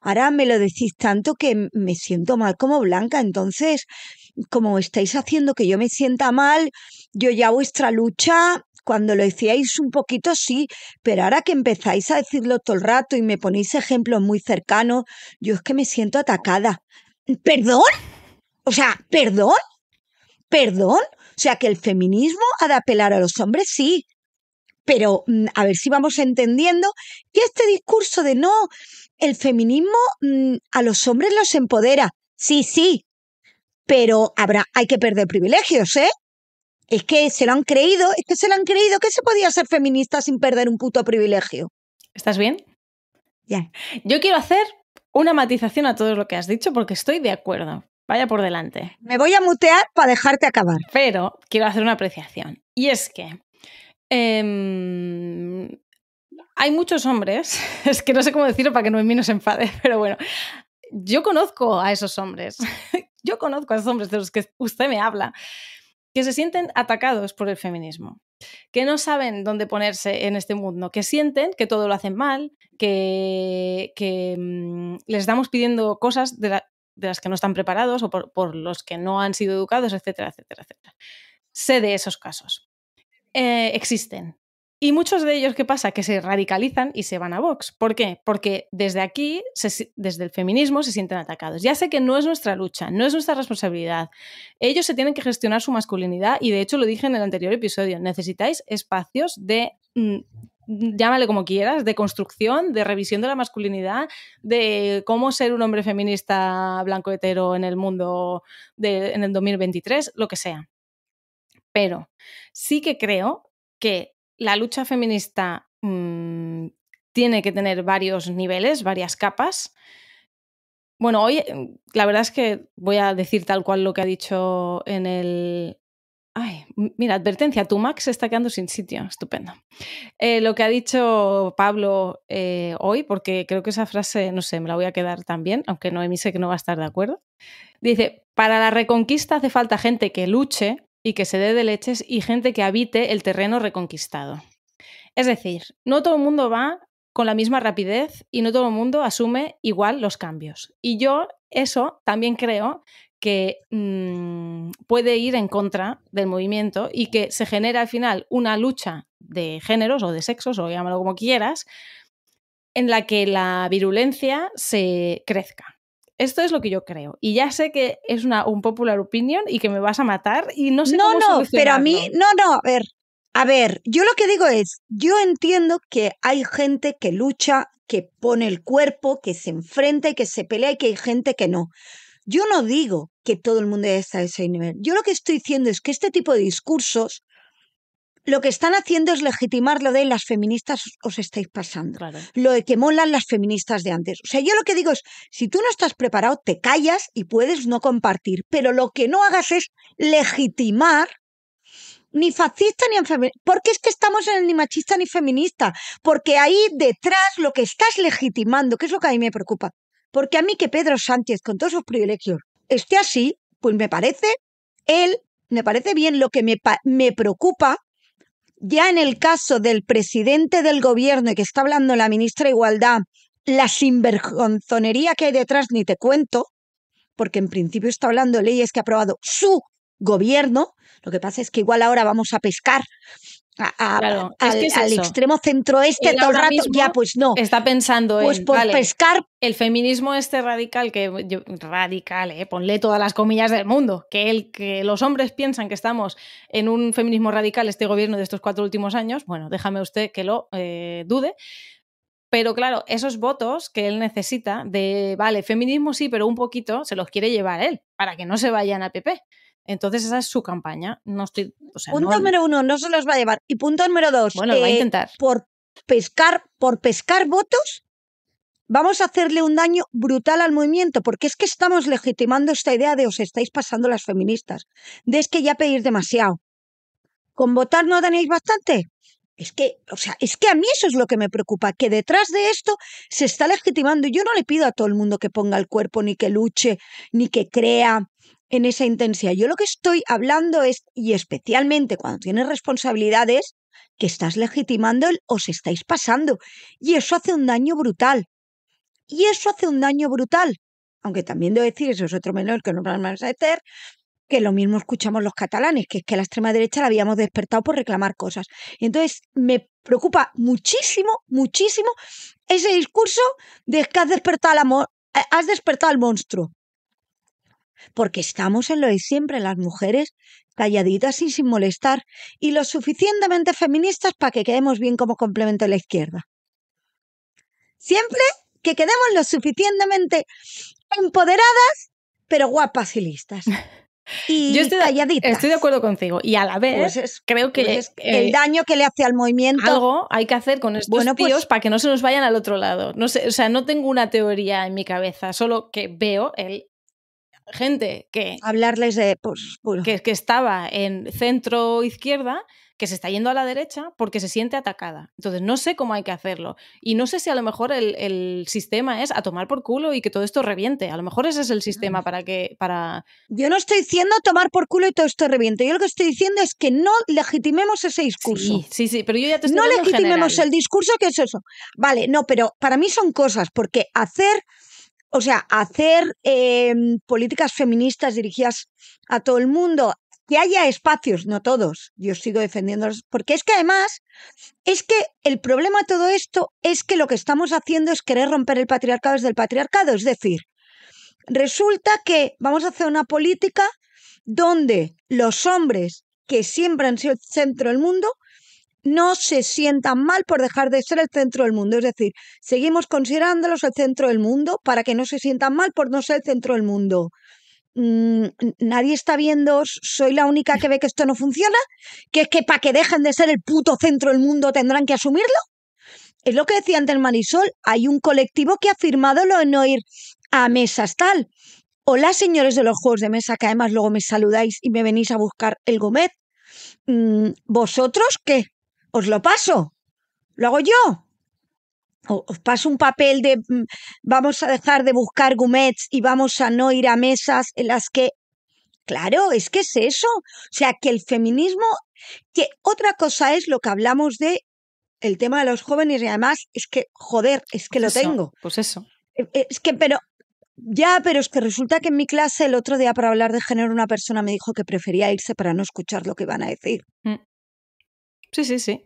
ahora me lo decís tanto que me siento mal como blanca, entonces como estáis haciendo que yo me sienta mal, yo ya vuestra lucha cuando lo decíais un poquito sí, pero ahora que empezáis a decirlo todo el rato y me ponéis ejemplos muy cercanos, yo es que me siento atacada. ¿Perdón? O sea, ¿perdón? ¿Perdón? O sea, que el feminismo ha de apelar a los hombres, sí, pero mm, a ver si vamos entendiendo que este discurso de no, el feminismo mm, a los hombres los empodera. Sí, sí, pero habrá, hay que perder privilegios, ¿eh? Es que se lo han creído, es que se lo han creído que se podía ser feminista sin perder un puto privilegio. ¿Estás bien? Ya. Yo quiero hacer una matización a todo lo que has dicho porque estoy de acuerdo. Vaya por delante. Me voy a mutear para dejarte acabar. Pero quiero hacer una apreciación. Y es que Em, hay muchos hombres, es que no sé cómo decirlo para que mí no se enfade, pero bueno, yo conozco a esos hombres, yo conozco a esos hombres de los que usted me habla, que se sienten atacados por el feminismo, que no saben dónde ponerse en este mundo, que sienten que todo lo hacen mal, que, mm, les estamos pidiendo cosas de, las que no están preparados o por los que no han sido educados, etcétera, etcétera, etcétera. Sé de esos casos. Eh, existen. Y muchos de ellos, ¿qué pasa? Que se radicalizan y se van a Vox. ¿Por qué? Porque desde aquí, desde el feminismo, se sienten atacados. Ya sé que no es nuestra lucha, no es nuestra responsabilidad. Ellos se tienen que gestionar su masculinidad y de hecho lo dije en el anterior episodio, necesitáis espacios de... Mm, llámale como quieras, de construcción, de revisión de la masculinidad, de cómo ser un hombre feminista blanco hetero en el mundo en el 2023, lo que sea pero sí que creo que la lucha feminista mm, tiene que tener varios niveles, varias capas. Bueno, hoy mm, la verdad es que voy a decir tal cual lo que ha dicho en el... Ay, mira, advertencia, tu Max se está quedando sin sitio, estupendo. Eh, lo que ha dicho Pablo eh, hoy, porque creo que esa frase, no sé, me la voy a quedar también, aunque no sé que no va a estar de acuerdo. Dice, para la reconquista hace falta gente que luche y que se dé de leches y gente que habite el terreno reconquistado. Es decir, no todo el mundo va con la misma rapidez y no todo el mundo asume igual los cambios. Y yo eso también creo que mm, puede ir en contra del movimiento y que se genera al final una lucha de géneros o de sexos o llámalo como quieras, en la que la virulencia se crezca esto es lo que yo creo. Y ya sé que es una un popular opinion y que me vas a matar y no sé no, cómo No, pero a mí, no, no, a ver, a ver, yo lo que digo es, yo entiendo que hay gente que lucha, que pone el cuerpo, que se enfrenta y que se pelea y que hay gente que no. Yo no digo que todo el mundo está a ese nivel. Yo lo que estoy diciendo es que este tipo de discursos lo que están haciendo es legitimar lo de las feministas os estáis pasando, lo de que molan las feministas de antes. O sea, yo lo que digo es, si tú no estás preparado, te callas y puedes no compartir, pero lo que no hagas es legitimar ni fascista ni feminista, porque es que estamos en el ni machista ni feminista, porque ahí detrás lo que estás legitimando, que es lo que a mí me preocupa, porque a mí que Pedro Sánchez, con todos sus privilegios, esté así, pues me parece él, me parece bien, lo que me, me preocupa ya en el caso del presidente del gobierno y que está hablando la ministra de Igualdad, la sinvergonzonería que hay detrás ni te cuento, porque en principio está hablando de leyes que ha aprobado su gobierno, lo que pasa es que igual ahora vamos a pescar al, extremo centroeste todo el rato, ya pues no. Está pensando pues por pescar. El feminismo este radical, que radical, eh, ponle todas las comillas del mundo, que, el, que los hombres piensan que estamos en un feminismo radical, este gobierno de estos cuatro últimos años, bueno, déjame usted que lo eh, dude. Pero claro, esos votos que él necesita de, vale, feminismo sí, pero un poquito, se los quiere llevar él, para que no se vayan a PP. Entonces esa es su campaña. No punto número uno, no se los va a llevar. Y punto número dos, eh, por pescar, por pescar votos, vamos a hacerle un daño brutal al movimiento, porque es que estamos legitimando esta idea de os estáis pasando las feministas, de es que ya pedís demasiado. ¿Con votar no tenéis bastante? Es que, o sea, es que a mí eso es lo que me preocupa, que detrás de esto se está legitimando. Yo no le pido a todo el mundo que ponga el cuerpo, ni que luche, ni que crea, en esa intensidad. Yo lo que estoy hablando es, y especialmente cuando tienes responsabilidades, que estás legitimando el os estáis pasando. Y eso hace un daño brutal. Y eso hace un daño brutal. Aunque también debo decir, eso es otro menor que no vamos a meter, que lo mismo escuchamos los catalanes, que es que a la extrema derecha la habíamos despertado por reclamar cosas. Entonces, me preocupa muchísimo, muchísimo ese discurso de que has despertado, al eh, has despertado al monstruo porque estamos en lo de siempre, las mujeres calladitas y sin molestar, y lo suficientemente feministas para que quedemos bien como complemento de la izquierda. Siempre que quedemos lo suficientemente empoderadas, pero guapas y listas. Y Yo estoy, estoy de acuerdo contigo. Y a la vez, pues creo que pues es el daño que le hace al movimiento. Algo hay que hacer con estos pues tíos para que no se nos vayan al otro lado. No o sea, no tengo una teoría en mi cabeza, solo que veo el gente que... Hablarles de... Pues, que, estaba en centro izquierda, que se está yendo a la derecha porque se siente atacada. Entonces, no sé cómo hay que hacerlo. Y no sé si a lo mejor el, sistema es a tomar por culo y que todo esto reviente. A lo mejor ese es el sistema ah. para que... Para... Yo no estoy diciendo tomar por culo y todo esto reviente. Yo lo que estoy diciendo es que no legitimemos ese discurso. Sí, sí, pero yo ya te estoy No legitimemos el discurso que es eso. Vale, no, pero para mí son cosas, porque hacer o sea, hacer em, políticas feministas dirigidas a todo el mundo, que haya espacios, no todos, yo sigo defendiéndolos, porque es que además, es que el problema de todo esto es que lo que estamos haciendo es querer romper el patriarcado desde el patriarcado, es decir, resulta que vamos a hacer una política donde los hombres que siempre han sido el centro del mundo no se sientan mal por dejar de ser el centro del mundo. Es decir, seguimos considerándolos el centro del mundo para que no se sientan mal por no ser el centro del mundo. Mm, nadie está viendo, soy la única que ve que esto no funciona, que es que para que dejen de ser el puto centro del mundo tendrán que asumirlo. Es lo que decía antes Marisol, hay un colectivo que ha firmado lo de no ir a mesas tal. Hola señores de los juegos de mesa, que además luego me saludáis y me venís a buscar el Gómez. Mm, ¿Vosotros qué? os lo paso, lo hago yo. Os paso un papel de mm, vamos a dejar de buscar gumets y vamos a no ir a mesas en las que... Claro, es que es eso. O sea, que el feminismo, que otra cosa es lo que hablamos de el tema de los jóvenes y además es que, joder, es que pues lo tengo. Pues eso. E, e, es que, pero, ya, pero es que resulta que en mi clase el otro día para hablar de género una persona me dijo que prefería irse para no escuchar lo que iban a decir. Mm. Sí, sí, sí.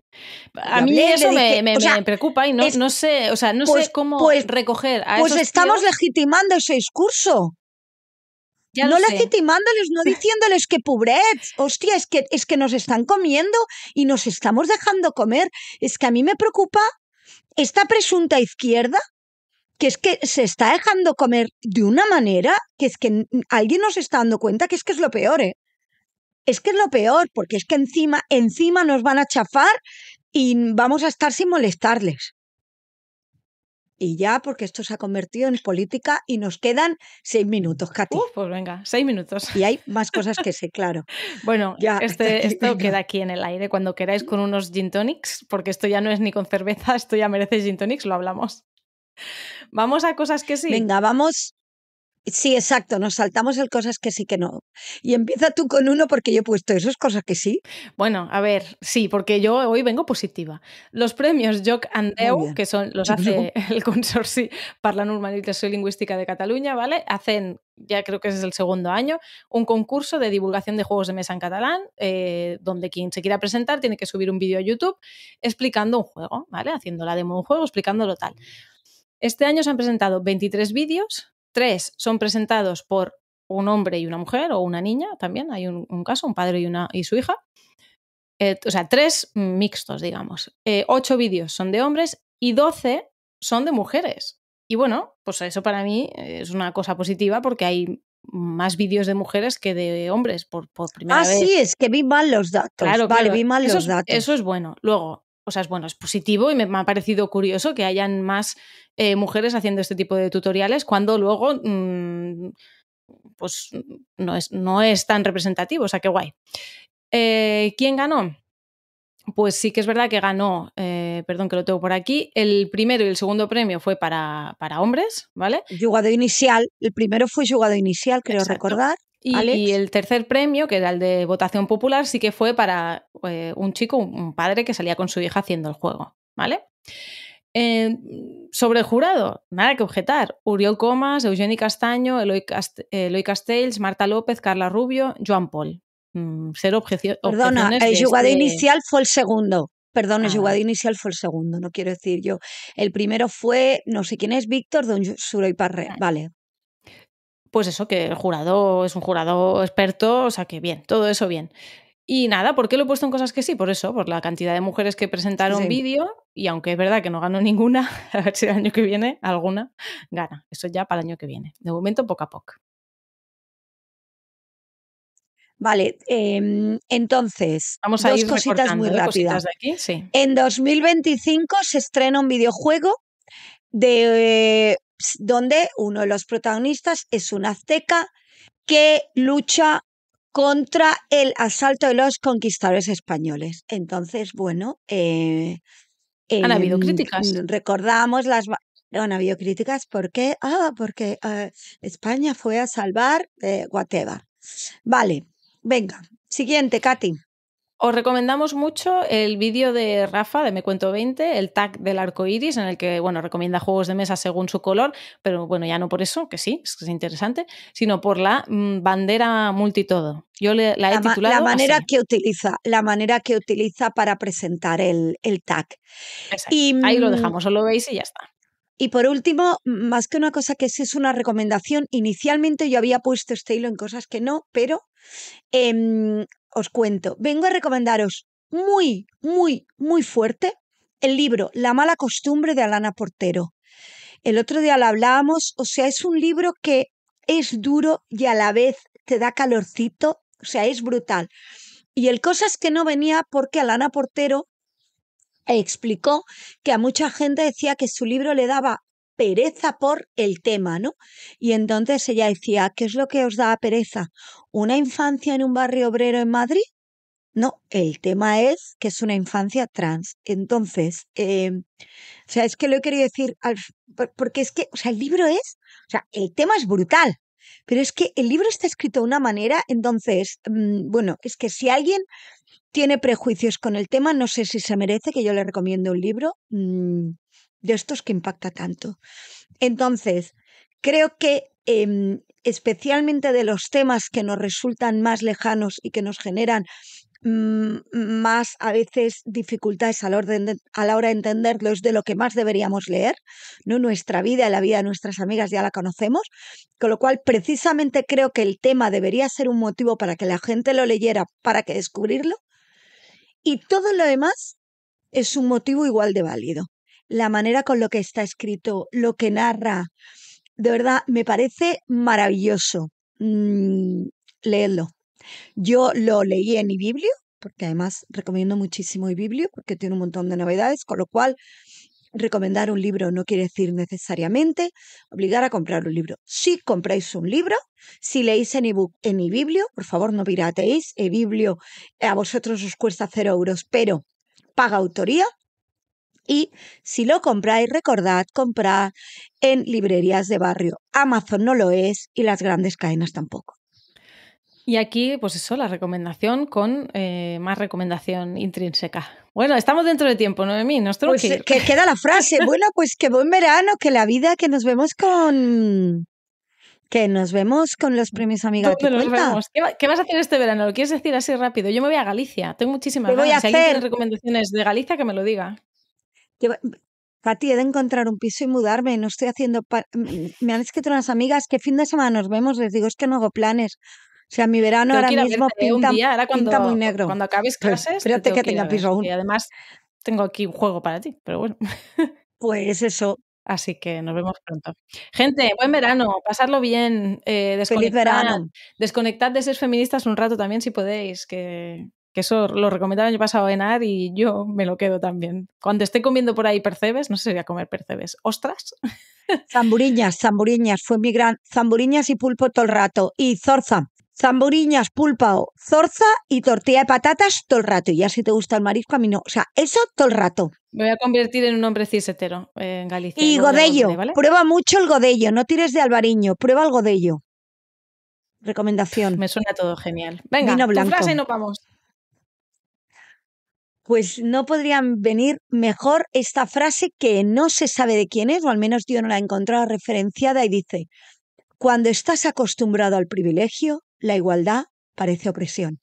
A mí eso me, preocupa y no, sé, o sea, no sé pues, cómo pues, recoger a Pues estamos legitimando ese discurso. Ya no legitimándoles, no diciéndoles que pubret. hostia, es que, es que nos están comiendo y nos estamos dejando comer. Es que a mí me preocupa esta presunta izquierda que es que se está dejando comer de una manera que es que alguien nos está dando cuenta que es que es lo peor, ¿eh? es que es lo peor, porque es que encima, encima nos van a chafar y vamos a estar sin molestarles. Y ya, porque esto se ha convertido en política y nos quedan seis minutos, Katy. pues venga, seis minutos. Y hay más cosas que sé, claro. bueno, ya, este, esto queda aquí en el aire cuando queráis con unos gin tonics, porque esto ya no es ni con cerveza, esto ya merece gin tonics, lo hablamos. Vamos a cosas que sí. Venga, vamos, Sí, exacto, nos saltamos el cosas que sí que no. Y empieza tú con uno porque yo he puesto eso, es cosas que sí. Bueno, a ver, sí, porque yo hoy vengo positiva. Los premios Joc Andeu, que son los hace el consorcio para la Soy Lingüística de Cataluña, ¿vale? Hacen ya creo que es el segundo año, un concurso de divulgación de juegos de mesa en catalán, eh, donde quien se quiera presentar tiene que subir un vídeo a YouTube explicando un juego, ¿vale? Haciendo la demo de un juego, explicándolo tal. Este año se han presentado 23 vídeos Tres son presentados por un hombre y una mujer o una niña también. Hay un, caso, un padre y, una, y su hija. Eh, o sea, tres mixtos, digamos. Eh, ocho vídeos son de hombres y doce son de mujeres. Y bueno, pues eso para mí eh, es una cosa positiva porque hay más vídeos de mujeres que de hombres por, primera vez. Ah, sí, es que vi mal los datos. Claro, vale, vi mal los datos. Eso es bueno. Luego, o sea, bueno, es positivo y me, ha parecido curioso que hayan más eh, mujeres haciendo este tipo de tutoriales cuando luego mm, pues no es, no es tan representativo, o sea, qué guay. Eh, ¿Quién ganó? Pues sí que es verdad que ganó, eh, perdón que lo tengo por aquí, el primero y el segundo premio fue para, para hombres, ¿vale? Yugado inicial, el primero fue yugado inicial, creo recordar. Y, el tercer premio, que era el de votación popular, sí que fue para eh, un chico, un padre que salía con su hija haciendo el juego, ¿vale? sobre el jurado, nada que objetar. Uriol Comas, Eugenio Castaño, Eloy, Castells, Marta López, Carla Rubio, Joan Paul. Mm, Perdona, el jugador este inicial fue el segundo. Perdón, el ah. inicial fue el segundo, no quiero decir yo. El primero fue, no sé quién es, Víctor don Suroy Parre. Ah. Vale, pues eso, que el jurado es un jurado experto, o sea que bien, todo eso bien. Y nada, ¿por qué lo he puesto en cosas que sí? Por eso, por la cantidad de mujeres que presentaron vídeo, y aunque es verdad que no ganó ninguna, a ver si el año que viene alguna gana. Eso ya para el año que viene. De momento, poco a poco. Vale, em, entonces, Vamos a dos cositas muy ¿eh? rápidas. Sí. En 2025 se estrena un videojuego de donde uno de los protagonistas es un azteca que lucha contra el asalto de los conquistadores españoles. Entonces, bueno, eh, han habido críticas. Recordamos las... No han habido críticas porque, ah, porque eh, España fue a salvar eh, Guateva. Vale, venga. Siguiente, Katy. Os recomendamos mucho el vídeo de Rafa de Me Cuento 20, el tag del arco iris, en el que bueno, recomienda juegos de mesa según su color, pero bueno, ya no por eso, que sí, es interesante, sino por la mm, bandera multitodo. Yo la he titulado. La manera que utiliza, la manera que utiliza para presentar el, el tag. Y, Ahí lo mm, dejamos, os lo veis y ya está. Y por último, más que una cosa que sí es una recomendación, inicialmente yo había puesto este hilo en cosas que no, pero em, os cuento, vengo a recomendaros muy, muy, muy fuerte el libro La mala costumbre de Alana Portero. El otro día lo hablábamos, o sea, es un libro que es duro y a la vez te da calorcito, o sea, es brutal. Y el cosa es que no venía porque Alana Portero explicó que a mucha gente decía que su libro le daba pereza por el tema, ¿no? Y entonces ella decía, ¿qué es lo que os da pereza? ¿Una infancia en un barrio obrero en Madrid? No, el tema es que es una infancia trans. Entonces, em, o sea, es que lo he querido decir, porque es que, o sea, el libro es, o sea, el tema es brutal, pero es que el libro está escrito de una manera, entonces, mm, bueno, es que si alguien tiene prejuicios con el tema, no sé si se merece que yo le recomiendo un libro. Mm, de estos que impacta tanto. Entonces, creo que em, especialmente de los temas que nos resultan más lejanos y que nos generan mm, más a veces dificultades a la, orden a la hora de entenderlos de lo que más deberíamos leer, nuestra vida y la vida de nuestras amigas ya la conocemos, con lo cual precisamente creo que el tema debería ser un motivo para que la gente lo leyera, para que descubrirlo, y todo lo demás es un motivo igual de válido la manera con lo que está escrito, lo que narra. De verdad, me parece maravilloso mm, leerlo. Yo lo leí en iBiblio, porque además recomiendo muchísimo iBiblio, porque tiene un montón de novedades, con lo cual recomendar un libro no quiere decir necesariamente obligar a comprar un libro. Si compráis un libro, si leéis en ebook en iBiblio, por favor no pirateéis, eBiblio a vosotros os cuesta cero euros, pero paga autoría, y si lo compráis, recordad, comprar en librerías de barrio. Amazon no lo es y las grandes cadenas tampoco. Y aquí, pues eso, la recomendación con eh, más recomendación intrínseca. Bueno, estamos dentro de tiempo, ¿no, Emi? mí. que, queda la frase. bueno, pues que buen verano, que la vida, que nos vemos con... Que nos vemos con los premios amigos ¿Dónde nos vemos? ¿Qué, vas a hacer este verano? ¿Lo quieres decir así rápido? Yo me voy a Galicia, tengo muchísimas ganas. Voy a recomendaciones de Galicia, que me lo diga. Yo, Katy, he de encontrar un piso y mudarme, no estoy haciendo... Me han escrito unas amigas que fin de semana nos vemos, les digo, es que no hago planes. O sea, mi verano ahora mismo pinta, muy negro. Cuando acabes clases... espérate que, tenga piso Y además tengo aquí un juego para ti, pero bueno. Pues eso. Así que nos vemos pronto. Gente, buen verano, pasadlo bien. Eh, desconectad, verano. Desconectad de ser feministas un rato también si podéis, que eso lo recomendaba yo año pasado en AR y yo me lo quedo también. Cuando esté comiendo por ahí percebes, no sé si voy a comer percebes, ostras. Zamburiñas, zamburiñas, fue mi gran. Zamburiñas y pulpo todo el rato. Y zorza, zamburiñas, o zorza y tortilla de patatas todo el rato. Y ya si te gusta el marisco, a mí no. O sea, eso todo el rato. Me voy a convertir en un hombre cisetero en Galicia. Y godello. Prueba mucho el godello. No tires de albariño. Prueba el godello. Recomendación. Me suena todo genial. Venga, Vino blanco. frase y vamos pues no podrían venir mejor esta frase que no se sabe de quién es, o al menos yo no la he encontrado referenciada, y dice, cuando estás acostumbrado al privilegio, la igualdad parece opresión.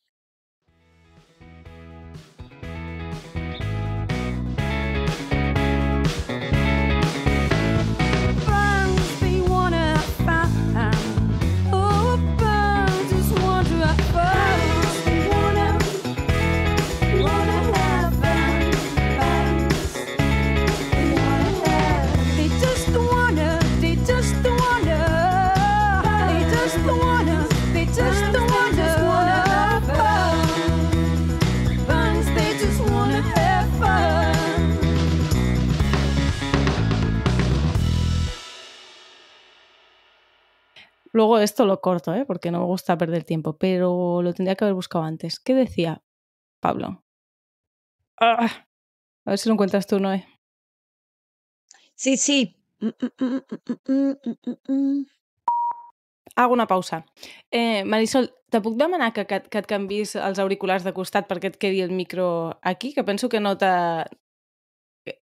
Luego esto lo corto, ¿eh? porque no me gusta perder tiempo, pero lo tendría que haber buscado antes. ¿Qué decía Pablo? ¡Ah! A ver si lo encuentras tú, Noé. Sí, sí. Hago una pausa. Eh, Marisol, te puc demanar que, que, que et canvis els auriculars de costat perquè et quedi el micro aquí? Que penso que no te...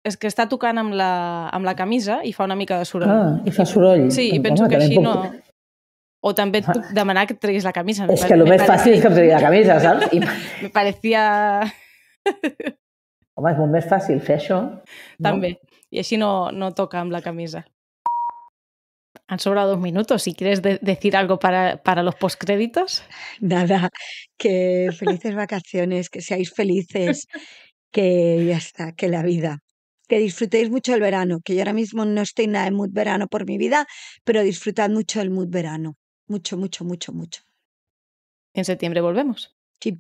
És que està tocant amb la, amb la camisa i fa una mica de soroll. Ah, i fa soroll. Sí, i penso Home, que així puc... no... O también de que traigas la camisa. Es que lo más fácil es que em la camisa, ¿sabes? Em me parecía... o más molt més fácil fer también No? así no, no toca la camisa. Han sobrado dos minutos. Si quieres decir algo para, para los postcréditos. Nada, que felices vacaciones, que seáis felices, que ya está, que la vida. Que disfrutéis mucho el verano, que yo ahora mismo no estoy nada en mood verano por mi vida, pero disfrutad mucho el mood verano. Mucho, mucho, mucho, mucho. En septiembre volvemos. Sí,